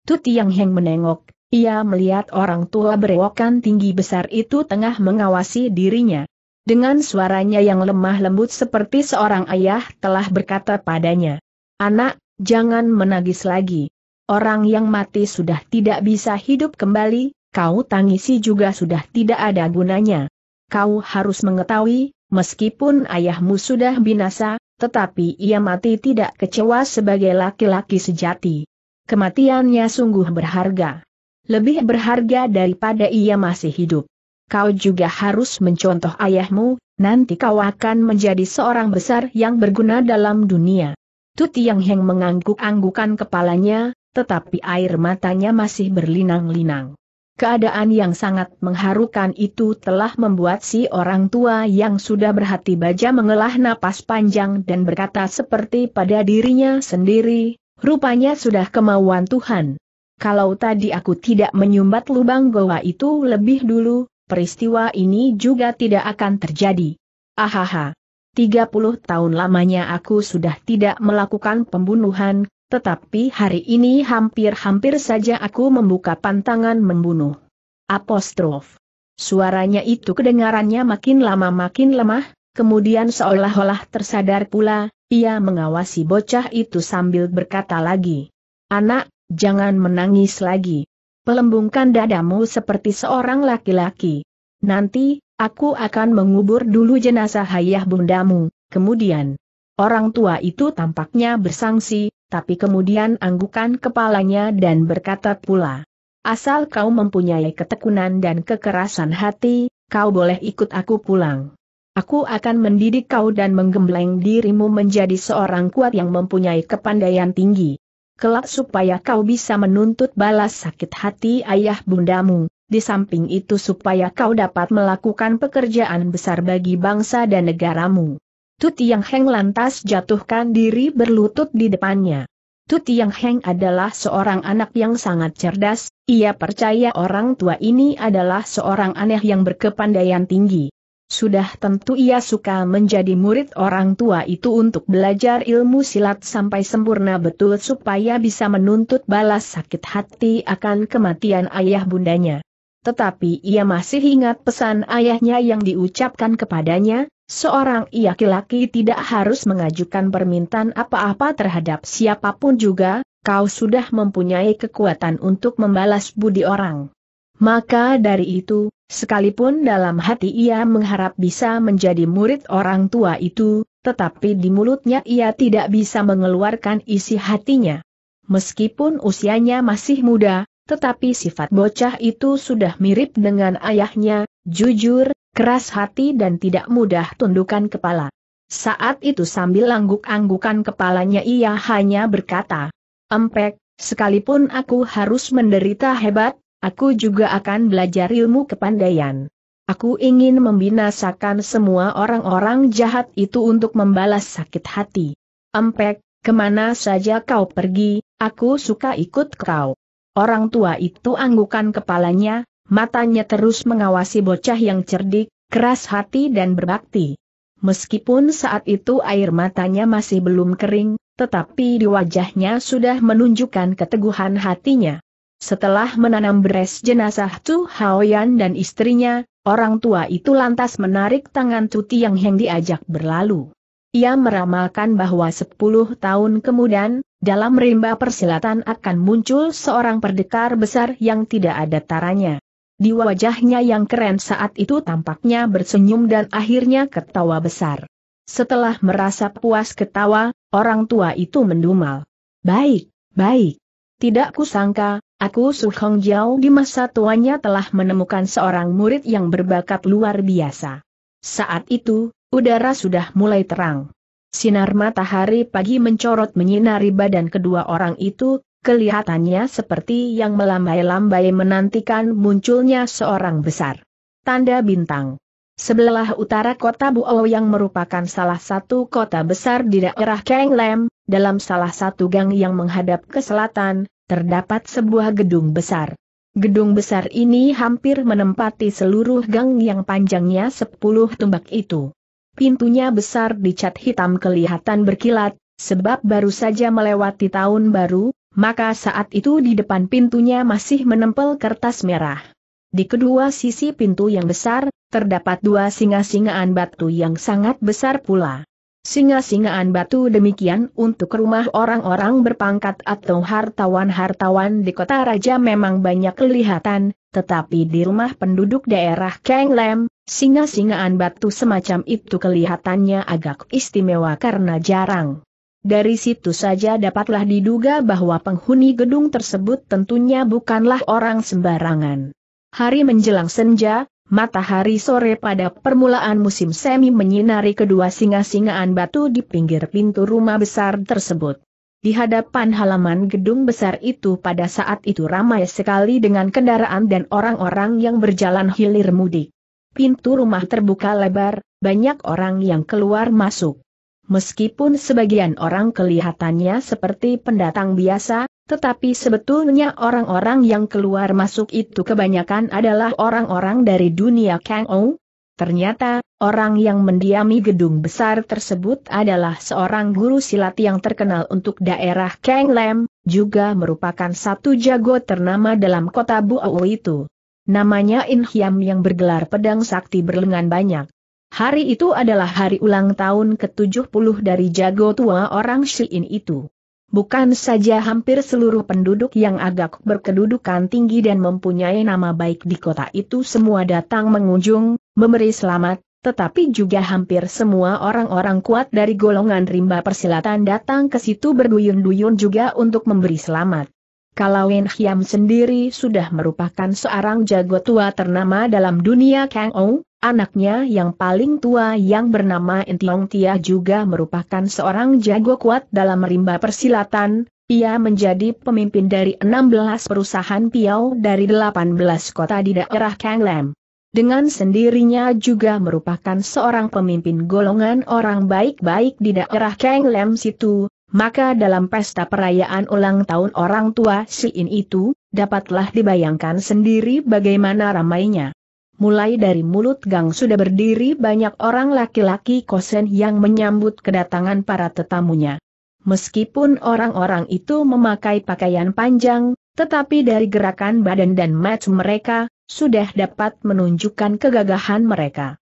Tut Yang Heng menengok, ia melihat orang tua berewokan tinggi besar itu tengah mengawasi dirinya. Dengan suaranya yang lemah lembut seperti seorang ayah telah berkata padanya, Anak, jangan menagis lagi. Orang yang mati sudah tidak bisa hidup kembali, kau tangisi juga sudah tidak ada gunanya. Kau harus mengetahui, meskipun ayahmu sudah binasa, tetapi ia mati tidak kecewa sebagai laki-laki sejati. Kematiannya sungguh berharga. Lebih berharga daripada ia masih hidup. Kau juga harus mencontoh ayahmu, nanti kau akan menjadi seorang besar yang berguna dalam dunia. Tu Yang Heng mengangguk-anggukan kepalanya, tetapi air matanya masih berlinang-linang. Keadaan yang sangat mengharukan itu telah membuat si orang tua yang sudah berhati baja mengelah napas panjang dan berkata seperti pada dirinya sendiri, rupanya sudah kemauan Tuhan. Kalau tadi aku tidak menyumbat lubang goa itu lebih dulu, peristiwa ini juga tidak akan terjadi. Ahaha. 30 tahun lamanya aku sudah tidak melakukan pembunuhan, tetapi hari ini hampir-hampir saja aku membuka pantangan membunuh. Apostrof. Suaranya itu kedengarannya makin lama makin lemah, kemudian seolah-olah tersadar pula, ia mengawasi bocah itu sambil berkata lagi. Anak, jangan menangis lagi. Pelembungkan dadamu seperti seorang laki-laki. Nanti, Aku akan mengubur dulu jenazah ayah bundamu, kemudian. Orang tua itu tampaknya bersangsi, tapi kemudian anggukan kepalanya dan berkata pula. Asal kau mempunyai ketekunan dan kekerasan hati, kau boleh ikut aku pulang. Aku akan mendidik kau dan menggembleng dirimu menjadi seorang kuat yang mempunyai kepandaian tinggi. Kelak supaya kau bisa menuntut balas sakit hati ayah bundamu, di samping itu supaya kau dapat melakukan pekerjaan besar bagi bangsa dan negaramu. Tu Tiang Heng lantas jatuhkan diri berlutut di depannya. Tu Tiang Heng adalah seorang anak yang sangat cerdas, ia percaya orang tua ini adalah seorang aneh yang berkepandaian tinggi. Sudah tentu ia suka menjadi murid orang tua itu untuk belajar ilmu silat sampai sempurna betul supaya bisa menuntut balas sakit hati akan kematian ayah bundanya tetapi ia masih ingat pesan ayahnya yang diucapkan kepadanya, seorang laki-laki tidak harus mengajukan permintaan apa-apa terhadap siapapun juga, kau sudah mempunyai kekuatan untuk membalas budi orang. Maka dari itu, sekalipun dalam hati ia mengharap bisa menjadi murid orang tua itu, tetapi di mulutnya ia tidak bisa mengeluarkan isi hatinya. Meskipun usianya masih muda, tetapi sifat bocah itu sudah mirip dengan ayahnya, jujur, keras hati dan tidak mudah tundukan kepala. Saat itu sambil angguk-anggukan kepalanya ia hanya berkata, Empek, sekalipun aku harus menderita hebat, aku juga akan belajar ilmu kepandaian. Aku ingin membinasakan semua orang-orang jahat itu untuk membalas sakit hati. Empek, kemana saja kau pergi, aku suka ikut kau. Orang tua itu anggukan kepalanya, matanya terus mengawasi bocah yang cerdik, keras hati dan berbakti. Meskipun saat itu air matanya masih belum kering, tetapi di wajahnya sudah menunjukkan keteguhan hatinya. Setelah menanam beres jenazah Tu Haoyan dan istrinya, orang tua itu lantas menarik tangan Tu yang Heng diajak berlalu. Ia meramalkan bahwa 10 tahun kemudian, dalam rimba persilatan akan muncul seorang perdekar besar yang tidak ada taranya. Di wajahnya yang keren saat itu tampaknya bersenyum dan akhirnya ketawa besar. Setelah merasa puas ketawa, orang tua itu mendumal. Baik, baik. Tidak kusangka, aku Su Hong Jiao di masa tuanya telah menemukan seorang murid yang berbakat luar biasa. Saat itu, udara sudah mulai terang. Sinar matahari pagi mencorot menyinari badan kedua orang itu, kelihatannya seperti yang melambai-lambai menantikan munculnya seorang besar. Tanda bintang. Sebelah utara kota Buo yang merupakan salah satu kota besar di daerah Lem, dalam salah satu gang yang menghadap ke selatan, terdapat sebuah gedung besar. Gedung besar ini hampir menempati seluruh gang yang panjangnya sepuluh tumbak itu pintunya besar dicat hitam kelihatan berkilat, sebab baru saja melewati tahun baru, maka saat itu di depan pintunya masih menempel kertas merah. Di kedua sisi pintu yang besar, terdapat dua singa-singaan batu yang sangat besar pula. Singa-singaan batu demikian untuk rumah orang-orang berpangkat atau hartawan-hartawan di kota raja memang banyak kelihatan, tetapi di rumah penduduk daerah Kenglem. Singa-singaan batu semacam itu kelihatannya agak istimewa karena jarang. Dari situ saja dapatlah diduga bahwa penghuni gedung tersebut tentunya bukanlah orang sembarangan. Hari menjelang senja, matahari sore pada permulaan musim semi menyinari kedua singa-singaan batu di pinggir pintu rumah besar tersebut. Di hadapan halaman gedung besar itu pada saat itu ramai sekali dengan kendaraan dan orang-orang yang berjalan hilir mudik. Pintu rumah terbuka lebar, banyak orang yang keluar masuk. Meskipun sebagian orang kelihatannya seperti pendatang biasa, tetapi sebetulnya orang-orang yang keluar masuk itu kebanyakan adalah orang-orang dari dunia Kang Ou. Ternyata, orang yang mendiami gedung besar tersebut adalah seorang guru silat yang terkenal untuk daerah Kang Lem, juga merupakan satu jago ternama dalam kota Buou itu. Namanya In Hiam yang bergelar pedang sakti berlengan banyak. Hari itu adalah hari ulang tahun ke-70 dari jago tua orang Shiin itu. Bukan saja hampir seluruh penduduk yang agak berkedudukan tinggi dan mempunyai nama baik di kota itu semua datang mengunjung, memberi selamat, tetapi juga hampir semua orang-orang kuat dari golongan rimba persilatan datang ke situ berduyun-duyun juga untuk memberi selamat. Kalau Wen Hiam sendiri sudah merupakan seorang jago tua ternama dalam dunia Kang Ong, anaknya yang paling tua yang bernama Entiong Tia juga merupakan seorang jago kuat dalam rimba persilatan, ia menjadi pemimpin dari 16 perusahaan piau dari 18 kota di daerah Kang Lam. Dengan sendirinya juga merupakan seorang pemimpin golongan orang baik-baik di daerah Kang Lam situ, maka dalam pesta perayaan ulang tahun orang tua Siin itu, dapatlah dibayangkan sendiri bagaimana ramainya. Mulai dari mulut gang sudah berdiri banyak orang laki-laki kosen yang menyambut kedatangan para tetamunya. Meskipun orang-orang itu memakai pakaian panjang, tetapi dari gerakan badan dan match mereka, sudah dapat menunjukkan kegagahan mereka.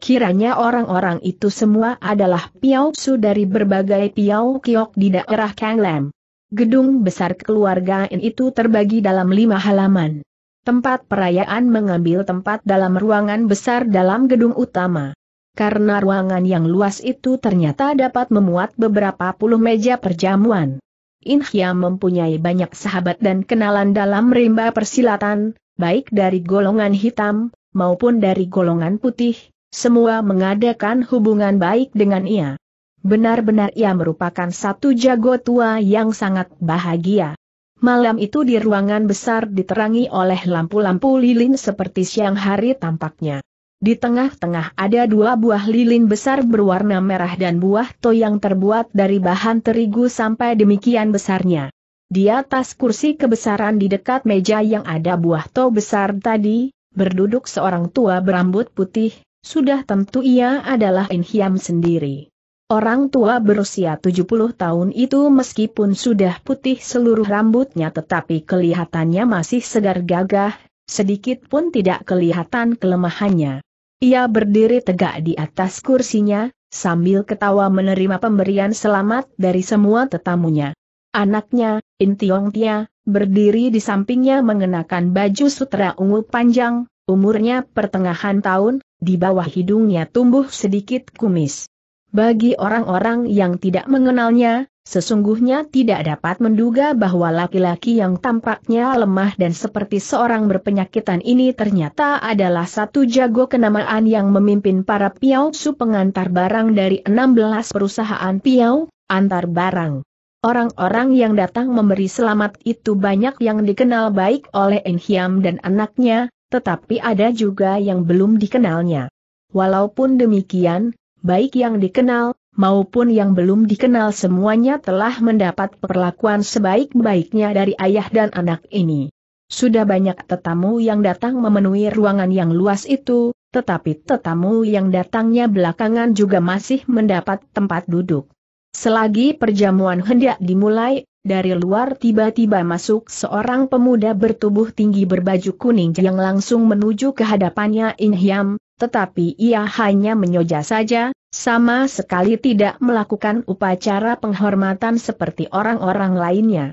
Kiranya orang-orang itu semua adalah piausu dari berbagai piau kiok di daerah Kanglem. Gedung besar keluarga In itu terbagi dalam lima halaman. Tempat perayaan mengambil tempat dalam ruangan besar dalam gedung utama. Karena ruangan yang luas itu ternyata dapat memuat beberapa puluh meja perjamuan. In Hia mempunyai banyak sahabat dan kenalan dalam rimba persilatan, baik dari golongan hitam, maupun dari golongan putih, semua mengadakan hubungan baik dengan ia. Benar-benar ia merupakan satu jago tua yang sangat bahagia. Malam itu di ruangan besar diterangi oleh lampu-lampu lilin seperti siang hari tampaknya. Di tengah-tengah ada dua buah lilin besar berwarna merah dan buah to yang terbuat dari bahan terigu sampai demikian besarnya. Di atas kursi kebesaran di dekat meja yang ada buah to besar tadi, berduduk seorang tua berambut putih, sudah tentu ia adalah In Hiam sendiri. Orang tua berusia 70 tahun itu meskipun sudah putih seluruh rambutnya tetapi kelihatannya masih segar gagah, sedikit pun tidak kelihatan kelemahannya. Ia berdiri tegak di atas kursinya, sambil ketawa menerima pemberian selamat dari semua tetamunya. Anaknya, In Tiong Tia, berdiri di sampingnya mengenakan baju sutra ungu panjang, Umurnya pertengahan tahun, di bawah hidungnya tumbuh sedikit kumis. Bagi orang-orang yang tidak mengenalnya, sesungguhnya tidak dapat menduga bahwa laki-laki yang tampaknya lemah dan seperti seorang berpenyakitan ini ternyata adalah satu jago kenamaan yang memimpin para piau su pengantar barang dari 16 perusahaan piau, antar barang. Orang-orang yang datang memberi selamat itu banyak yang dikenal baik oleh Enhiam dan anaknya, tetapi ada juga yang belum dikenalnya. Walaupun demikian, baik yang dikenal, maupun yang belum dikenal semuanya telah mendapat perlakuan sebaik-baiknya dari ayah dan anak ini. Sudah banyak tetamu yang datang memenuhi ruangan yang luas itu, tetapi tetamu yang datangnya belakangan juga masih mendapat tempat duduk. Selagi perjamuan hendak dimulai, dari luar tiba-tiba masuk seorang pemuda bertubuh tinggi berbaju kuning yang langsung menuju ke hadapannya In Hiam, tetapi ia hanya menyoja saja, sama sekali tidak melakukan upacara penghormatan seperti orang-orang lainnya.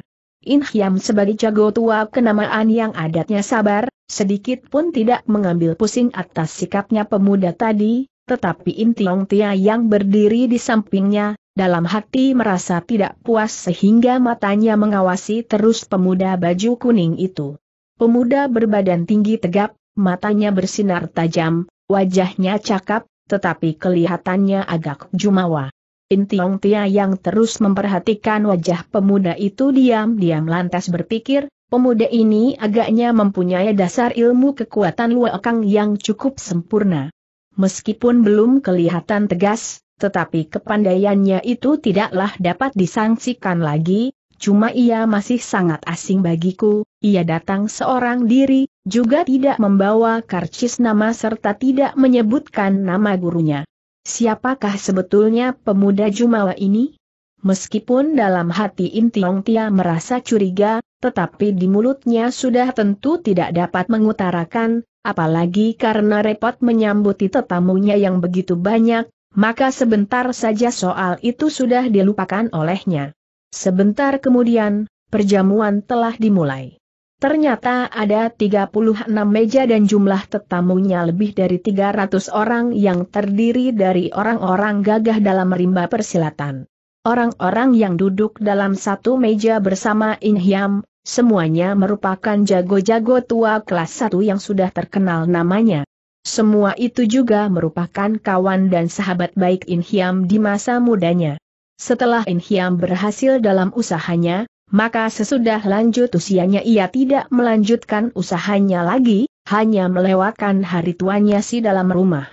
In Hiam sebagai jago tua kenamaan yang adatnya sabar, sedikit pun tidak mengambil pusing atas sikapnya pemuda tadi, tetapi In Tiong Tia yang berdiri di sampingnya, dalam hati merasa tidak puas sehingga matanya mengawasi terus pemuda baju kuning itu. Pemuda berbadan tinggi tegap, matanya bersinar tajam, wajahnya cakap, tetapi kelihatannya agak jumawa. Intiong Tia yang terus memperhatikan wajah pemuda itu diam-diam lantas berpikir, pemuda ini agaknya mempunyai dasar ilmu kekuatan luakang yang cukup sempurna. Meskipun belum kelihatan tegas, tetapi kepandaiannya itu tidaklah dapat disangsikan lagi, cuma ia masih sangat asing bagiku, ia datang seorang diri, juga tidak membawa karcis nama serta tidak menyebutkan nama gurunya. Siapakah sebetulnya pemuda Jumawa ini? Meskipun dalam hati Intiong Tia merasa curiga, tetapi di mulutnya sudah tentu tidak dapat mengutarakan, apalagi karena repot menyambuti tetamunya yang begitu banyak, maka sebentar saja soal itu sudah dilupakan olehnya. Sebentar kemudian, perjamuan telah dimulai. Ternyata ada 36 meja dan jumlah tetamunya lebih dari 300 orang yang terdiri dari orang-orang gagah dalam rimba persilatan. Orang-orang yang duduk dalam satu meja bersama Inhyam, semuanya merupakan jago-jago tua kelas 1 yang sudah terkenal namanya. Semua itu juga merupakan kawan dan sahabat baik In Hiam di masa mudanya. Setelah In Hiam berhasil dalam usahanya, maka sesudah lanjut usianya ia tidak melanjutkan usahanya lagi, hanya melewatkan hari tuanya si dalam rumah.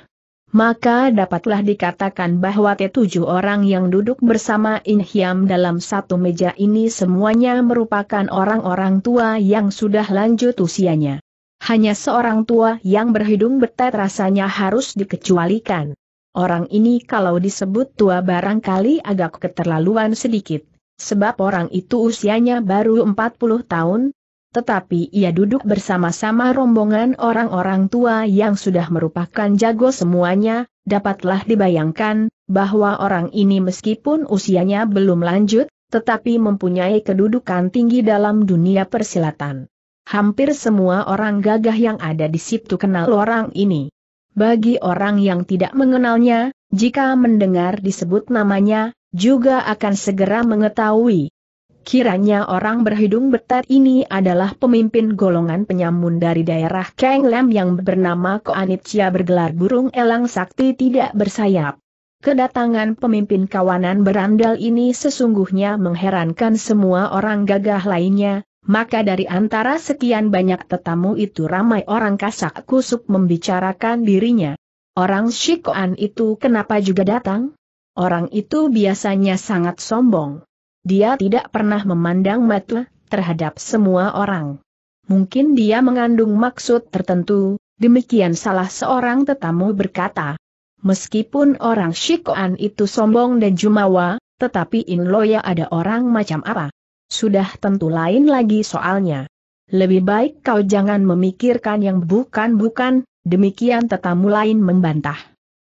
Maka dapatlah dikatakan bahwa ketujuh orang yang duduk bersama In Hiam dalam satu meja ini semuanya merupakan orang-orang tua yang sudah lanjut usianya hanya seorang tua yang berhidung betet rasanya harus dikecualikan. Orang ini kalau disebut tua barangkali agak keterlaluan sedikit, sebab orang itu usianya baru 40 tahun, tetapi ia duduk bersama-sama rombongan orang-orang tua yang sudah merupakan jago semuanya, dapatlah dibayangkan, bahwa orang ini meskipun usianya belum lanjut, tetapi mempunyai kedudukan tinggi dalam dunia persilatan. Hampir semua orang gagah yang ada di situ kenal orang ini. Bagi orang yang tidak mengenalnya, jika mendengar disebut namanya, juga akan segera mengetahui. Kiranya orang berhidung betet ini adalah pemimpin golongan penyamun dari daerah Kang yang bernama Koanitsia bergelar burung elang sakti tidak bersayap. Kedatangan pemimpin kawanan berandal ini sesungguhnya mengherankan semua orang gagah lainnya, maka dari antara sekian banyak tetamu itu ramai orang kasak kusuk membicarakan dirinya. Orang Shikoan itu kenapa juga datang? Orang itu biasanya sangat sombong. Dia tidak pernah memandang mata terhadap semua orang. Mungkin dia mengandung maksud tertentu, demikian salah seorang tetamu berkata. Meskipun orang Shikoan itu sombong dan jumawa, tetapi in loya ada orang macam apa? Sudah tentu lain lagi soalnya. Lebih baik kau jangan memikirkan yang bukan-bukan, demikian tetamu lain membantah.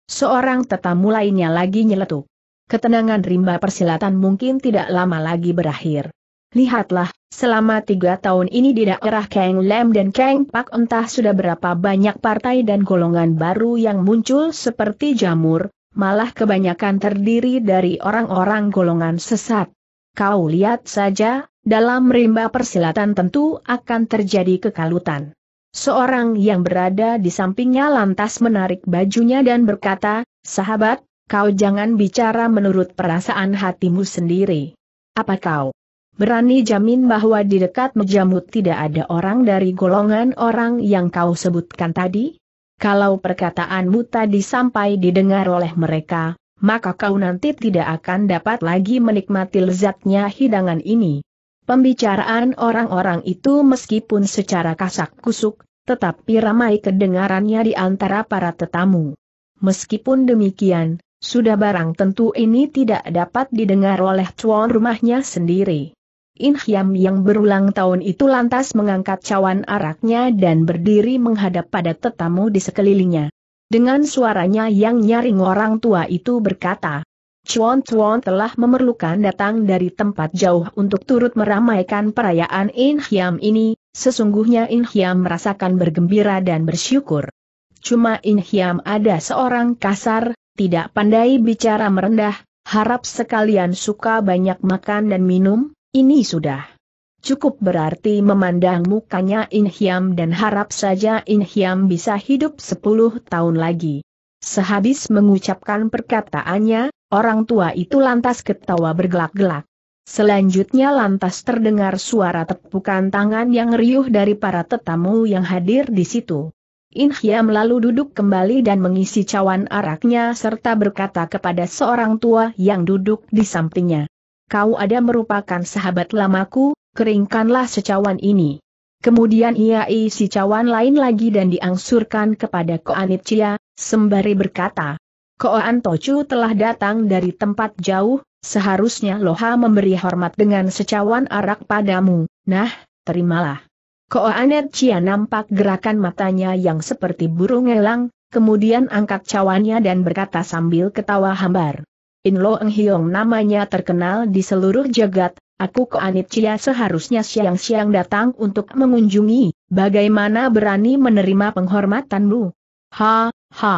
Seorang tetamu lainnya lagi nyeletuk. Ketenangan rimba persilatan mungkin tidak lama lagi berakhir. Lihatlah, selama tiga tahun ini di daerah Kang Lem dan Kang Pak entah sudah berapa banyak partai dan golongan baru yang muncul seperti jamur, malah kebanyakan terdiri dari orang-orang golongan sesat. Kau lihat saja, dalam rimba persilatan tentu akan terjadi kekalutan. Seorang yang berada di sampingnya lantas menarik bajunya dan berkata, sahabat, kau jangan bicara menurut perasaan hatimu sendiri. Apa kau berani jamin bahwa di dekat mejamu tidak ada orang dari golongan orang yang kau sebutkan tadi? Kalau perkataanmu tadi sampai didengar oleh mereka, maka kau nanti tidak akan dapat lagi menikmati lezatnya hidangan ini. Pembicaraan orang-orang itu meskipun secara kasak kusuk, tetapi ramai kedengarannya di antara para tetamu. Meskipun demikian, sudah barang tentu ini tidak dapat didengar oleh tuan rumahnya sendiri. Inhyam yang berulang tahun itu lantas mengangkat cawan araknya dan berdiri menghadap pada tetamu di sekelilingnya. Dengan suaranya yang nyaring orang tua itu berkata, Chuan Chuan telah memerlukan datang dari tempat jauh untuk turut meramaikan perayaan In Hiam ini, sesungguhnya In Hiam merasakan bergembira dan bersyukur. Cuma In Hiam ada seorang kasar, tidak pandai bicara merendah, harap sekalian suka banyak makan dan minum, ini sudah cukup berarti memandang mukanya In Hiam dan harap saja In Hiam bisa hidup 10 tahun lagi. Sehabis mengucapkan perkataannya, orang tua itu lantas ketawa bergelak-gelak. Selanjutnya lantas terdengar suara tepukan tangan yang riuh dari para tetamu yang hadir di situ. In Hiam lalu duduk kembali dan mengisi cawan araknya serta berkata kepada seorang tua yang duduk di sampingnya. Kau ada merupakan sahabat lamaku, keringkanlah secawan ini. Kemudian ia isi cawan lain lagi dan diangsurkan kepada Koanit Chia, sembari berkata, Koan Tochu telah datang dari tempat jauh, seharusnya Loha memberi hormat dengan secawan arak padamu, nah, terimalah. Koanet Cia nampak gerakan matanya yang seperti burung elang, kemudian angkat cawannya dan berkata sambil ketawa hambar. In Lo Eng Hiong namanya terkenal di seluruh jagat, Aku ke Anit Cia seharusnya siang-siang datang untuk mengunjungi, bagaimana berani menerima penghormatanmu? Ha, ha.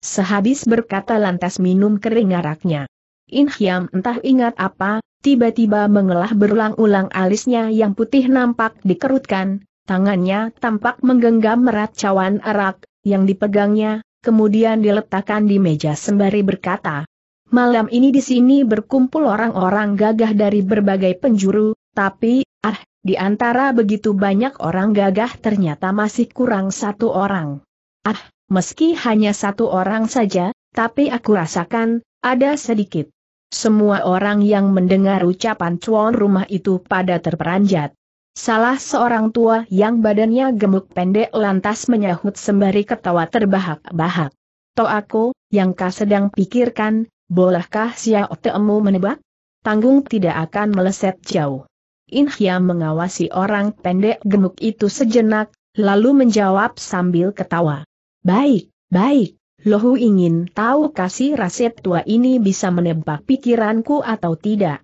Sehabis berkata lantas minum kering araknya. Inhyam entah ingat apa, tiba-tiba mengelah berulang-ulang alisnya yang putih nampak dikerutkan, tangannya tampak menggenggam erat cawan arak, yang dipegangnya, kemudian diletakkan di meja sembari berkata, Malam ini di sini berkumpul orang-orang gagah dari berbagai penjuru, tapi, ah, di antara begitu banyak orang gagah ternyata masih kurang satu orang. Ah, meski hanya satu orang saja, tapi aku rasakan, ada sedikit. Semua orang yang mendengar ucapan Cuan rumah itu pada terperanjat. Salah seorang tua yang badannya gemuk pendek lantas menyahut sembari ketawa terbahak-bahak. Toh aku, yang kau sedang pikirkan, Bolehkah Xiao Temu menebak? Tanggung tidak akan meleset jauh. In Hiam mengawasi orang pendek gemuk itu sejenak, lalu menjawab sambil ketawa. Baik, baik, Lohu ingin tahu kasih raset tua ini bisa menebak pikiranku atau tidak.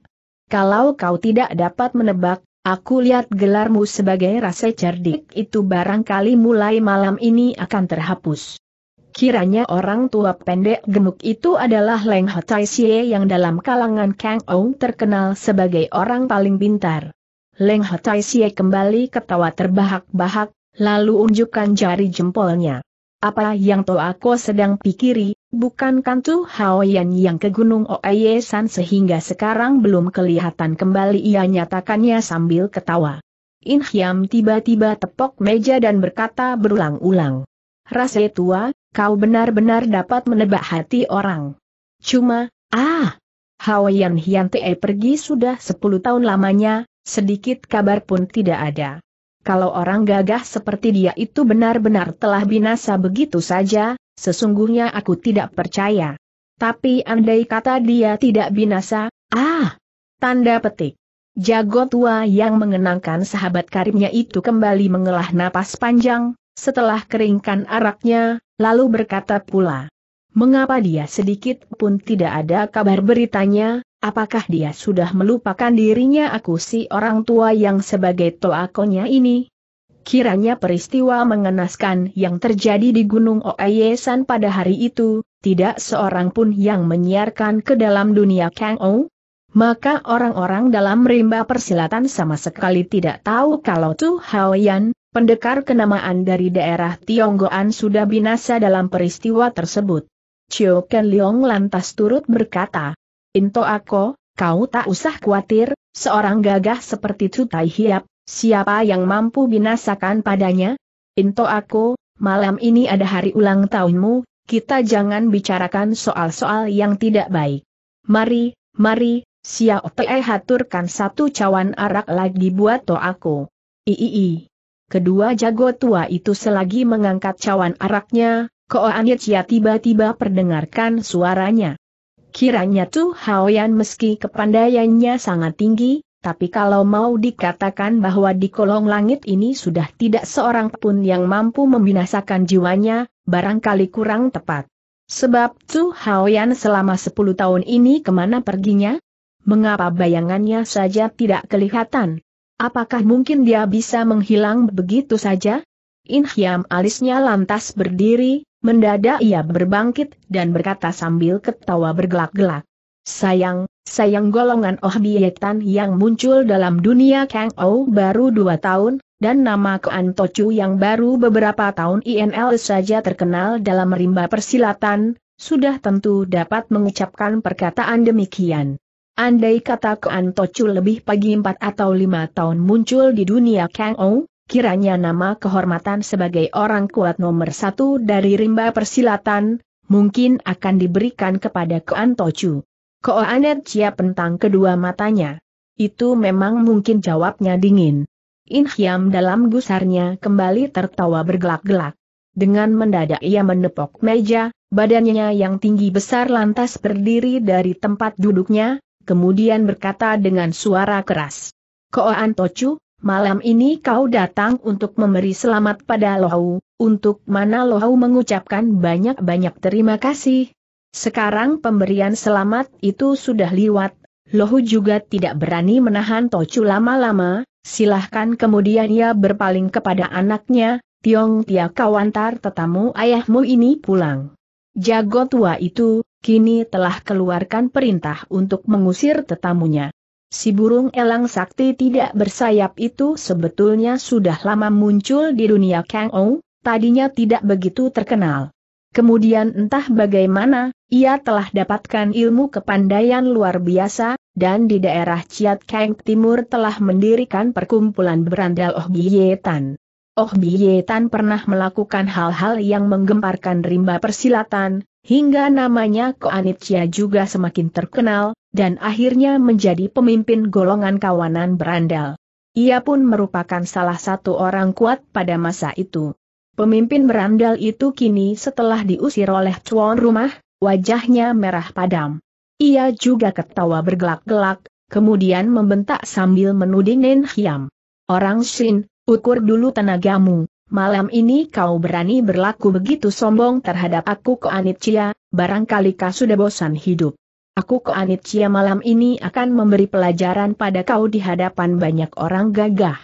Kalau kau tidak dapat menebak, aku lihat gelarmu sebagai rasa cerdik itu barangkali mulai malam ini akan terhapus. Kiranya orang tua pendek gemuk itu adalah Leng Tai Xie yang dalam kalangan Kang Ou terkenal sebagai orang paling pintar. Leng Tai Xie kembali ketawa terbahak-bahak, lalu unjukkan jari jempolnya. Apa yang to aku sedang pikiri, bukankan Tu Haoyan yang ke Gunung Oeye San sehingga sekarang belum kelihatan kembali ia nyatakannya sambil ketawa. In Hiam tiba-tiba tepok meja dan berkata berulang-ulang. Rase tua, Kau benar-benar dapat menebak hati orang. Cuma, ah, Hawaiian Hian Te pergi sudah 10 tahun lamanya, sedikit kabar pun tidak ada. Kalau orang gagah seperti dia itu benar-benar telah binasa begitu saja, sesungguhnya aku tidak percaya. Tapi andai kata dia tidak binasa, ah, tanda petik. Jago tua yang mengenangkan sahabat karibnya itu kembali mengelah napas panjang, setelah keringkan araknya, Lalu berkata pula, mengapa dia sedikit pun tidak ada kabar beritanya, apakah dia sudah melupakan dirinya aku si orang tua yang sebagai toakonya ini? Kiranya peristiwa mengenaskan yang terjadi di Gunung Oeyesan pada hari itu, tidak seorang pun yang menyiarkan ke dalam dunia Kang Ou. Maka orang-orang dalam rimba persilatan sama sekali tidak tahu kalau Tu Hao pendekar kenamaan dari daerah Tionggoan sudah binasa dalam peristiwa tersebut. Chiu Ken Leong lantas turut berkata, Into Ako, kau tak usah khawatir, seorang gagah seperti Tutai Hiap, siapa yang mampu binasakan padanya? Into Ako, malam ini ada hari ulang tahunmu, kita jangan bicarakan soal-soal yang tidak baik. Mari, mari, Xiao Te haturkan satu cawan arak lagi buat to aku. Iii. Kedua jago tua itu selagi mengangkat cawan araknya, Koanitia tiba-tiba perdengarkan suaranya. Kiranya tuh Haoyan meski kepandaiannya sangat tinggi, tapi kalau mau dikatakan bahwa di kolong langit ini sudah tidak seorang pun yang mampu membinasakan jiwanya, barangkali kurang tepat. Sebab tuh Haoyan selama 10 tahun ini kemana perginya? Mengapa bayangannya saja tidak kelihatan? Apakah mungkin dia bisa menghilang begitu saja? Inhyam alisnya lantas berdiri, mendadak ia berbangkit dan berkata sambil ketawa bergelak-gelak. Sayang, sayang golongan Oh Bietan yang muncul dalam dunia Kang Ou baru dua tahun, dan nama Koan Tochu yang baru beberapa tahun INL saja terkenal dalam rimba persilatan, sudah tentu dapat mengucapkan perkataan demikian. Andai kata Koan Tocu lebih pagi empat atau lima tahun muncul di dunia Kang Ou, kiranya nama kehormatan sebagai orang kuat nomor satu dari rimba persilatan, mungkin akan diberikan kepada Koan Tocu. Koanet Chia pentang kedua matanya. Itu memang mungkin jawabnya dingin. In Hiam dalam gusarnya kembali tertawa bergelak-gelak. Dengan mendadak ia menepok meja, badannya yang tinggi besar lantas berdiri dari tempat duduknya, kemudian berkata dengan suara keras. Koan Tocu, malam ini kau datang untuk memberi selamat pada Lohau, untuk mana Lohau mengucapkan banyak-banyak terima kasih. Sekarang pemberian selamat itu sudah liwat, Lohu juga tidak berani menahan Tocu lama-lama, silahkan kemudian ia berpaling kepada anaknya, Tiong Tia kawantar tetamu ayahmu ini pulang. Jago tua itu, kini telah keluarkan perintah untuk mengusir tetamunya. Si burung elang sakti tidak bersayap itu sebetulnya sudah lama muncul di dunia Kang Ou, tadinya tidak begitu terkenal. Kemudian entah bagaimana, ia telah dapatkan ilmu kepandaian luar biasa, dan di daerah Chiat Kang Timur telah mendirikan perkumpulan berandal Oh Bietan. Oh Bietan pernah melakukan hal-hal yang menggemparkan rimba persilatan, hingga namanya Koanitsia juga semakin terkenal, dan akhirnya menjadi pemimpin golongan kawanan berandal. Ia pun merupakan salah satu orang kuat pada masa itu. Pemimpin berandal itu kini setelah diusir oleh cuan rumah, wajahnya merah padam. Ia juga ketawa bergelak-gelak, kemudian membentak sambil menuding Nen Hiam. Orang Shin, ukur dulu tenagamu, malam ini kau berani berlaku begitu sombong terhadap aku ke Koanitcia, barangkali kau sudah bosan hidup. Aku ke Koanitcia malam ini akan memberi pelajaran pada kau di hadapan banyak orang gagah.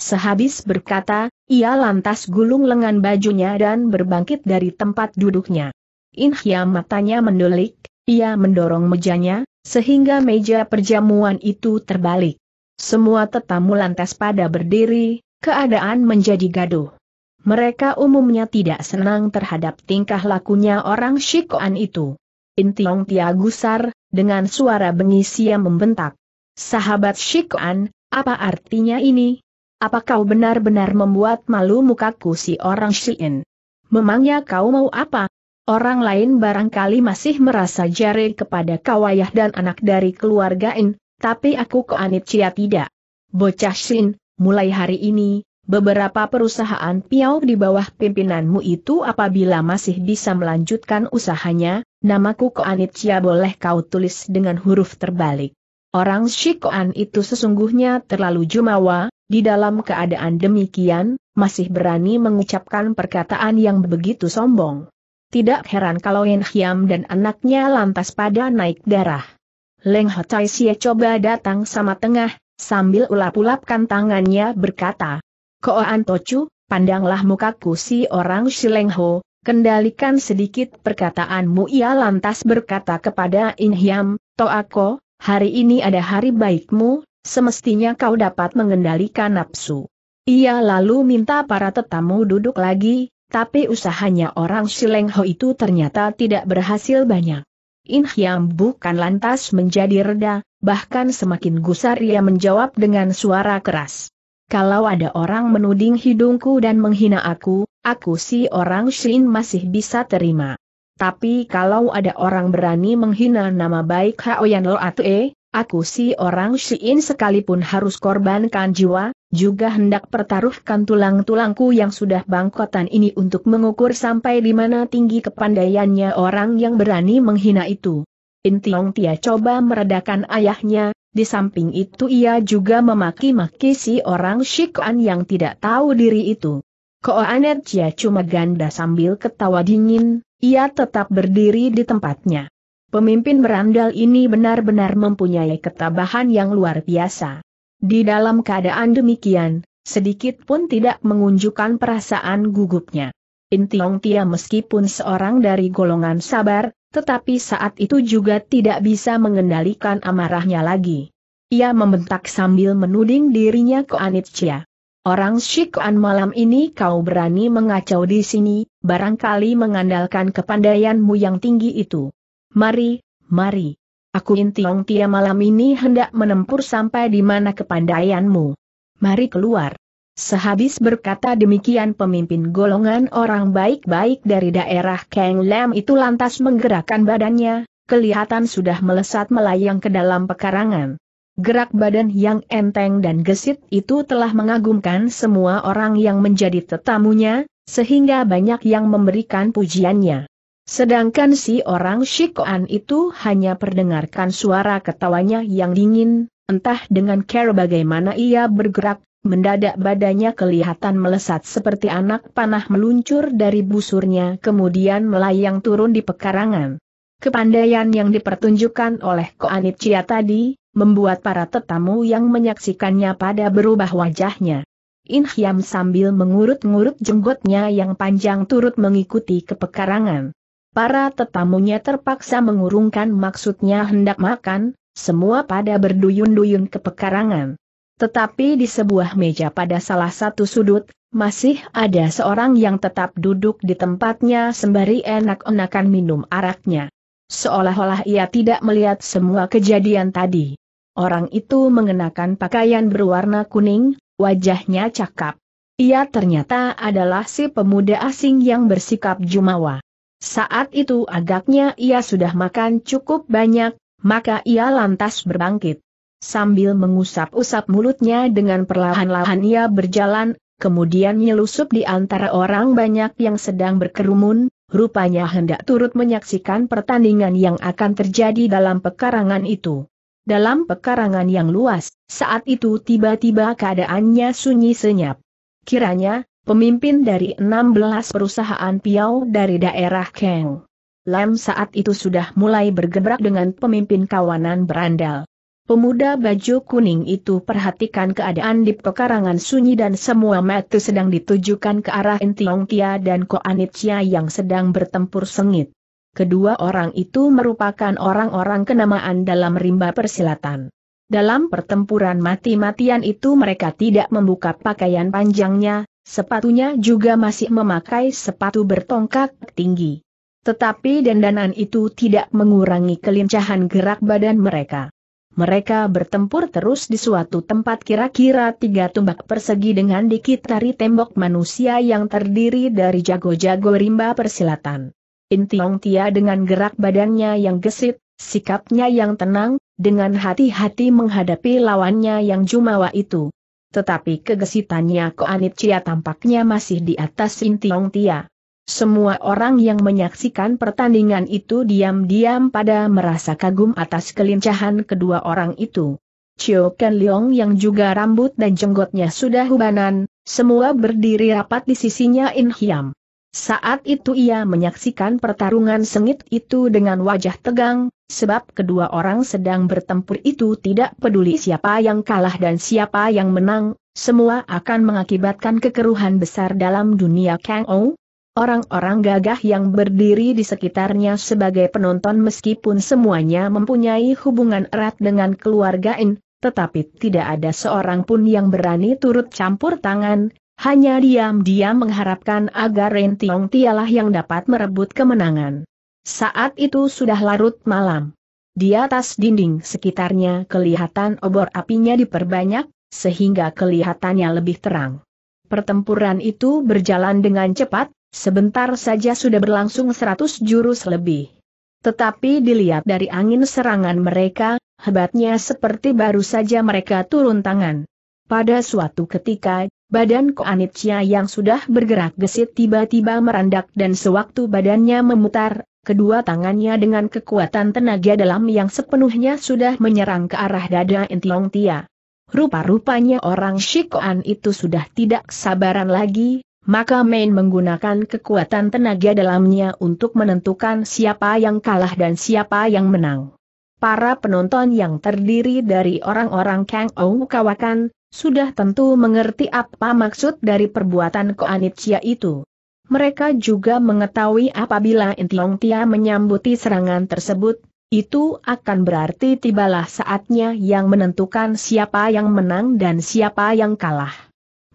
Sehabis berkata, ia lantas gulung lengan bajunya dan berbangkit dari tempat duduknya. Inhya matanya mendelik, ia mendorong mejanya, sehingga meja perjamuan itu terbalik. Semua tetamu lantas pada berdiri, keadaan menjadi gaduh. Mereka umumnya tidak senang terhadap tingkah lakunya orang Shikoan itu. Intiong Tia gusar dengan suara bengis ia membentak. Sahabat Shikoan, apa artinya ini? Apa kau benar-benar membuat malu mukaku si orang Shien? Memangnya kau mau apa? Orang lain barangkali masih merasa jare kepada kawayah dan anak dari keluarga In, tapi aku koanit cia tidak. Bocah Shin, mulai hari ini, beberapa perusahaan Piau di bawah pimpinanmu itu apabila masih bisa melanjutkan usahanya, namaku Koanitia boleh kau tulis dengan huruf terbalik. Orang Shikoan itu sesungguhnya terlalu jumawa, di dalam keadaan demikian, masih berani mengucapkan perkataan yang begitu sombong. Tidak heran kalau Yen Hiam dan anaknya lantas pada naik darah. Leng Hotai sia coba datang sama tengah, sambil ulap-ulapkan tangannya berkata, Koan Tochu, pandanglah mukaku si orang Shilengho, kendalikan sedikit perkataanmu ia lantas berkata kepada In Inhyam, Toako, hari ini ada hari baikmu, semestinya kau dapat mengendalikan nafsu. Ia lalu minta para tetamu duduk lagi, tapi usahanya orang Shilengho itu ternyata tidak berhasil banyak. In Inhyam bukan lantas menjadi reda, bahkan semakin gusar ia menjawab dengan suara keras. Kalau ada orang menuding hidungku dan menghina aku, aku si orang Shin masih bisa terima. Tapi kalau ada orang berani menghina nama baik Hao Haoyan Lo Atue, aku si orang Shin sekalipun harus korbankan jiwa, juga hendak pertaruhkan tulang-tulangku yang sudah bangkotan ini untuk mengukur sampai di mana tinggi kepandaiannya orang yang berani menghina itu. Intiong Tia coba meredakan ayahnya, di samping itu ia juga memaki-maki si orang Shikuan yang tidak tahu diri itu. Koanet Chia cuma ganda sambil ketawa dingin, ia tetap berdiri di tempatnya. Pemimpin berandal ini benar-benar mempunyai ketabahan yang luar biasa. Di dalam keadaan demikian, sedikit pun tidak mengunjukkan perasaan gugupnya. Intiong Tia meskipun seorang dari golongan sabar, tetapi saat itu juga tidak bisa mengendalikan amarahnya lagi. Ia membentak sambil menuding dirinya ke Anitcia. Orang Shikuan malam ini kau berani mengacau di sini, barangkali mengandalkan kepandaianmu yang tinggi itu. Mari, mari. Aku Intiong Tia malam ini hendak menempur sampai di mana kepandaianmu. Mari keluar. Sehabis berkata demikian pemimpin golongan orang baik-baik dari daerah Kang Lam itu lantas menggerakkan badannya, kelihatan sudah melesat melayang ke dalam pekarangan. Gerak badan yang enteng dan gesit itu telah mengagumkan semua orang yang menjadi tetamunya, sehingga banyak yang memberikan pujiannya. Sedangkan si orang Shikoan itu hanya perdengarkan suara ketawanya yang dingin, entah dengan care bagaimana ia bergerak, Mendadak badannya kelihatan melesat seperti anak panah meluncur dari busurnya kemudian melayang turun di pekarangan. Kepandaian yang dipertunjukkan oleh Koanit Chia tadi, membuat para tetamu yang menyaksikannya pada berubah wajahnya. In Hiam sambil mengurut-ngurut jenggotnya yang panjang turut mengikuti ke pekarangan. Para tetamunya terpaksa mengurungkan maksudnya hendak makan, semua pada berduyun-duyun ke pekarangan. Tetapi di sebuah meja pada salah satu sudut, masih ada seorang yang tetap duduk di tempatnya sembari enak-enakan minum araknya. Seolah-olah ia tidak melihat semua kejadian tadi. Orang itu mengenakan pakaian berwarna kuning, wajahnya cakap. Ia ternyata adalah si pemuda asing yang bersikap jumawa. Saat itu agaknya ia sudah makan cukup banyak, maka ia lantas berbangkit. Sambil mengusap-usap mulutnya dengan perlahan-lahan ia berjalan, kemudian nyelusup di antara orang banyak yang sedang berkerumun, rupanya hendak turut menyaksikan pertandingan yang akan terjadi dalam pekarangan itu. Dalam pekarangan yang luas, saat itu tiba-tiba keadaannya sunyi senyap. Kiranya, pemimpin dari 16 perusahaan piau dari daerah Keng. Lam saat itu sudah mulai bergebrak dengan pemimpin kawanan berandal. Pemuda baju kuning itu perhatikan keadaan di pekarangan sunyi dan semua mata sedang ditujukan ke arah Entiong Tia dan Koanitia yang sedang bertempur sengit. Kedua orang itu merupakan orang-orang kenamaan dalam rimba persilatan. Dalam pertempuran mati-matian itu mereka tidak membuka pakaian panjangnya, sepatunya juga masih memakai sepatu bertongkak tinggi. Tetapi dendanan itu tidak mengurangi kelincahan gerak badan mereka. Mereka bertempur terus di suatu tempat kira-kira tiga tumbak persegi dengan dikitari tembok manusia yang terdiri dari jago-jago rimba persilatan. Intiong Tia dengan gerak badannya yang gesit, sikapnya yang tenang, dengan hati-hati menghadapi lawannya yang jumawa itu. Tetapi kegesitannya Koanit Cia tampaknya masih di atas Intiong Tia. Semua orang yang menyaksikan pertandingan itu diam-diam pada merasa kagum atas kelincahan kedua orang itu. Chiu Ken Leong yang juga rambut dan jenggotnya sudah hubanan, semua berdiri rapat di sisinya In Hiam. Saat itu ia menyaksikan pertarungan sengit itu dengan wajah tegang, sebab kedua orang sedang bertempur itu tidak peduli siapa yang kalah dan siapa yang menang, semua akan mengakibatkan kekeruhan besar dalam dunia Kang Ou, orang-orang gagah yang berdiri di sekitarnya sebagai penonton meskipun semuanya mempunyai hubungan erat dengan keluarga In, tetapi tidak ada seorang pun yang berani turut campur tangan, hanya diam-diam mengharapkan agar Tiong Tialah yang dapat merebut kemenangan. Saat itu sudah larut malam. Di atas dinding sekitarnya kelihatan obor apinya diperbanyak, sehingga kelihatannya lebih terang. Pertempuran itu berjalan dengan cepat, Sebentar saja sudah berlangsung seratus jurus lebih. Tetapi dilihat dari angin serangan mereka, hebatnya seperti baru saja mereka turun tangan. Pada suatu ketika, badan Koanitsya yang sudah bergerak gesit tiba-tiba merandak dan sewaktu badannya memutar, kedua tangannya dengan kekuatan tenaga dalam yang sepenuhnya sudah menyerang ke arah dada Intiong Tia. Rupa-rupanya orang Shikoan itu sudah tidak sabaran lagi, maka Main menggunakan kekuatan tenaga dalamnya untuk menentukan siapa yang kalah dan siapa yang menang. Para penonton yang terdiri dari orang-orang Kang Ou Kawakan, sudah tentu mengerti apa maksud dari perbuatan Koanitsia itu. Mereka juga mengetahui apabila Intiong Tia menyambuti serangan tersebut, itu akan berarti tibalah saatnya yang menentukan siapa yang menang dan siapa yang kalah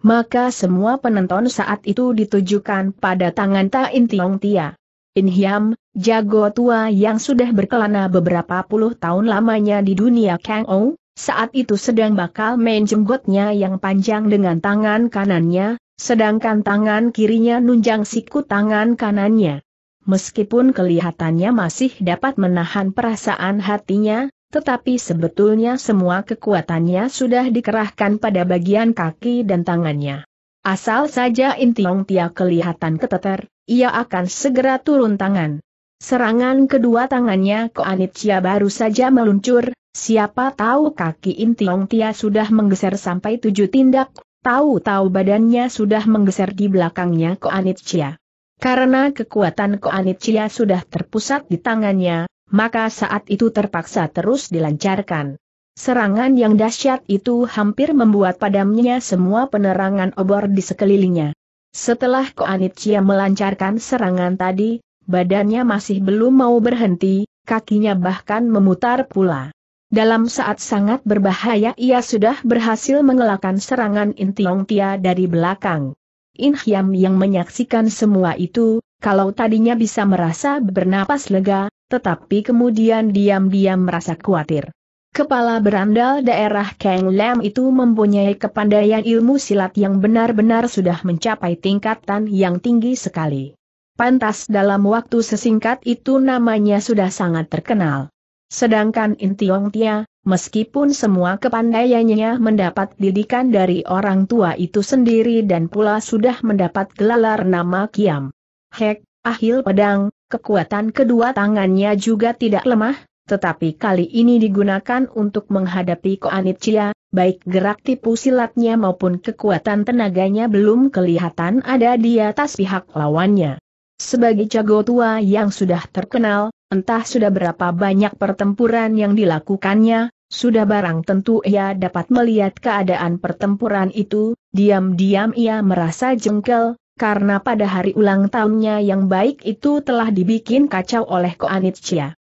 maka semua penonton saat itu ditujukan pada tangan Ta Tain Tiong Tia. In Hiam, jago tua yang sudah berkelana beberapa puluh tahun lamanya di dunia Kang Ou, saat itu sedang bakal main jenggotnya yang panjang dengan tangan kanannya, sedangkan tangan kirinya nunjang siku tangan kanannya. Meskipun kelihatannya masih dapat menahan perasaan hatinya, tetapi sebetulnya semua kekuatannya sudah dikerahkan pada bagian kaki dan tangannya. Asal saja Intiong Tia kelihatan keteter, ia akan segera turun tangan. Serangan kedua tangannya ke baru saja meluncur, siapa tahu kaki Intiong Tia sudah menggeser sampai tujuh tindak, tahu-tahu badannya sudah menggeser di belakangnya ke Karena kekuatan Koanitsia sudah terpusat di tangannya, maka saat itu terpaksa terus dilancarkan. Serangan yang dahsyat itu hampir membuat padamnya semua penerangan obor di sekelilingnya. Setelah Koanitsia melancarkan serangan tadi, badannya masih belum mau berhenti, kakinya bahkan memutar pula. Dalam saat sangat berbahaya ia sudah berhasil mengelakkan serangan Intiong Tia dari belakang. In yang menyaksikan semua itu, kalau tadinya bisa merasa bernapas lega, tetapi kemudian diam-diam merasa khawatir. Kepala berandal daerah Kang Lam itu mempunyai kepandaian ilmu silat yang benar-benar sudah mencapai tingkatan yang tinggi sekali. Pantas dalam waktu sesingkat itu namanya sudah sangat terkenal. Sedangkan Intiong Tia, meskipun semua kepandaiannya mendapat didikan dari orang tua itu sendiri dan pula sudah mendapat gelar nama Kiam. Hek, Ahil Pedang, Kekuatan kedua tangannya juga tidak lemah, tetapi kali ini digunakan untuk menghadapi Koanit Chia, baik gerak tipu silatnya maupun kekuatan tenaganya belum kelihatan ada di atas pihak lawannya. Sebagai jago tua yang sudah terkenal, entah sudah berapa banyak pertempuran yang dilakukannya, sudah barang tentu ia dapat melihat keadaan pertempuran itu, diam-diam ia merasa jengkel, karena pada hari ulang tahunnya yang baik itu telah dibikin kacau oleh Koanitsia.